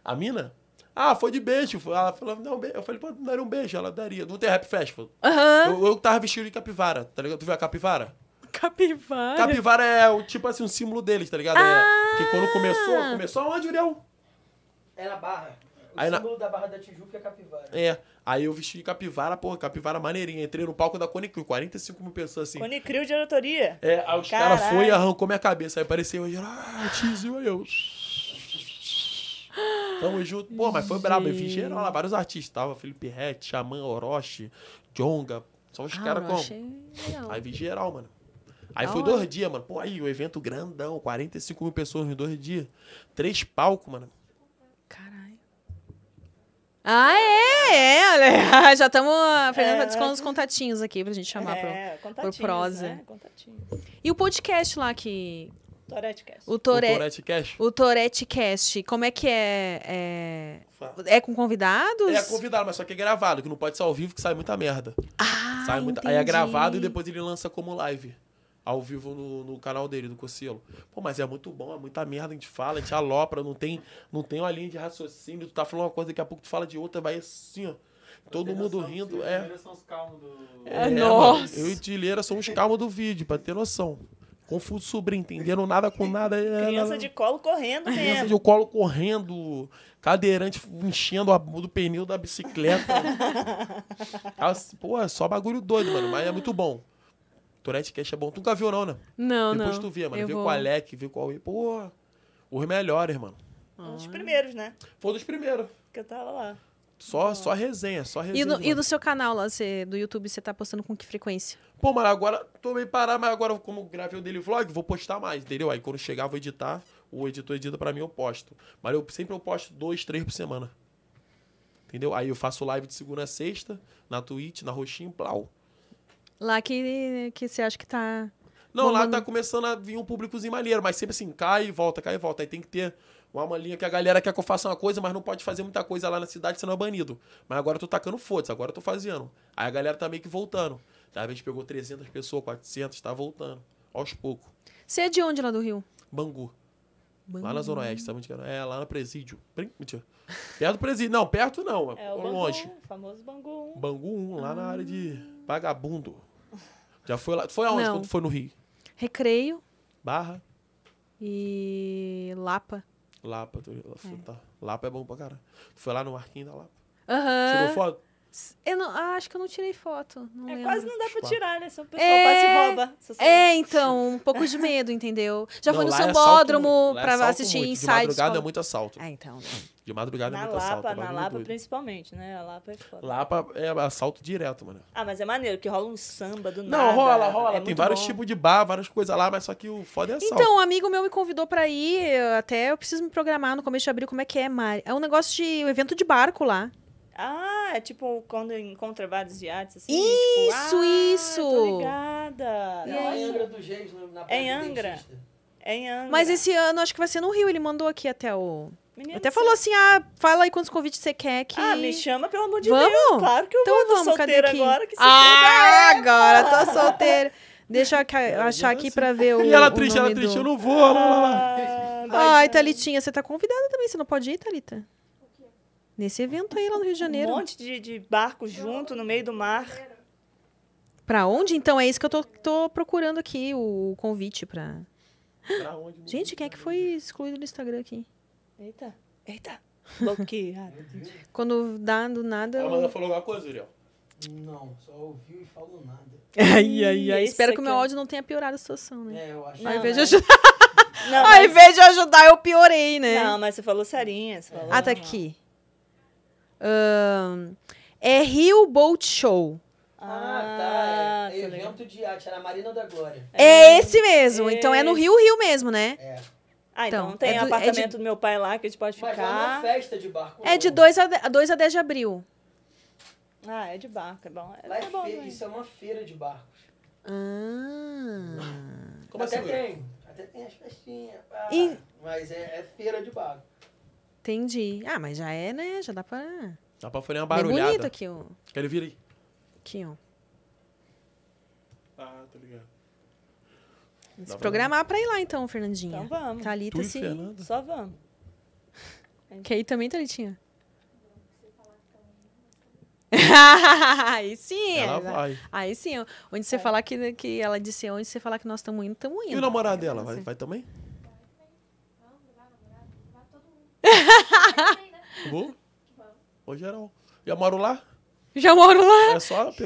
A mina? Ah, foi de beijo. Ela falou, não, eu falei, pô, não daria um beijo. Ela daria. Não tem rap festival. Uhum. Eu, eu tava vestido de capivara, tá ligado? Tu viu a capivara? Capivara? Capivara é o tipo assim, um símbolo deles, tá ligado? É, ah. É, que quando começou, começou aonde, Uriel? É na barra. O Aí símbolo na... da barra da Tijuca é capivara. É. Aí eu vesti de capivara, porra, capivara maneirinha. Entrei no palco da Conicril, 45 mil pessoas assim. Conicril de diretoria. É, aí os caras foram e arrancou minha cabeça. Aí apareceu, eu, ah, tizinho, aí eu. Tamo junto. Pô, mas foi brabo. Eu vi geral lá, vários artistas. Tava Felipe Rett, Xamã, Orochi, Jonga. Só os ah, caras como. Aí vi geral, mano. Aí foi dois dias, mano. Pô, aí o evento grandão, 45 mil pessoas em dois dias. Três palcos, mano. Ah, é? é, Já estamos. A Fernanda é. descontando os contatinhos aqui pra gente chamar é, pro, por prosa. Né? E o podcast lá que. Toretcast. O, Tore... o Toretcast. O Toretcast. Como é que é? É, é com convidados? É convidado, mas só que é gravado, que não pode ser ao vivo, que sai muita merda. Ah, sai muita... Aí é gravado e depois ele lança como live ao vivo no, no canal dele, do Cocielo. Pô, mas é muito bom, é muita merda, a gente fala, a gente alopra, não tem, não tem uma linha de raciocínio, tu tá falando uma coisa, daqui a pouco tu fala de outra, vai assim, ó. Todo mundo rindo, é. é. É, é nossa. eu e Tileira os calmos do vídeo, pra ter noção. Confuso sobrinho, entendendo nada com nada. É, Criança é, de colo correndo mesmo. Criança de colo correndo, cadeirante enchendo o do pneu da bicicleta. pô, é só bagulho doido, mano, mas é muito bom. Tourette Cash é bom. Tu nunca viu, não, né? Não, Depois não. Depois tu via, mano. Eu viu vou... com o Alec, viu com o Aui. Pô, os é melhores, mano. Um dos primeiros, né? Foi um dos primeiros. Que eu tava lá. Só, ah. só resenha, só resenha. E, no, e seu canal lá, do YouTube, você tá postando com que frequência? Pô, mas agora tô meio parar, mas agora, como gravei o dele vlog, vou postar mais, entendeu? Aí quando chegar, vou editar. O editor edita pra mim, eu posto. Mas eu sempre eu posto dois, três por semana. Entendeu? Aí eu faço live de segunda a sexta, na Twitch, na em plau. Lá que, que você acha que tá. Não, bombando... lá tá começando a vir um públicozinho maneiro, mas sempre assim, cai e volta, cai e volta. Aí tem que ter uma linha que a galera quer que eu faça uma coisa, mas não pode fazer muita coisa lá na cidade, senão é banido. Mas agora eu tô tacando foda agora eu tô fazendo. Aí a galera tá meio que voltando. Da vez pegou 300 pessoas, 400, tá voltando. Aos poucos. Você é de onde lá do Rio? Bangu. Bangu. Lá na Zona Oeste, sabe onde que É, é lá no presídio. Mentira. Perto do presídio. Não, perto não. É, é o longe. famoso Bangu 1. Bangu 1, lá ah. na área de Vagabundo. Já foi lá. Foi aonde quando foi no Rio? Recreio Barra, e Lapa. Lapa. Tu, é. Tá. Lapa é bom pra caralho. Tu foi lá no Marquinho da Lapa. Aham. Tirou foto? Eu não, ah, acho que eu não tirei foto. Não é, quase não dá pra tipo, tirar, né? É, se o pessoal é... passa rouba. É, então, um pouco de medo, entendeu? Já não, fui no é sambódromo é pra assistir muito. ensaios. De madrugada é muito assalto. É, então. Né? De madrugada é na é muito Lapa, assalto. Na Lapa, doido. principalmente, né? A Lapa é foda. Lapa é assalto direto, mano. Ah, mas é maneiro, que rola um samba do não, nada. Não, rola, rola. É Tem vários tipos de bar, várias coisas lá, mas só que o foda é assalto. Então, um amigo meu me convidou pra ir, eu até eu preciso me programar no começo de abril, como é que é, Mari? É um negócio de um evento de barco lá. Ah, é tipo quando encontra vários iates, assim. Tipo, isso, tipo, ah, isso! Obrigada! ligada. Não, é, né, é em Angra do Reis, na É em Angra. É em Angra. Mas esse ano acho que vai ser no Rio, ele mandou aqui até o... Menino até falou assim, ah, fala aí quantos convites você quer que... Ah, me chama, pelo amor de vamos? Deus. Claro que eu então, vou, vamos, solteira cadê agora. Que ah, é agora, tô solteira. Deixa eu achar aqui pra ver o E ela o triste, ela do... triste, eu não vou. Ah, lá, lá, lá. Ah, Ai, Thalitinha, você tá convidada também, você não pode ir, Thalita? Nesse evento aí lá no Rio de Janeiro. Um monte de, de barcos junto no meio do mar. Para onde então? É isso que eu tô, tô procurando aqui, o convite para. Gente, quem é que foi excluído do Instagram aqui? Eita, eita. Bloqueado. Ah, tá Quando dá do nada. Ela eu... falou alguma coisa, Uriel? Não, só ouviu e falou nada. Ai, ai, ai. Espero que o meu áudio não tenha piorado a situação, né? É, eu acho. aí Ao invés, de, ajudar... mas... Ao invés de ajudar, eu piorei, né? Não, mas você falou sarinha. Você é. falou ah, tá aqui. Uh, é Rio Boat Show. Ah, tá. É, é evento de arte, era Marina da Glória. É, é esse mesmo. Então é no é. Rio Rio mesmo, né? É. Ah, então, então tem é do, é apartamento de... do meu pai lá que a gente pode ficar. Mas é festa de barco. É não. de 2 a, 2 a 10 de abril. Ah, é de barco, é bom. É, é bom feira, né? isso é uma feira de barcos. Ah. Como tá assim, né? até assim? tem. Até tem as festinhas. Ah, In... Mas é feira de barco. Entendi. Ah, mas já é, né? Já dá pra. Dá pra fazer uma barulhada. Bem bonito aqui, ó. Quero vir aí. Aqui, ó. Ah, tá ligado. Se programar pra ir lá, então, Fernandinha. Então vamos. Thalita, tá tá tu se... Só vamos. Quer ir também, Thalitinha? aí sim. Ela vai. Aí sim. Onde você é. falar que, que ela disse onde você falar que nós estamos indo, estamos indo. E o namorado dela? Vai, vai também? Vou? Ô, geral. Já moro lá? Já moro lá. É só O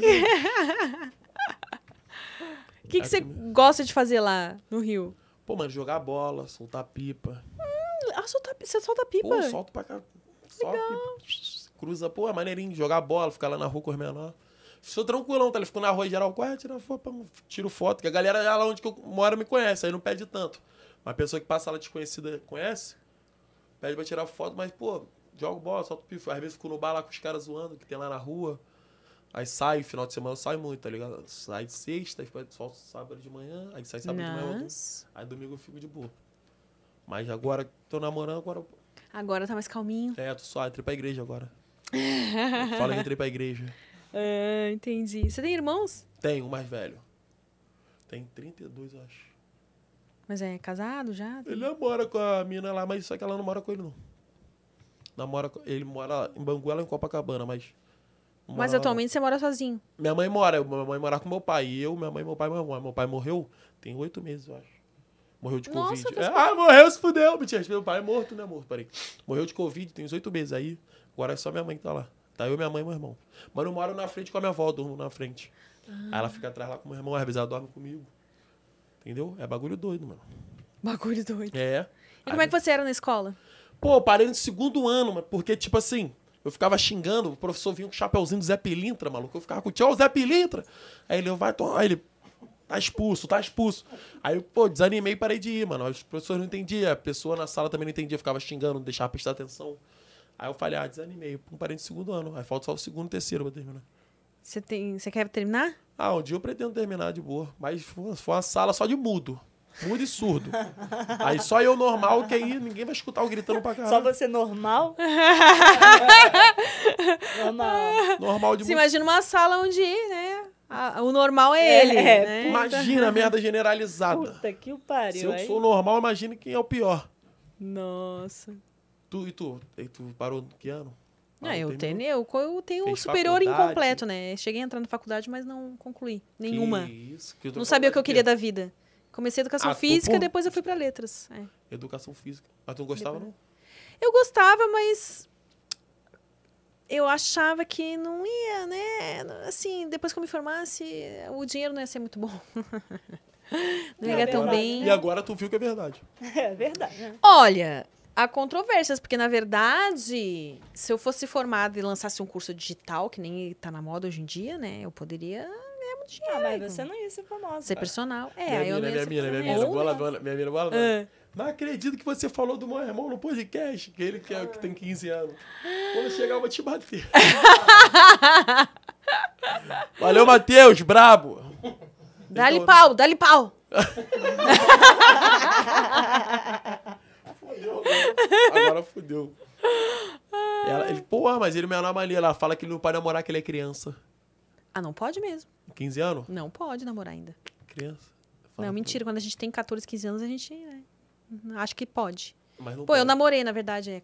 que, que você gosta de fazer lá no Rio? Pô, mano, jogar bola, soltar pipa. Hum, ah, solta, você solta pipa? Pô, solto pra cá. Solta pipa. Cruza, pô, é maneirinho, jogar bola, ficar lá na rua com os menores. Sou tranquilão, tá? Ele ficou na rua e geral, corre, é? tira foto, tiro foto, que a galera lá onde que eu moro me conhece, aí não pede tanto. Uma pessoa que passa lá desconhecida conhece, pede pra tirar foto, mas, pô, jogo bola, solto pifo. Às vezes fico no bar lá com os caras zoando que tem lá na rua. Aí sai, final de semana eu saio muito, tá ligado? Sai de sexta, solto sábado de manhã, aí sai sábado Nossa. de manhã, aí domingo eu fico de boa. Mas agora tô namorando, agora. Agora tá mais calminho. É, tô só, entrei pra igreja agora. Fala que entrei pra igreja. Ah, entendi. Você tem irmãos? Tenho, o mais velho. Tem 32, eu acho. Mas é casado já? Ele namora com a mina lá, mas só que ela não mora com ele, não. Namora, ele mora em Bangu, ela em Copacabana, mas. Mas atualmente você mora sozinho? Minha mãe mora, minha mãe mora com meu pai. E eu, minha mãe, meu pai, meu irmão. meu pai morreu tem oito meses, eu acho. Morreu de Nossa, Covid. É, ah, morreu, se fudeu, mentira. Meu pai é morto, né, morto, Peraí. Morreu de Covid, tem uns oito meses aí. Agora é só minha mãe que tá lá. Tá eu, minha mãe e meu irmão. Mas eu moro na frente com a minha avó, eu durmo na frente. Ah. Aí ela fica atrás lá com meu irmão, às vezes ela dorme comigo. Entendeu? É bagulho doido, mano. Bagulho doido. É. E como Aí... é que você era na escola? Pô, parei no segundo ano, mano, porque, tipo assim, eu ficava xingando, o professor vinha com o chapeuzinho do Zé Pilintra, maluco. Eu ficava com o tio, o Zé Pilintra. Aí ele, vai tomar. Aí ele, tá expulso, tá expulso. Aí, pô, desanimei e parei de ir, mano. Os professores não entendiam, a pessoa na sala também não entendia, ficava xingando, não deixava prestar atenção. Aí eu falei, ah, desanimei, parei no segundo ano. Aí falta só o segundo e terceiro pra terminar. Você tem. Você quer terminar? Ah, um dia eu pretendo terminar de boa, mas foi uma sala só de mudo. Mudo e surdo. Aí só eu normal, que aí ninguém vai escutar o gritando pra caralho. Só você normal? normal. Normal de Você imagina uma sala onde, né? Ah, o normal é, é ele. É, né? Imagina a merda generalizada. Puta que pariu. Se eu aí. sou normal, imagina quem é o pior. Nossa. Tu e tu? E tu parou que ano? ah, eu, tenho, eu, eu tenho Fez superior faculdade. incompleto, né? Cheguei a entrar na faculdade, mas não concluí nenhuma. Que isso, que não sabia o que eu queria da vida. Comecei educação ah, física, por... depois eu fui para letras. É. Educação física. Mas ah, tu não gostava, não? Eu gostava, mas eu achava que não ia, né? Assim, depois que eu me formasse, o dinheiro não ia ser muito bom. Não ia tão bem. E agora tu viu que é verdade. É verdade. Né? Olha, há controvérsias, porque na verdade, se eu fosse formada e lançasse um curso digital, que nem tá na moda hoje em dia, né? Eu poderia ganhar muito dinheiro. Ah, mas você não ia ser famosa. Ser personal. É, minha eu mina, minha mina, minha mina, bola, bola, minha mina, bola, bola. Não é. acredito que você falou do meu irmão no podcast, que ele que, é, que tem 15 anos. Quando chegar, eu vou te bater. Valeu, Matheus, brabo. Dá-lhe então... pau, dá-lhe pau. Agora fudeu. Ela, ele, porra, mas ele é menor ali. Ela fala que ele não pode namorar, que ele é criança. Ah, não pode mesmo. 15 anos? Não pode namorar ainda. Criança. Fala não, mentira. Quando a gente tem 14, 15 anos, a gente né, uhum, acho que pode. Mas não Pô, pode. eu namorei, na verdade, é.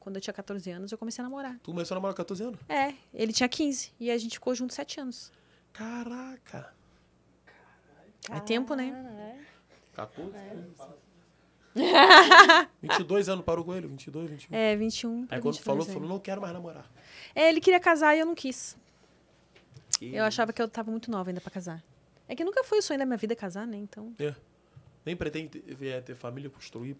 Quando eu, tinha 14 anos, eu comecei a namorar. Tu começou a namorar com 14 anos? É, ele tinha 15. E a gente ficou junto 7 anos. Caraca. Caraca. É tempo, né? 14 anos. 22 anos parou com ele? 22, 21? É, 21. Aí quando falou, é. falou, não quero mais namorar. É, ele queria casar e eu não quis. Que... Eu achava que eu tava muito nova ainda pra casar. É que nunca foi o sonho da minha vida casar, né? Então. É. Nem pretende ter, é, ter família, construir,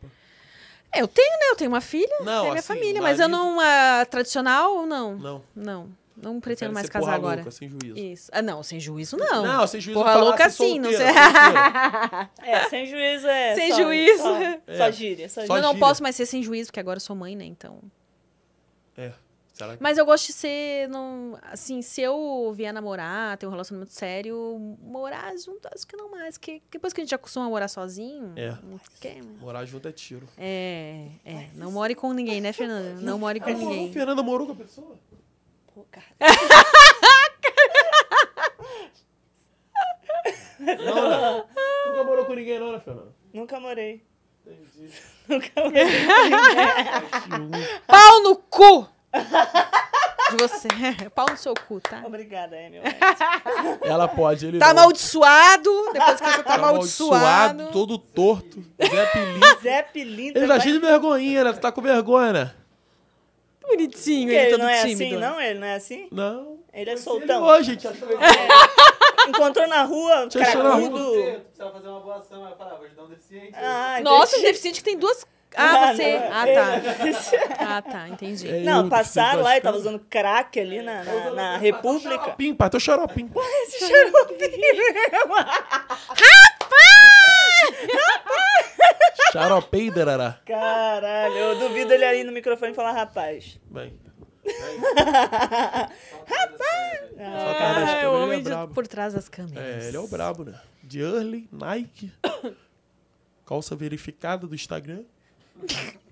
é, eu tenho, né? Eu tenho uma filha, não, é minha assim, família, mas eu não. A, ah, tradicional, não. Não. Não. Não pretendo mais casar agora. Louca, sem juízo. Isso. Ah, não, sem juízo não. Não, sem juízo. Porra louca assim não sei. é, sem juízo é. Sem só, juízo. Só, é. só gíria. Só gíria. Eu não posso mais ser sem juízo, porque agora eu sou mãe, né? Então. É. Que... Mas eu gosto de ser. Não, assim, se eu vier namorar, ter um relacionamento sério, morar junto, acho que não mais. Que depois que a gente acostuma a morar sozinho. É. Quer, mas... Morar junto é tiro. É, é. Não more com ninguém, né, Fernanda? Não more com ninguém. Fernanda morou com a pessoa? pô, cara. não, Nunca morou com ninguém, não, né, Fernanda? Nunca morei. Entendi. Nunca morei Pau no cu! De você. Pau no seu cu, tá? Obrigada, Emil. Ela pode, ele Tá não. amaldiçoado. Depois que você tá, tá amaldiçoado. Todo torto. Zé Pilintra. Zé Pilintra. Ele tá cheio de vergonhinha, né? Tu tá com vergonha, né? Bonitinho, ele, ele todo não é assim, tímido. assim, não? Ele não é assim? Não. Ele é soltão. É, ele hoje, te achou Encontrou na rua, te cracudo. fazer uma boa ação, vou ajudar um deficiente. Ah, Nossa, um deficiente que tem duas ah, ah, você. Não, ah, tá. ah, tá, entendi. É não, passaram lá e tava usando crack ali na, na, na República. Tô xaropim, pai, tô xaropim. Esse xaropim mesmo. rapaz! Xaropei, Darará. Caralho, eu duvido ele aí no microfone e falar rapaz. Bem. rapaz! Ah, é o ele é homem de- por trás das câmeras. É, ele é o brabo, né? De Early, Nike, calça verificada do Instagram.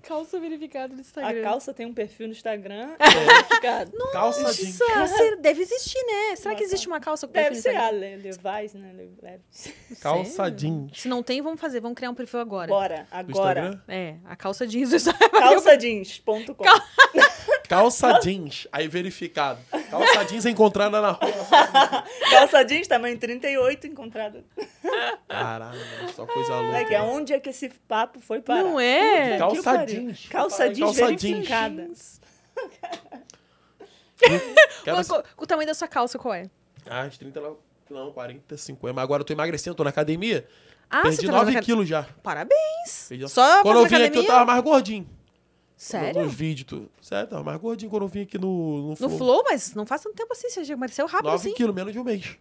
Calça verificada no Instagram. A calça tem um perfil no Instagram é verificado. Nossa, calça jeans. Você deve existir, né? Será que existe uma calça com perfil Deve ser a Le Levi's, né? Levi's. Calça jeans. Se não tem, vamos fazer. Vamos criar um perfil agora. Bora, agora. É, a calça jeans. Calçajeans.com. Cal... Calça jeans, aí verificado. Calça jeans encontrada na rua. Calça jeans tamanho 38 encontrada. Caralho, só coisa louca. É que é onde é que esse papo foi parar? Não é? Calça jeans. Calça jeans calça verificada. Jeans. O tamanho da sua calça qual é? Ah, de 30 não, 40, 50. Mas agora eu tô emagrecendo, tô na academia. Ah, Perdi você tá 9 quilos já. Parabéns. Perdi... Só Quando eu vim academia? aqui eu tava mais gordinho. Sério? Nos vídeos, tu... Sério, tava mais gordinho quando eu vim aqui no, no Flow. No Flow, mas não faz tanto tempo assim, você emagreceu rápido 9 assim. 9 quilos, menos de um mês.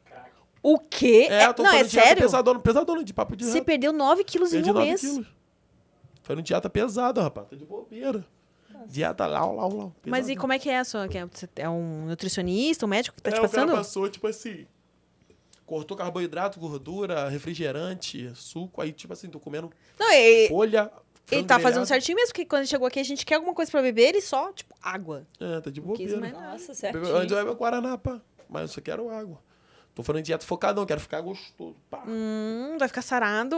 O quê? É, é eu tô não, é sério? Pesadona, pesadona, de papo de Você perdeu 9 quilos Perdi em um 9 mês. Quilos. Foi no dieta pesado, rapaz. Tô de bobeira. Dieta lá, lá, lá. Mas e como é que é a sua? É, é um nutricionista, um médico que tá é, te passando? O cara passou, tipo assim, cortou carboidrato, gordura, refrigerante, suco. Aí, tipo assim, tô comendo não, e... folha, ele tá fazendo é- certinho mesmo, porque quando chegou aqui, a gente quer alguma coisa pra beber, ele só, tipo, água. É, tá de boa. Nossa, né? Antes eu ia meu Guaraná, pá. Mas eu só quero água. Tô falando de dieta focadão, quero ficar gostoso. Pá. Hum, vai ficar sarado.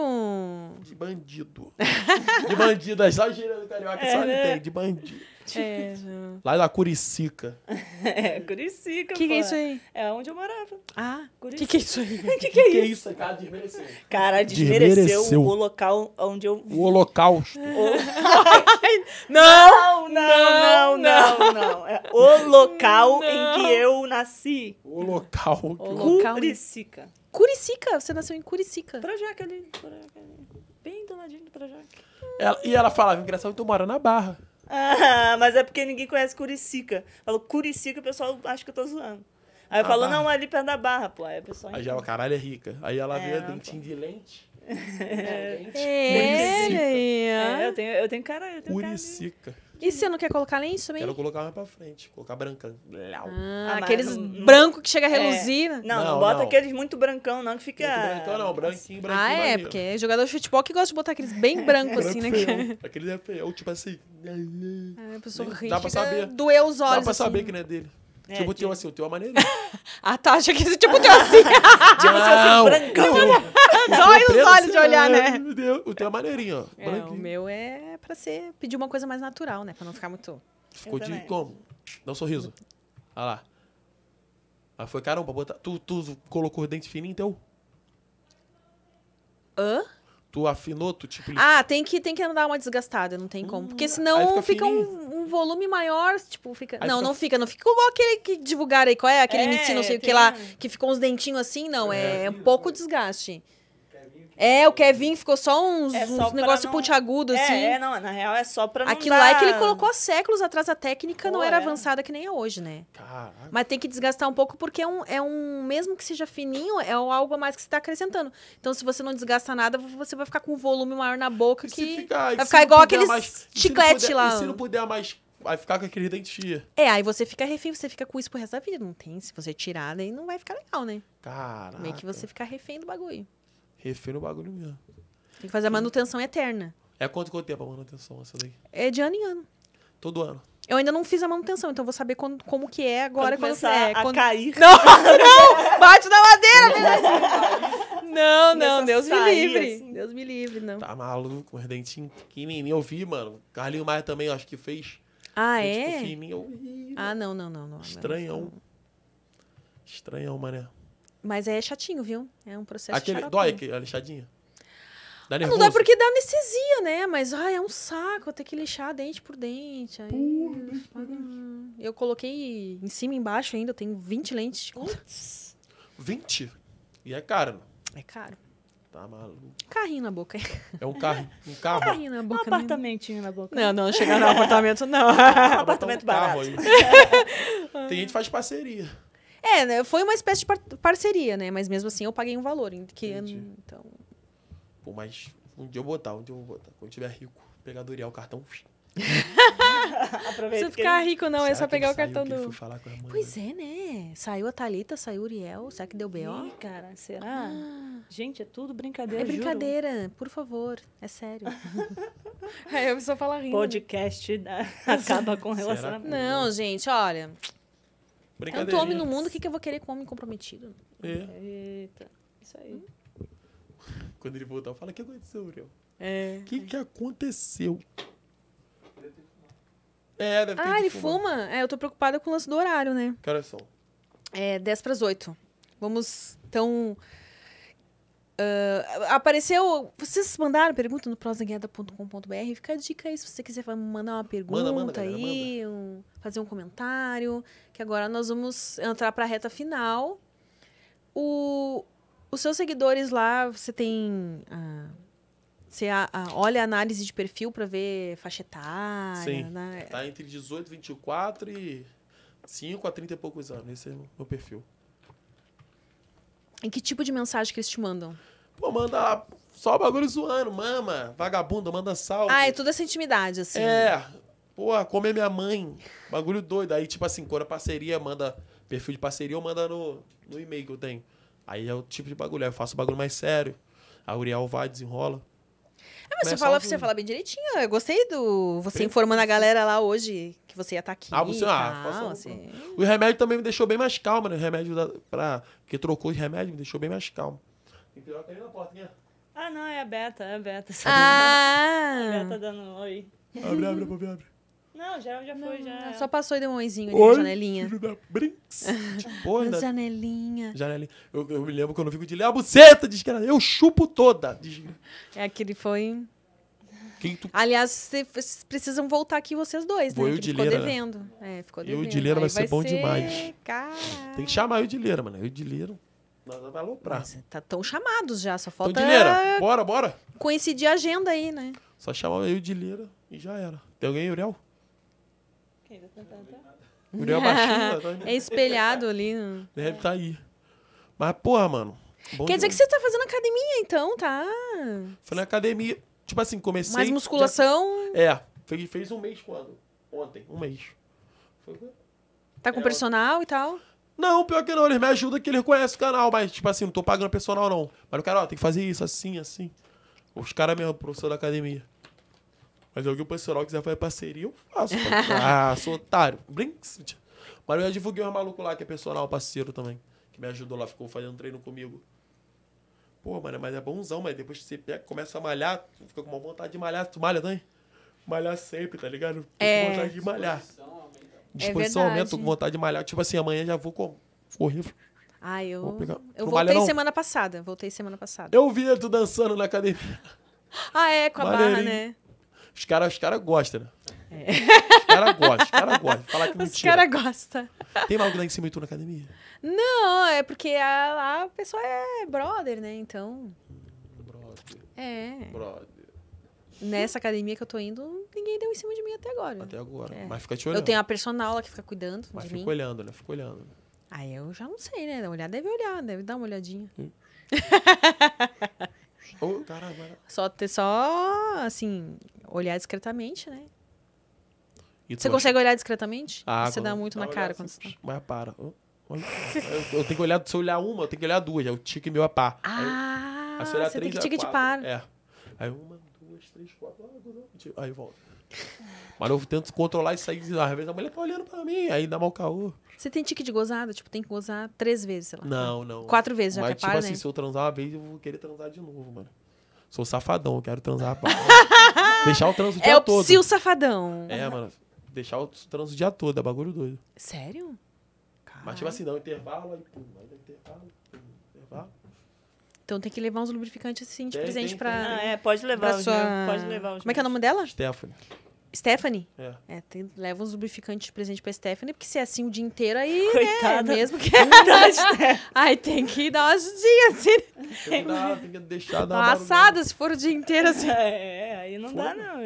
De bandido. de bandido, é só girando carioca, é, sabe? Né? Tem, de bandido. É, é Lá é da Curicica. É, Curicica, O que, que é isso aí? É onde eu morava. Ah, Curicica. O que, que é isso aí? O que, que, que, é, é isso? É isso? Cara, desmereceu. Cara, desmereceu, desmereceu, o local onde eu... O holocausto. O... não, não, não, não, não, não, É o local não. em que eu nasci. O local. Que... Curicica. Curicica? Você nasceu em Curicica. Projac ali. Projac ali. Bem do ladinho do Projac. Ela, e ela falava, engraçado, eu tô morando na Barra. Ah, mas é porque ninguém conhece Curicica. Falou Curicica, o pessoal acha que eu tô zoando. Aí eu ah, falo, tá. não, é ali perto da barra, pô. Aí a pessoa. Aí ela, caralho, é rica. Aí ela é, vê dentinho de lente. É, é, é, eu tenho, eu tenho cara, eu tenho Curicica. Cara e você não quer colocar lenço também? Quero colocar mais pra frente, colocar brancão. Ah, ah aqueles não... brancos que chega a é. reluzir. É. Não, não, não, bota não. aqueles muito brancão, não, que fica. Muito brancão, não, branquinho, ah, branquinho. Ah, é, maneiro. porque é jogador de futebol que gosta de botar aqueles bem brancos, assim, né? Aqueles é feio, ou tipo assim. Ah, a pessoa né? ri, Dá pra saber. Doeu os olhos. Dá pra assim. saber que não é dele. É, tipo, o teu assim, o teu é maneirinho. ah, tá, achei que esse tipo teu assim. tipo o seu assim, brancão. Dói os olhos de assim, né? olhar, né? Deus, o teu é maneirinho, ó. É, o meu é pra ser, pedir uma coisa mais natural, né? Pra não ficar muito... Ficou de como? Dá um sorriso. Olha lá. Mas foi, caramba, botar... tu, tu colocou o dente fininho, então? Hã? Tu afinou, tu tipo. Ah, tem que, tem que andar uma desgastada, não tem como. Hum, Porque senão fica, fica um, um, volume maior, tipo, fica. Aí não, fica... não fica, não fica igual aquele que divulgaram aí, qual é? Aquele é, MC, não sei o que lá, que ficou uns dentinhos assim, não. É, é um pouco desgaste. É, o Kevin ficou só uns, é uns negócio não... É, assim. É, não, na real é só pra não Aquilo dar... lá é que ele colocou há séculos atrás, a técnica Pô, não era é. avançada que nem é hoje, né? Caraca. Mas tem que desgastar um pouco, porque é um, é um, mesmo que seja fininho, é algo a mais que você tá acrescentando. Então, se você não desgasta nada, você vai ficar com um volume maior na boca e que ficar, vai ficar igual aqueles mais, chiclete puder, lá. E se não puder mais vai ficar com aquele dentinho. É, aí você fica refém, você fica com isso pro resto da vida. Não tem, se você tirar, daí não vai ficar legal, né? É Caraca. Meio que você fica refém do bagulho refém no bagulho mesmo. Tem que fazer a manutenção eterna. É quanto que eu tenho pra manutenção essa daí? É de ano em ano. Todo ano. Eu ainda não fiz a manutenção, então vou saber quando, como que é agora. Quando começar quando é, a quando... cair. Não, não! Bate na madeira! não, não, Deus me livre. Assim. Deus me livre, não. Tá maluco, os dentinhos pequenininhos. Eu vi, mano. Carlinho Maia também, acho que fez. Ah, é? Fininho, eu vi, ah, né? não, não, não. não Estranhão. Não. Estranhão, mané. Mas é chatinho, viu? É um processo Aquele, chato. Dói a lixadinha? Dá ah, não dá porque dá anestesia, né? Mas ai, é um saco, ter que lixar dente por dente. Aí, eu coloquei em cima e embaixo ainda, eu tenho 20 lentes. Putz. 20? E é caro. É caro. Tá maluco. Carrinho na boca. É um carro. Um carro. Carrinho na boca. Um né? apartamentinho na boca. Não, não, chegar no apartamento não. apartamento um barato. Tem gente que faz parceria. É, né, Foi uma espécie de par parceria, né? Mas mesmo assim eu paguei um valor. Que, então... Pô, mas um dia eu botar, um dia eu vou botar. Quando tiver rico, pegar do Uriel o cartão. Aproveita. Se ficar ele... rico, não, é será é só pegar o cartão do. Pois é, né? Saiu a Thalita, saiu o Uriel. Será que deu B.O.? Ih, cara, será? Ah. Gente, é tudo brincadeira. É brincadeira, juro. por favor. É sério. Aí a é, pessoa fala rindo. Né? Podcast né? acaba com relacionamento. Não, gente, olha. Tanto homem no mundo, o que, que eu vou querer com homem comprometido? É. Eita, isso aí. Quando ele voltar, fala: O que aconteceu, Uriel? É. O que, que aconteceu? É, deve ter Ah, ele fuma? É, eu tô preocupada com o lance do horário, né? Que horas são? É, 10 pras 8. Vamos, então, Uh, apareceu. Vocês mandaram pergunta no prosaguiada.com.br? Fica a dica aí se você quiser mandar uma pergunta manda, manda, aí, galera, um, fazer um comentário. Que agora nós vamos entrar para a reta final. O, os seus seguidores lá, você tem. Ah, você a, a, olha a análise de perfil para ver faixa etária. Sim. Né? Tá entre 18, 24 e 5 a 30 e poucos anos. Esse é o meu perfil. E que tipo de mensagem que eles te mandam? Pô, manda lá só o bagulho zoando, mama, vagabundo, manda salve. Ah, é toda essa intimidade, assim. É. Pô, é minha mãe. Bagulho doido. Aí, tipo assim, quando a parceria manda perfil de parceria, eu manda no, no e-mail que eu tenho. Aí é o tipo de bagulho. Aí eu faço o bagulho mais sério. A Uriel vai, desenrola. É, mas, você, fala, você fala bem direitinho. Eu gostei do. Você Perfeito. informando a galera lá hoje que você ia estar tá aqui. Ah, você, assim, ah, tal, assim. O remédio também me deixou bem mais calmo, né? O remédio da, pra, que trocou os remédios, me deixou bem mais calmo. Tem que pegar na porta, né? Ah, não, é a Beta, é a Beta. Ah! A Beta dando oi. Abre, abre, abre, abre. Não, já, já foi, não, já. Só passou e deu um oizinho ali Oi, na janelinha. Filho da Brinks. Tipo, na janelinha. Janelinha. Eu, eu, me lembro quando eu fico de ler a buceta, era. Eu chupo toda. É, aquele foi. Tu... Aliás, vocês precisam voltar aqui vocês dois, né? Vou né? Eu ficou devendo. Né? É, ficou devendo. Eu e o Dileira vai, vai ser bom ser... demais. Cara... Tem que chamar eu e o mano. Eu e o Nós vamos aloprar. tá tão chamados já, só então, falta. Então, bora, bora. Coincidir a agenda aí, né? Só chamar eu e o e já era. Tem alguém, Uriel? querida. baixinho, né? É espelhado ali. No... Né? Deve tá aí. Mas, porra, mano. Quer dia. dizer que você tá fazendo academia, então, tá? Foi na academia. Tipo assim, comecei. Mais musculação? Já... É. Fez, fez um mês quando? Ontem, um mês. Foi... Tá com é, personal ontem. e tal? Não, pior que não. Eles me ajudam que eles conhecem o canal, mas, tipo assim, não tô pagando personal, não. Mas o cara, ó, tem que fazer isso, assim, assim. Os caras mesmo, professor da academia. Mas alguém que o pastoral quiser fazer parceria, eu faço. ah, sou otário. Brinks. Mas eu já divulguei um maluco lá que é personal, parceiro também. Que me ajudou lá, ficou fazendo treino comigo. Pô, mano, mas é bonzão, mas depois que você pega, começa a malhar, fica com uma vontade de malhar. Tu malha também? Malhar sempre, tá ligado? É. Com vontade de malhar. Disposição é aumenta, com vontade de malhar. Tipo assim, amanhã já vou correr. Ah, eu. pegar. Eu voltei malha, semana passada. Voltei semana passada. Eu vi tu dançando na academia. Ah, é, com a barra, né? Os caras os cara gostam, né? É. Os caras gostam, os caras gostam. Falar que Os caras gostam. Tem algo lá em cima de tu na academia? Não, é porque a, lá a pessoa é brother, né? Então. Brother. É. Brother. Nessa academia que eu tô indo, ninguém deu em cima de mim até agora. Até agora. É. Mas fica te olhando. Eu tenho a personal lá que fica cuidando. Mas de fica mim. olhando, né? Fica olhando. Aí eu já não sei, né? Olhar deve olhar, deve dar uma olhadinha. Hum. oh, caramba. Só ter só assim, olhar discretamente, né? Você acha... consegue olhar discretamente? Ah, você dá muito na cara assim, quando você tá. Mas para. Eu, eu, tenho que olhar, se eu olhar uma, eu tenho que olhar duas. É o tique meu a par. Ah, aí, se olhar você três, tem que tique de par. É. Aí uma, duas, três, quatro. Tipo, aí volta. Mas eu tento controlar isso aí. Às vezes a mulher tá olhando pra mim, aí dá mal caô. Você tem tique de gozada? Tipo, tem que gozar três vezes, sei lá. Não, não. Quatro vezes, já Mas, que é tipo par, assim, né? se eu transar uma vez, eu vou querer transar de novo, mano. Sou safadão, eu quero transar par. Deixar o trânsito o é dia é todo. É o safadão. É, mano. Deixar o trânsito o dia todo, é bagulho doido. Sério? Caralho. Mas tipo assim, não, intervalo, aí pum, aí intervalo, pum, intervalo. Então tem que levar uns lubrificantes assim de tem, presente tem, pra. Tem, ah, é, pode levar, sua... pode levar. Como é que é o nome dela? Stephanie. Stephanie? É. é leva uns lubrificantes de presente pra Stephanie, porque se é assim o dia inteiro, aí. Né, Coitada. Né, mesmo que. aí é né? tem que dar uma ajudinha, assim. Né? Tem que, dar, tem que deixar dar. Uma assada, se for o dia inteiro, assim. É, é, é aí não dá, não.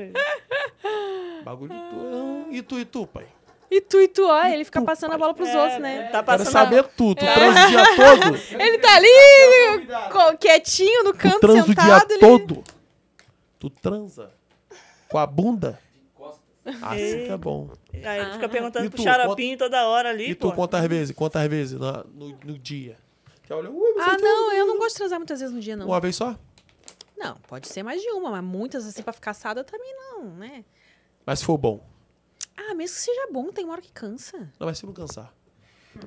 Bagulho de tu. E tu, e tu, pai? E tu e tu, ó, ele fica tu, passando pai. a bola pros é, outros, né? É, tá passando Quero saber tudo, é. transa o dia todo. Ele tá ali, quietinho no canto, tu transa sentado. O dia ele... todo. Tu transa com a bunda ah, fica bom. Aí ele fica ah. perguntando pro xaropinho quant... toda hora ali. E tu, pô. quantas vezes? Quantas vezes no, no, no dia? ah, não, eu não gosto de transar muitas vezes no dia, não. Uma vez só? Não, pode ser mais de uma, mas muitas assim pra ficar assada também não, né? Mas se for bom. Ah, mesmo que seja bom, tem uma hora que cansa. Não, mas se não cansar.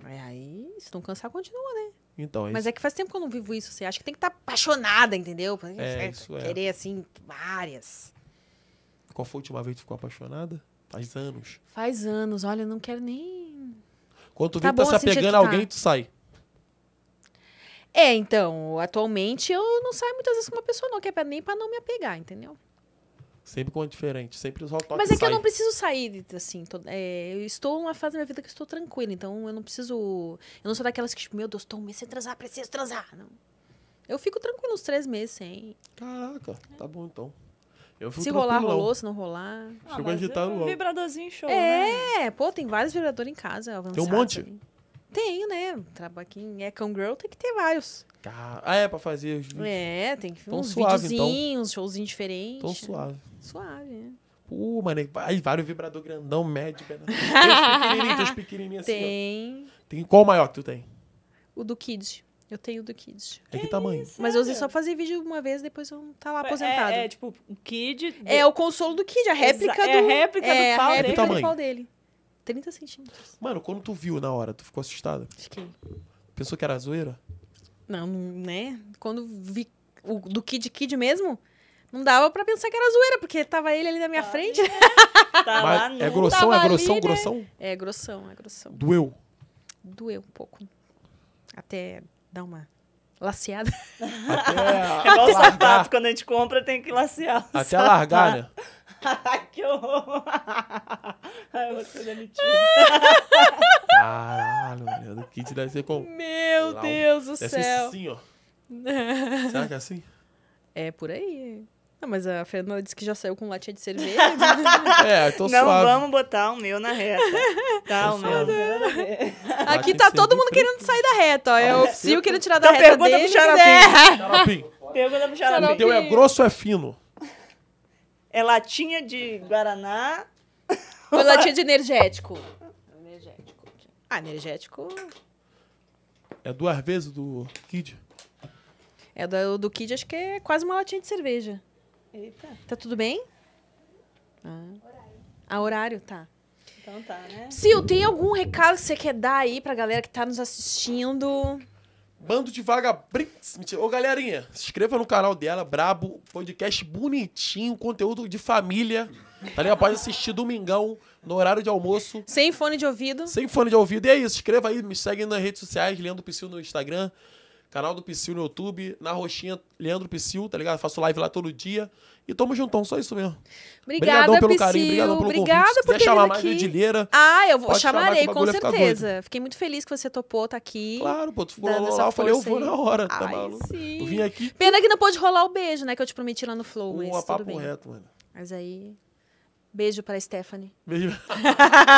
É aí, se não cansar, continua, né? Então, é Mas é isso. é que faz tempo que eu não vivo isso. Você assim. acha que tem que estar tá apaixonada, entendeu? É, é, isso é. Querer, assim, várias. Qual foi a última vez que ficou apaixonada? Faz anos. Faz anos. Olha, eu não quero nem. Quando tu tá vê tá se assim, apegando a tá. alguém, tu sai. É, então, atualmente eu não saio muitas vezes com uma pessoa, não, que é nem pra não me apegar, entendeu? Sempre com diferente, sempre os toque Mas é que sai. eu não preciso sair, assim. Tô, é, eu estou numa fase da minha vida que eu estou tranquila, então eu não preciso. Eu não sou daquelas que, tipo, meu Deus, tô um mês sem transar, preciso transar. Não. Eu fico tranquilo uns três meses sem. Caraca, é. tá bom então se rolar, rolou, se não rolar. Ah, Chegou agitar é Um vibradorzinho show. É, né? pô, tem vários vibradores em casa. Avançados, tem um monte. Tem, né? Trabalho aqui em Girl tem que ter vários. Ah, é pra fazer os vídeos. É, tem que ter uns suave, então. videozinhos, então. showzinhos diferentes. Tão suave. Suave, né? Uh, mano, aí vários vibrador grandão, médio. Tem os pequenininhos, tem os pequenininhos assim. Tem. Ó. Tem qual o maior que tu tem? O do Kids. Eu tenho do Kid. É que, tamanho? Isso, é, Mas eu usei só pra fazer vídeo uma vez, depois eu tá lá é, aposentado. É, é, tipo, o Kid... Do... É o consolo do Kid, a réplica Exa é do... É a réplica é, do pau réplica dele. Tamanho? do pau dele. 30 centímetros. Mano, quando tu viu na hora, tu ficou assustada? Fiquei. Pensou que era zoeira? Não, né? Quando vi o do Kid Kid mesmo, não dava pra pensar que era zoeira, porque tava ele ali na minha tá frente. Ali, né? tá lá, não. É grossão, tava é grossão, ali, grossão? Né? É grossão, é grossão. Doeu? Doeu um pouco. Até dá uma laceada. Até é igual largar. sapato, quando a gente compra tem que lacear. Até a largada. Né? que horror! Ai, eu vou ser demitida. Caralho, mano. O kit deve ser com. Meu Deus do céu! Deve ser assim, ó. Será que é assim? É por aí. Não, mas a Fernanda disse que já saiu com latinha de cerveja. é, tô Não suave. vamos botar o meu na reta. Tá, o meu. Aqui tá todo mundo querendo sair da reta, ó. É o Psyu querendo tirar da então, reta pergunta dele. Né? Pro xarapim. Pergunta pro xarapim. O é grosso ou é fino? É latinha de Guaraná. Ou latinha de energético? Energético. Ah, energético... É duas vezes do Kid? É do, do Kid, acho que é quase uma latinha de cerveja. Eita. Tá tudo bem? Ah. Horário. Ah, horário, tá. Então tá, né? Sil, tem algum recado que você quer dar aí pra galera que tá nos assistindo? Bando de vaga Mentira. Ô, galerinha, se inscreva no canal dela, Brabo. Podcast bonitinho, conteúdo de família. Tá ligado? Pode assistir domingão, no horário de almoço. Sem fone de ouvido. Sem fone de ouvido. E é isso. Inscreva aí, me segue nas redes sociais, Leandro Piscil no Instagram. Canal do Psyll no YouTube, na roxinha Leandro Psyll, tá ligado? faço live lá todo dia. E tamo juntão, só isso mesmo. Obrigada, pelo carinho, obrigado pelo Obrigada convite. Se por chamar mais aqui. Ah, eu vou, chamarei, chamar, com certeza. Fiquei muito feliz que você topou tá aqui. Claro, pô, tu ficou lá, eu falei, eu vou na hora, tá Ai, maluco? Sim. vim aqui. Pena que não pôde rolar o beijo, né, que eu te prometi lá no Flow, mas tudo papo bem. reto, mano. Mas aí... Beijo pra Stephanie. Beijo.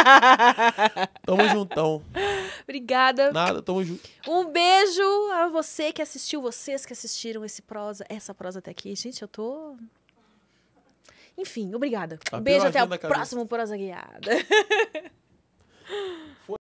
tamo juntão. Obrigada. Nada, tamo junto. Um beijo a você que assistiu, vocês que assistiram esse prosa, essa prosa até aqui. Gente, eu tô. Enfim, obrigada. Tá um beijo até o próximo Prosa Guiada.